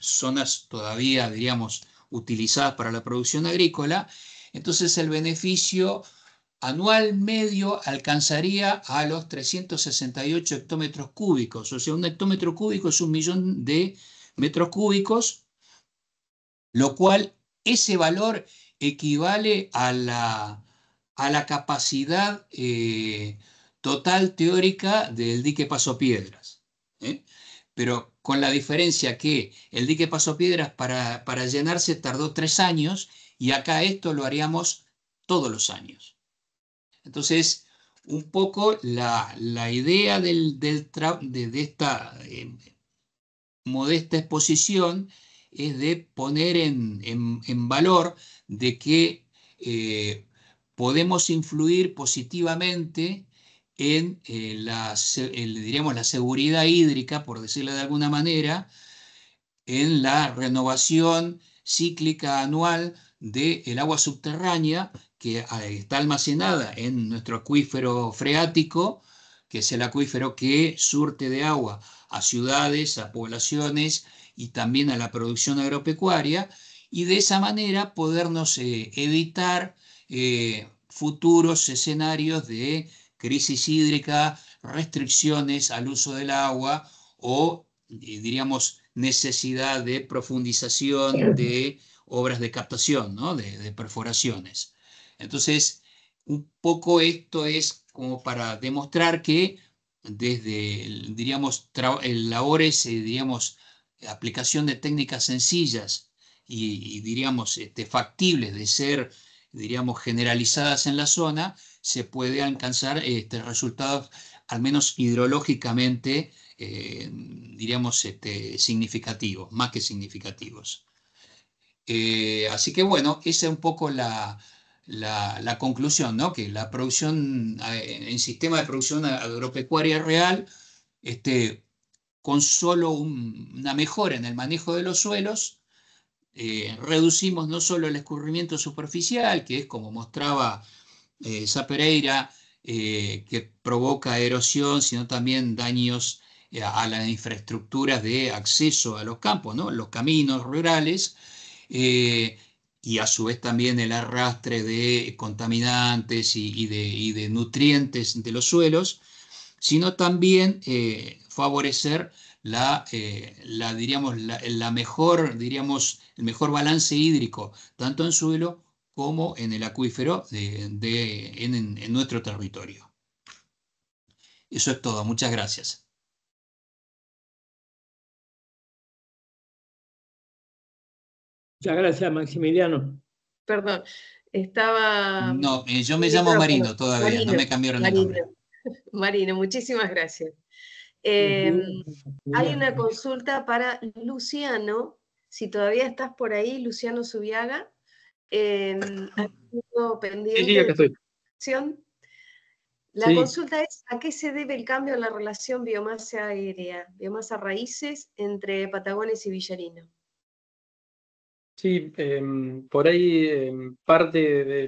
zonas todavía, diríamos, utilizadas para la producción agrícola, entonces el beneficio anual medio alcanzaría a los 368 hectómetros cúbicos, o sea, un hectómetro cúbico es un millón de metros cúbicos, lo cual ese valor equivale a la, a la capacidad eh, total teórica del dique Paso Piedras. ¿eh? Pero con la diferencia que el dique Paso Piedras para, llenarse tardó tres años y acá esto lo haríamos todos los años. Entonces, un poco la, idea del, de, esta eh, modesta exposición es de poner en, valor de que eh, podemos influir positivamente en, eh, eh, la, seguridad hídrica, por decirlo de alguna manera, en la renovación cíclica anual del agua subterránea que ah, está almacenada en nuestro acuífero freático, que es el acuífero que surte de agua a ciudades, a poblaciones y también a la producción agropecuaria, y de esa manera podernos eh, evitar eh, futuros escenarios de crisis hídrica, restricciones al uso del agua o, eh, diríamos, necesidad de profundización de obras de captación, de perforaciones. Entonces, un poco esto es como para demostrar que desde, diríamos, labores, diríamos, aplicación de técnicas sencillas y, diríamos, este, factibles de ser, diríamos, generalizadas en la zona, se puede alcanzar este, resultados, al menos hidrológicamente, eh, diríamos, este, significativos, más que significativos. Eh, así que bueno, esa es un poco la, la, conclusión, ¿no? que la producción, eh, en sistema de producción agropecuaria real, este, con solo una mejora en el manejo de los suelos, eh, reducimos no solo el escurrimiento superficial, que es como mostraba esa eh, pereira que provoca erosión, sino también daños a las infraestructuras de acceso a los campos, ¿no? los caminos rurales, y a su vez también el arrastre de contaminantes y, de, nutrientes de los suelos, sino también eh, favorecer la, eh, diríamos, mejor, diríamos, el mejor balance hídrico, tanto en suelo como en el acuífero en, en nuestro territorio. Eso es todo, muchas gracias. Muchas gracias, Maximiliano. Perdón, estaba... No, eh, yo me llamo Marino todavía, no me cambiaron el nombre. Marino, muchísimas gracias. Em, hay una consulta para Luciano, si todavía estás por ahí, Luciano Subiaga. sí, sí, La consulta es, ¿a qué se debe el cambio en la relación biomasa aérea, biomasa raíces entre Patagones y Villarino? Sí, em, por ahí em, parte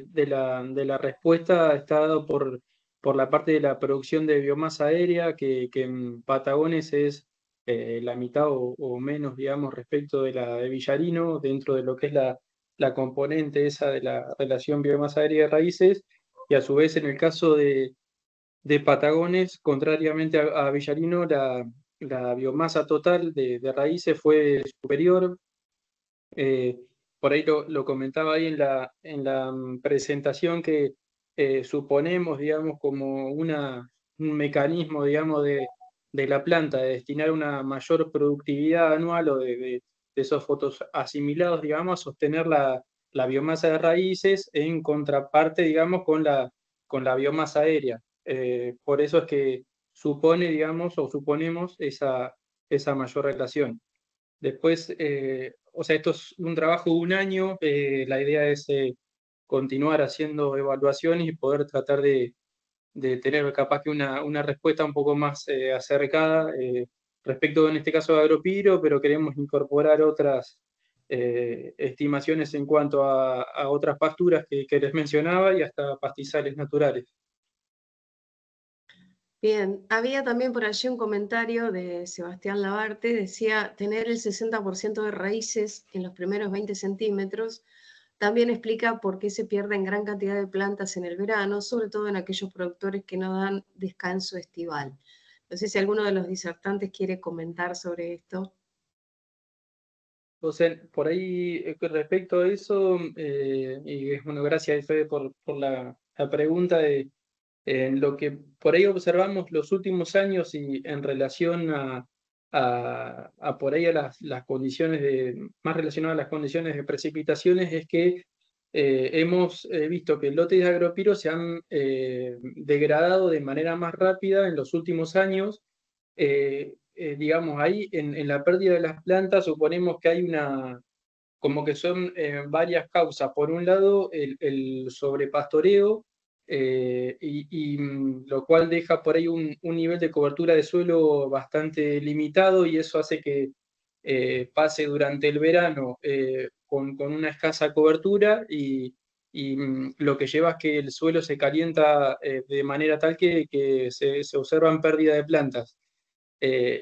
de, la, respuesta está dado por, por la parte de la producción de biomasa aérea, que, en Patagones es eh, la mitad o, menos, digamos, respecto de la de Villarino, dentro de lo que es la, componente esa de la relación biomasa aérea de raíces, y a su vez en el caso de, Patagones, contrariamente a, Villarino, la, biomasa total de raíces fue superior, eh, por ahí lo, comentaba ahí en la, en la mm, presentación que eh, suponemos, digamos, como un mecanismo, digamos, de, la planta, de destinar una mayor productividad anual o de, de, esos fotos asimilados, digamos, a sostener la, biomasa de raíces en contraparte, digamos, con la, con la biomasa aérea. Eh, por eso es que supone, digamos, o suponemos esa, esa mayor relación. Después, o sea, esto es un trabajo de un año, eh, la idea es eh, continuar haciendo evaluaciones y poder tratar de, tener capaz que una, respuesta un poco más eh, acercada respecto en este caso de agropiro, pero queremos incorporar otras estimaciones en cuanto a, otras pasturas que les mencionaba y hasta pastizales naturales. Bien, había también por allí un comentario de Sebastián Labarte, decía tener el 60% de raíces en los primeros 20 centímetros. También explica por qué se pierden gran cantidad de plantas en el verano, sobre todo en aquellos productores que no dan descanso estival. No sé si alguno de los disertantes quiere comentar sobre esto. José, por ahí, eh, respecto a eso, eh, y bueno, gracias, Fede, por, la pregunta de en lo que por ahí observamos los últimos años y en relación a, por ahí a las, condiciones de, más relacionadas a las condiciones de precipitaciones es que eh, hemos eh, visto que lotes de agropiro se han eh, degradado de manera más rápida en los últimos años. digamos, ahí en, la pérdida de las plantas suponemos que hay una, como que son varias causas. Por un lado, el sobrepastoreo, eh, y, mm, lo cual deja por ahí un, nivel de cobertura de suelo bastante limitado y eso hace que eh, pase durante el verano eh, con, una escasa cobertura y, y, mm, lo que lleva es que el suelo se calienta de manera tal que, se, se, observan pérdida de plantas.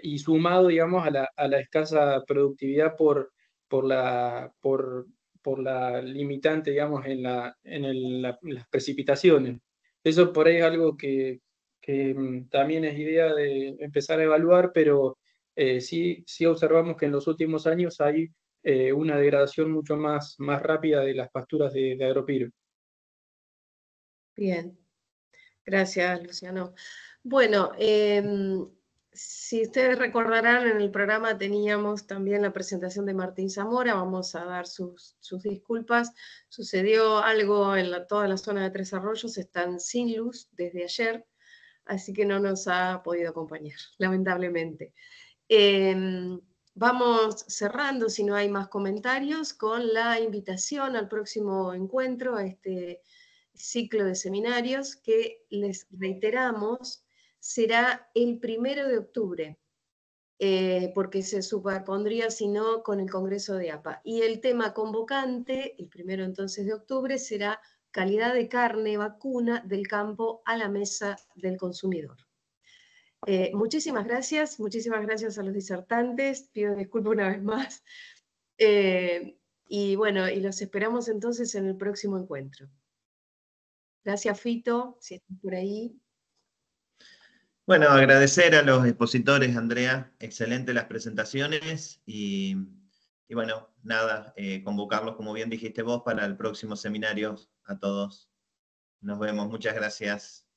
y sumado, digamos, a la, a la escasa productividad por, por, la, por por la limitante, digamos, en, las precipitaciones. Eso por ahí es algo que, mm, también es idea de empezar a evaluar, pero eh, sí, sí observamos que en los últimos años hay eh, una degradación mucho más, más rápida de las pasturas de, de agropiro. Bien, gracias Luciano. Bueno, em, si ustedes recordarán, en el programa teníamos también la presentación de Martín Zamora, vamos a dar sus, disculpas. Sucedió algo en toda la zona de Tres Arroyos, están sin luz desde ayer, así que no nos ha podido acompañar, lamentablemente. Em, vamos cerrando, si no hay más comentarios, con la invitación al próximo encuentro, a este ciclo de seminarios que les reiteramos será el primero de octubre, eh, porque se superpondría, si no, con el Congreso de APA. Y el tema convocante, el primero entonces de octubre, será calidad de carne vacuna del campo a la mesa del consumidor. Eh, muchísimas gracias, muchísimas gracias a los disertantes, pido disculpas una vez más. Eh, y bueno, y los esperamos entonces en el próximo encuentro. Gracias, Fito, si estás por ahí. Bueno, agradecer a los expositores, Andrea, excelente las presentaciones y, bueno, nada, eh, convocarlos, como bien dijiste vos, para el próximo seminario a todos. Nos vemos, muchas gracias.